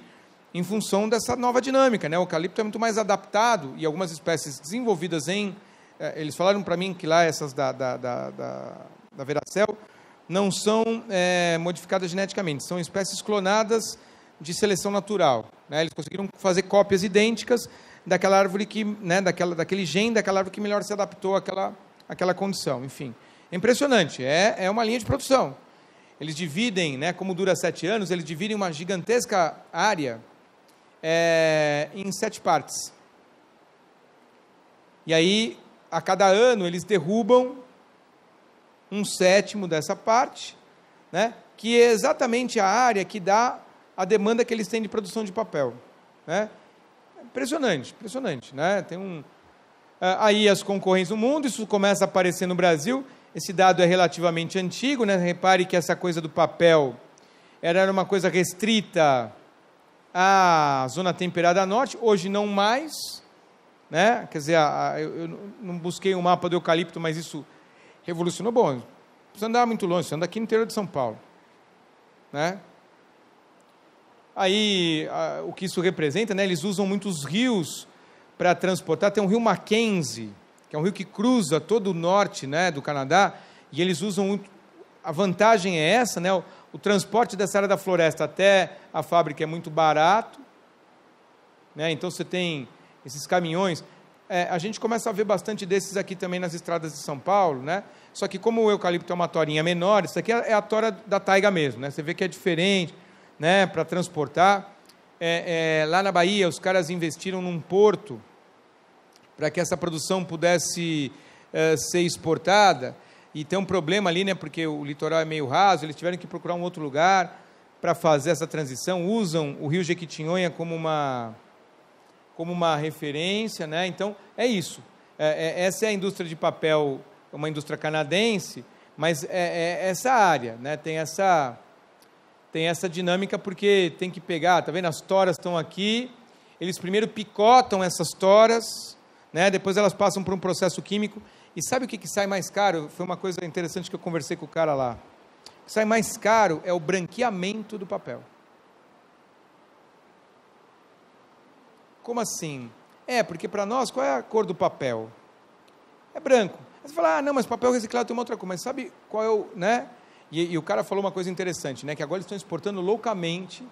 em função dessa nova dinâmica. Né? O eucalipto é muito mais adaptado e algumas espécies desenvolvidas em. Eh, eles falaram para mim que lá essas da, da, da, da, da Veracel não são eh, modificadas geneticamente, são espécies clonadas de seleção natural. Né? Eles conseguiram fazer cópias idênticas daquela árvore que, né, daquela, daquele gene daquela árvore que melhor se adaptou àquela aquela condição. Enfim, é impressionante, é, é uma linha de produção. Eles dividem, né, como dura sete anos, eles dividem uma gigantesca área é, em sete partes. E aí, a cada ano, eles derrubam um sétimo dessa parte, né, que é exatamente a área que dá a demanda que eles têm de produção de papel. Né? Impressionante, impressionante. Né? Tem um, ah, aí as concorrentes do mundo, isso começa a aparecer no Brasil. Esse dado é relativamente antigo, né? repare que essa coisa do papel era uma coisa restrita à zona temperada norte, hoje não mais. Né? Quer dizer, a, a, eu, eu, não busquei um mapa do eucalipto, mas isso revolucionou. Bom, não precisa andar muito longe, você anda aqui no interior de São Paulo. Né? Aí, a, o que isso representa, né? eles usam muitos rios para transportar. Tem um rio Mackenzie, que é um rio que cruza todo o norte né, do Canadá, e eles usam muito. A vantagem é essa, né? O, o transporte dessa área da floresta até a fábrica é muito barato, né? Então você tem esses caminhões. É, a gente começa a ver bastante desses aqui também nas estradas de São Paulo, né? Só que como o eucalipto é uma torinha menor, isso aqui é, é a tora da taiga mesmo, né? Você vê que é diferente, né? Para transportar. É, é, lá na Bahia, os caras investiram num porto para que essa produção pudesse eh, ser exportada. E tem um problema ali, né, porque o litoral é meio raso, eles tiveram que procurar um outro lugar para fazer essa transição. Usam o rio Jequitinhonha como uma, como uma referência. Né? Então, é isso. É, é, essa é a indústria de papel, uma indústria canadense, mas é, é essa área, né? tem, essa, tem essa dinâmica porque tem que pegar, Está vendo? As toras estão aqui, eles primeiro picotam essas toras, né? Depois elas passam por um processo químico. E sabe o que, que sai mais caro? Foi uma coisa interessante que eu conversei com o cara lá. O que sai mais caro é o branqueamento do papel. Como assim? É, porque para nós, qual é a cor do papel? É branco. Aí você fala, ah, não, mas papel reciclado tem uma outra cor. Mas sabe qual é o. Né? E, e o cara falou uma coisa interessante, né? Que agora eles estão exportando loucamente.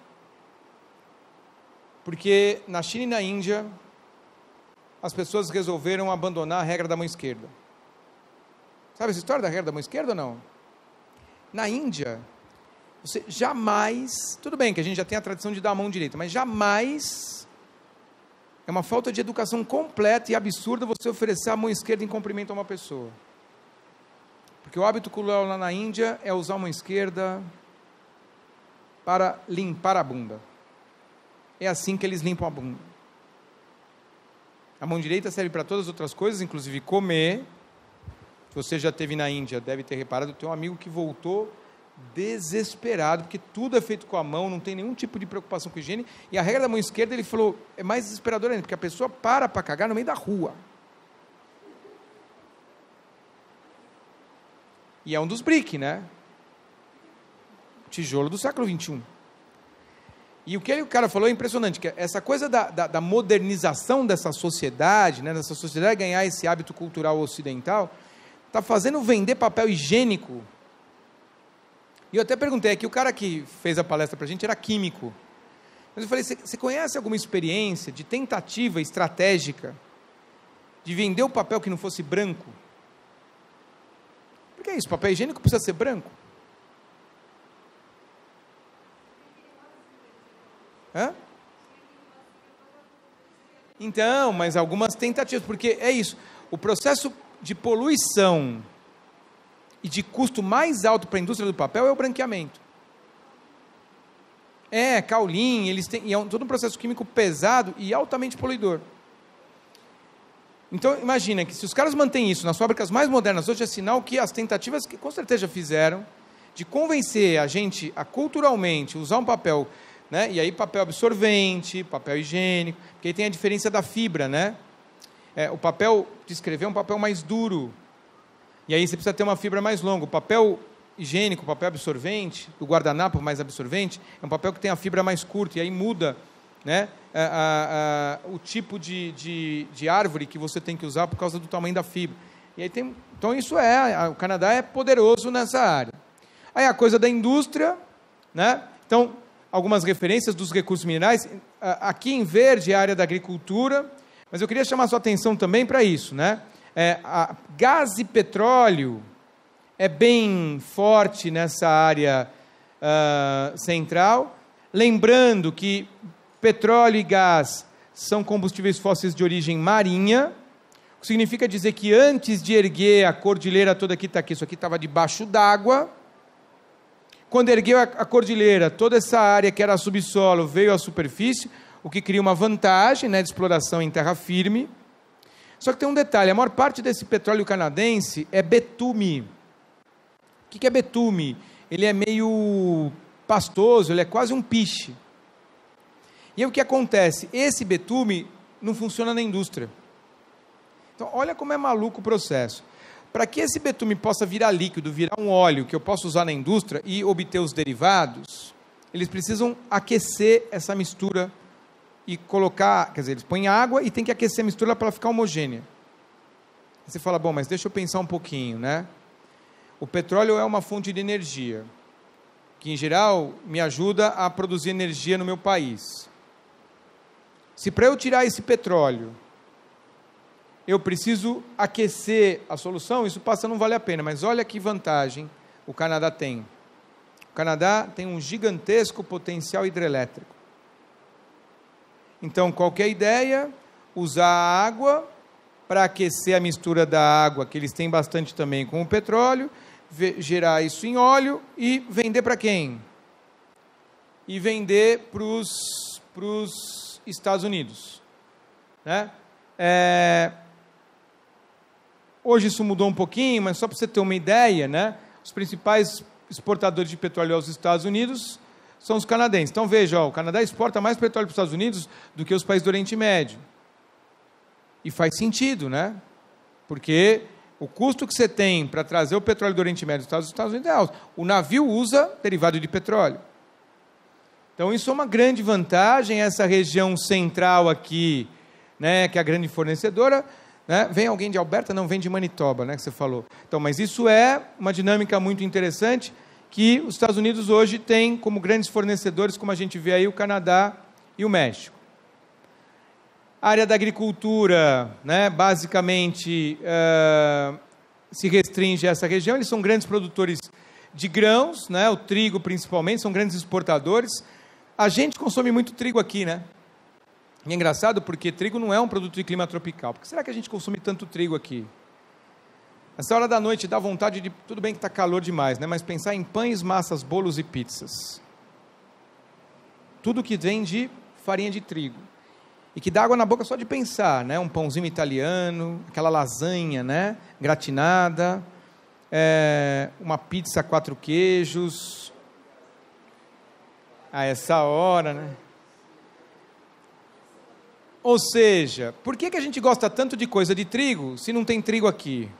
Porque na China e na Índia as pessoas resolveram abandonar a regra da mão esquerda. Sabe essa história da regra da mão esquerda ou não? Na Índia, você jamais, tudo bem que a gente já tem a tradição de dar a mão direita, mas jamais é uma falta de educação completa e absurda você oferecer a mão esquerda em cumprimento a uma pessoa. Porque o hábito cultural lá na Índia é usar a mão esquerda para limpar a bunda. É assim que eles limpam a bunda. A mão direita serve para todas as outras coisas, inclusive comer. Você já teve na Índia, deve ter reparado, tem um amigo que voltou desesperado, porque tudo é feito com a mão, não tem nenhum tipo de preocupação com higiene. E a regra da mão esquerda, ele falou, é mais desesperador ainda, porque a pessoa para para cagar no meio da rua. E é um dos BRIC, né? Tijolo do século XXI. E o que o cara falou é impressionante, que essa coisa da, da, da modernização dessa sociedade, né, dessa sociedade ganhar esse hábito cultural ocidental, está fazendo vender papel higiênico. E eu até perguntei aqui, o cara que fez a palestra para a gente era químico. Mas eu falei, você conhece alguma experiência de tentativa estratégica de vender o papel que não fosse branco? Porque é isso, papel higiênico precisa ser branco. Hã? Então, mas algumas tentativas, porque é isso. O processo de poluição e de custo mais alto para a indústria do papel é o branqueamento. É, caulim, eles têm, é um, todo um processo químico pesado e altamente poluidor. Então, imagina que se os caras mantêm isso nas fábricas mais modernas hoje, é sinal que as tentativas que com certeza fizeram de convencer a gente a culturalmente usar um papel né? E aí papel absorvente, papel higiênico, porque aí tem a diferença da fibra, né? É, o papel de escrever é um papel mais duro, e aí você precisa ter uma fibra mais longa. O papel higiênico, o papel absorvente, o guardanapo mais absorvente, é um papel que tem a fibra mais curta, e aí muda né, a, é, a, a, o tipo de, de, de, árvore que você tem que usar por causa do tamanho da fibra. E aí tem, então isso é, o Canadá é poderoso nessa área. Aí a coisa da indústria, né? Então, algumas referências dos recursos minerais. Ah, aqui em verde é a área da agricultura, mas eu queria chamar a sua atenção também para isso, né? É, gás e petróleo é bem forte nessa área uh, central. Lembrando que petróleo e gás são combustíveis fósseis de origem marinha, o que significa dizer que antes de erguer a cordilheira toda que está aqui, isso aqui estava debaixo d'água. Quando ergueu a cordilheira, toda essa área que era subsolo veio à superfície, o que cria uma vantagem né, de exploração em terra firme. Só que tem um detalhe: a maior parte desse petróleo canadense é betume. O que é betume? Ele é meio pastoso, ele é quase um piche. E aí o que acontece? Esse betume não funciona na indústria. Então, olha como é maluco o processo. Para que esse betume possa virar líquido, virar um óleo que eu possa usar na indústria e obter os derivados, eles precisam aquecer essa mistura e colocar, quer dizer, eles põem água e tem que aquecer a mistura para ela ficar homogênea. você fala, bom, mas deixa eu pensar um pouquinho, né? O petróleo é uma fonte de energia, que em geral me ajuda a produzir energia no meu país. Se para eu tirar esse petróleo eu preciso aquecer a solução, isso passa não vale a pena, mas olha que vantagem o Canadá tem. O Canadá tem um gigantesco potencial hidrelétrico. Então, qualquer ideia, usar a água para aquecer a mistura da água, que eles têm bastante também com o petróleo, gerar isso em óleo e vender para quem? E vender para os Estados Unidos. Né? É, Hoje isso mudou um pouquinho, mas só para você ter uma ideia, né? Os principais exportadores de petróleo aos Estados Unidos são os canadenses. Então veja, ó, o Canadá exporta mais petróleo para os Estados Unidos do que os países do Oriente Médio. E faz sentido, né? Porque o custo que você tem para trazer o petróleo do Oriente Médio para os Estados Unidos é alto. O navio usa derivado de petróleo. Então isso é uma grande vantagem, essa região central aqui, né, que é a grande fornecedora, né? Vem alguém de Alberta? Não, vem de Manitoba, né, que você falou. Então, mas isso é uma dinâmica muito interessante que os Estados Unidos hoje têm como grandes fornecedores, como a gente vê aí, o Canadá e o México. A área da agricultura, né, basicamente, uh, se restringe a essa região. Eles são grandes produtores de grãos, né, o trigo principalmente, são grandes exportadores. A gente consome muito trigo aqui, né? E é engraçado porque trigo não é um produto de clima tropical. Por que será que a gente consome tanto trigo aqui? Nessa hora da noite dá vontade de. Tudo bem que está calor demais, né? Mas pensar em pães, massas, bolos e pizzas. Tudo que vem de farinha de trigo. E que dá água na boca só de pensar, né? Um pãozinho italiano, aquela lasanha, né? Gratinada, é... uma pizza quatro queijos. A essa hora, né? Ou seja, por que, que a gente gosta tanto de coisa de trigo se não tem trigo aqui?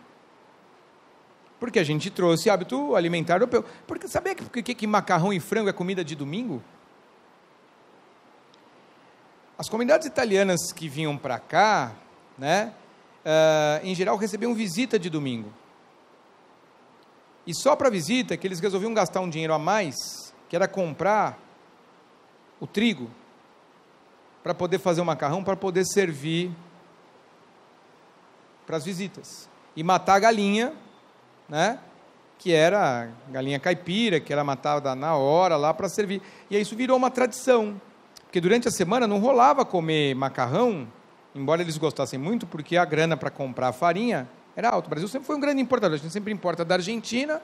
Porque a gente trouxe hábito alimentar europeu. Porque sabia que, que, que macarrão e frango é comida de domingo? As comunidades italianas que vinham para cá, né, uh, em geral recebiam visita de domingo. E só para visita é que eles resolviam gastar um dinheiro a mais, que era comprar o trigo para poder fazer o macarrão, para poder servir para as visitas. E matar a galinha, né? Que era a galinha caipira, que era matada na hora lá para servir. E isso virou uma tradição. Porque durante a semana não rolava comer macarrão, embora eles gostassem muito, porque a grana para comprar farinha era alta. O Brasil sempre foi um grande importador, a gente sempre importa da Argentina.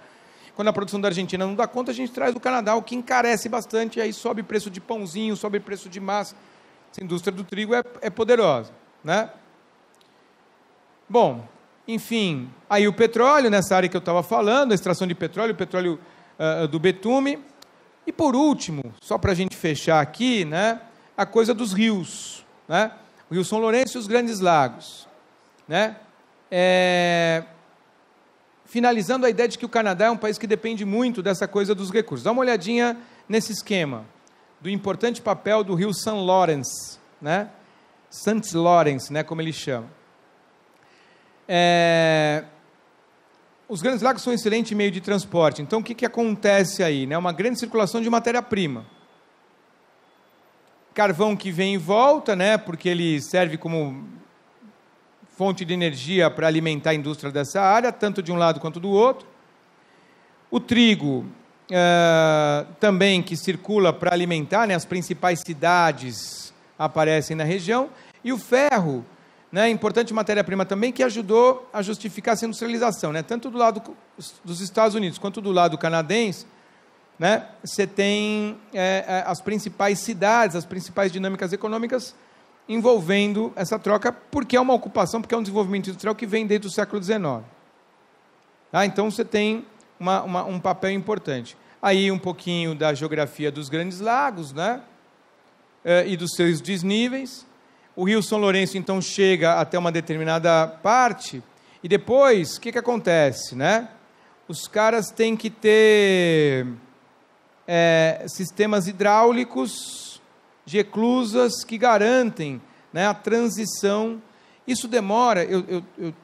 Quando a produção da Argentina não dá conta, a gente traz do Canadá, o que encarece bastante, e aí sobe preço de pãozinho, sobe preço de massa. Essa indústria do trigo é, é poderosa, né? Bom, enfim, aí o petróleo, nessa área que eu estava falando, a extração de petróleo, o petróleo uh, do betume. E por último, só para a gente fechar aqui, né, a coisa dos rios, né? O Rio São Lourenço e os Grandes Lagos, né? É... Finalizando a ideia de que o Canadá é um país que depende muito dessa coisa dos recursos. Dá uma olhadinha nesse esquema do importante papel do rio San Lawrence, né? St. Lawrence, né, como ele chama. É... Os grandes lagos são um excelente meio de transporte. Então, o que, que acontece aí? Né? Uma grande circulação de matéria-prima. Carvão que vem e volta, né, porque ele serve como fonte de energia para alimentar a indústria dessa área, tanto de um lado quanto do outro. O trigo ah, também que circula para alimentar, né, as principais cidades aparecem na região, e o ferro, né, importante matéria-prima também, que ajudou a justificar essa industrialização, né, tanto do lado dos Estados Unidos quanto do lado canadense, né, você tem é, é, as principais cidades, as principais dinâmicas econômicas envolvendo essa troca, porque é uma ocupação, porque é um desenvolvimento industrial que vem desde o século XIX. Tá? Então você tem uma, uma, um papel importante. Aí um pouquinho da geografia dos Grandes Lagos, né? É, e dos seus desníveis. O Rio São Lourenço então chega até uma determinada parte e depois o que, que acontece, né? Os caras têm que ter é, sistemas hidráulicos de eclusas que garantem né, a transição. Isso demora. Eu, eu, eu,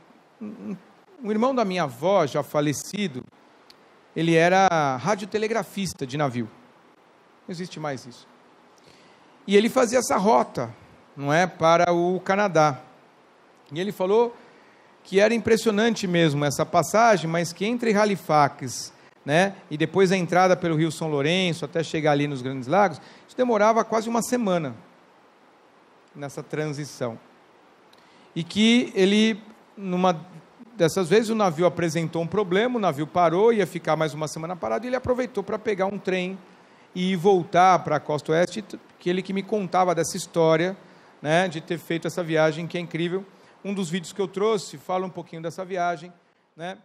um irmão da minha avó, já falecido, ele era radiotelegrafista de navio. Não existe mais isso. E ele fazia essa rota, não é, para o Canadá. E ele falou que era impressionante mesmo essa passagem, mas que entre Halifax, né, e depois a entrada pelo Rio São Lourenço até chegar ali nos Grandes Lagos, isso demorava quase uma semana nessa transição. E que ele numa dessas vezes o navio apresentou um problema, o navio parou, ia ficar mais uma semana parado, e ele aproveitou para pegar um trem e voltar para a costa oeste, que ele que me contava dessa história, né, de ter feito essa viagem que é incrível. Um dos vídeos que eu trouxe fala um pouquinho dessa viagem, né?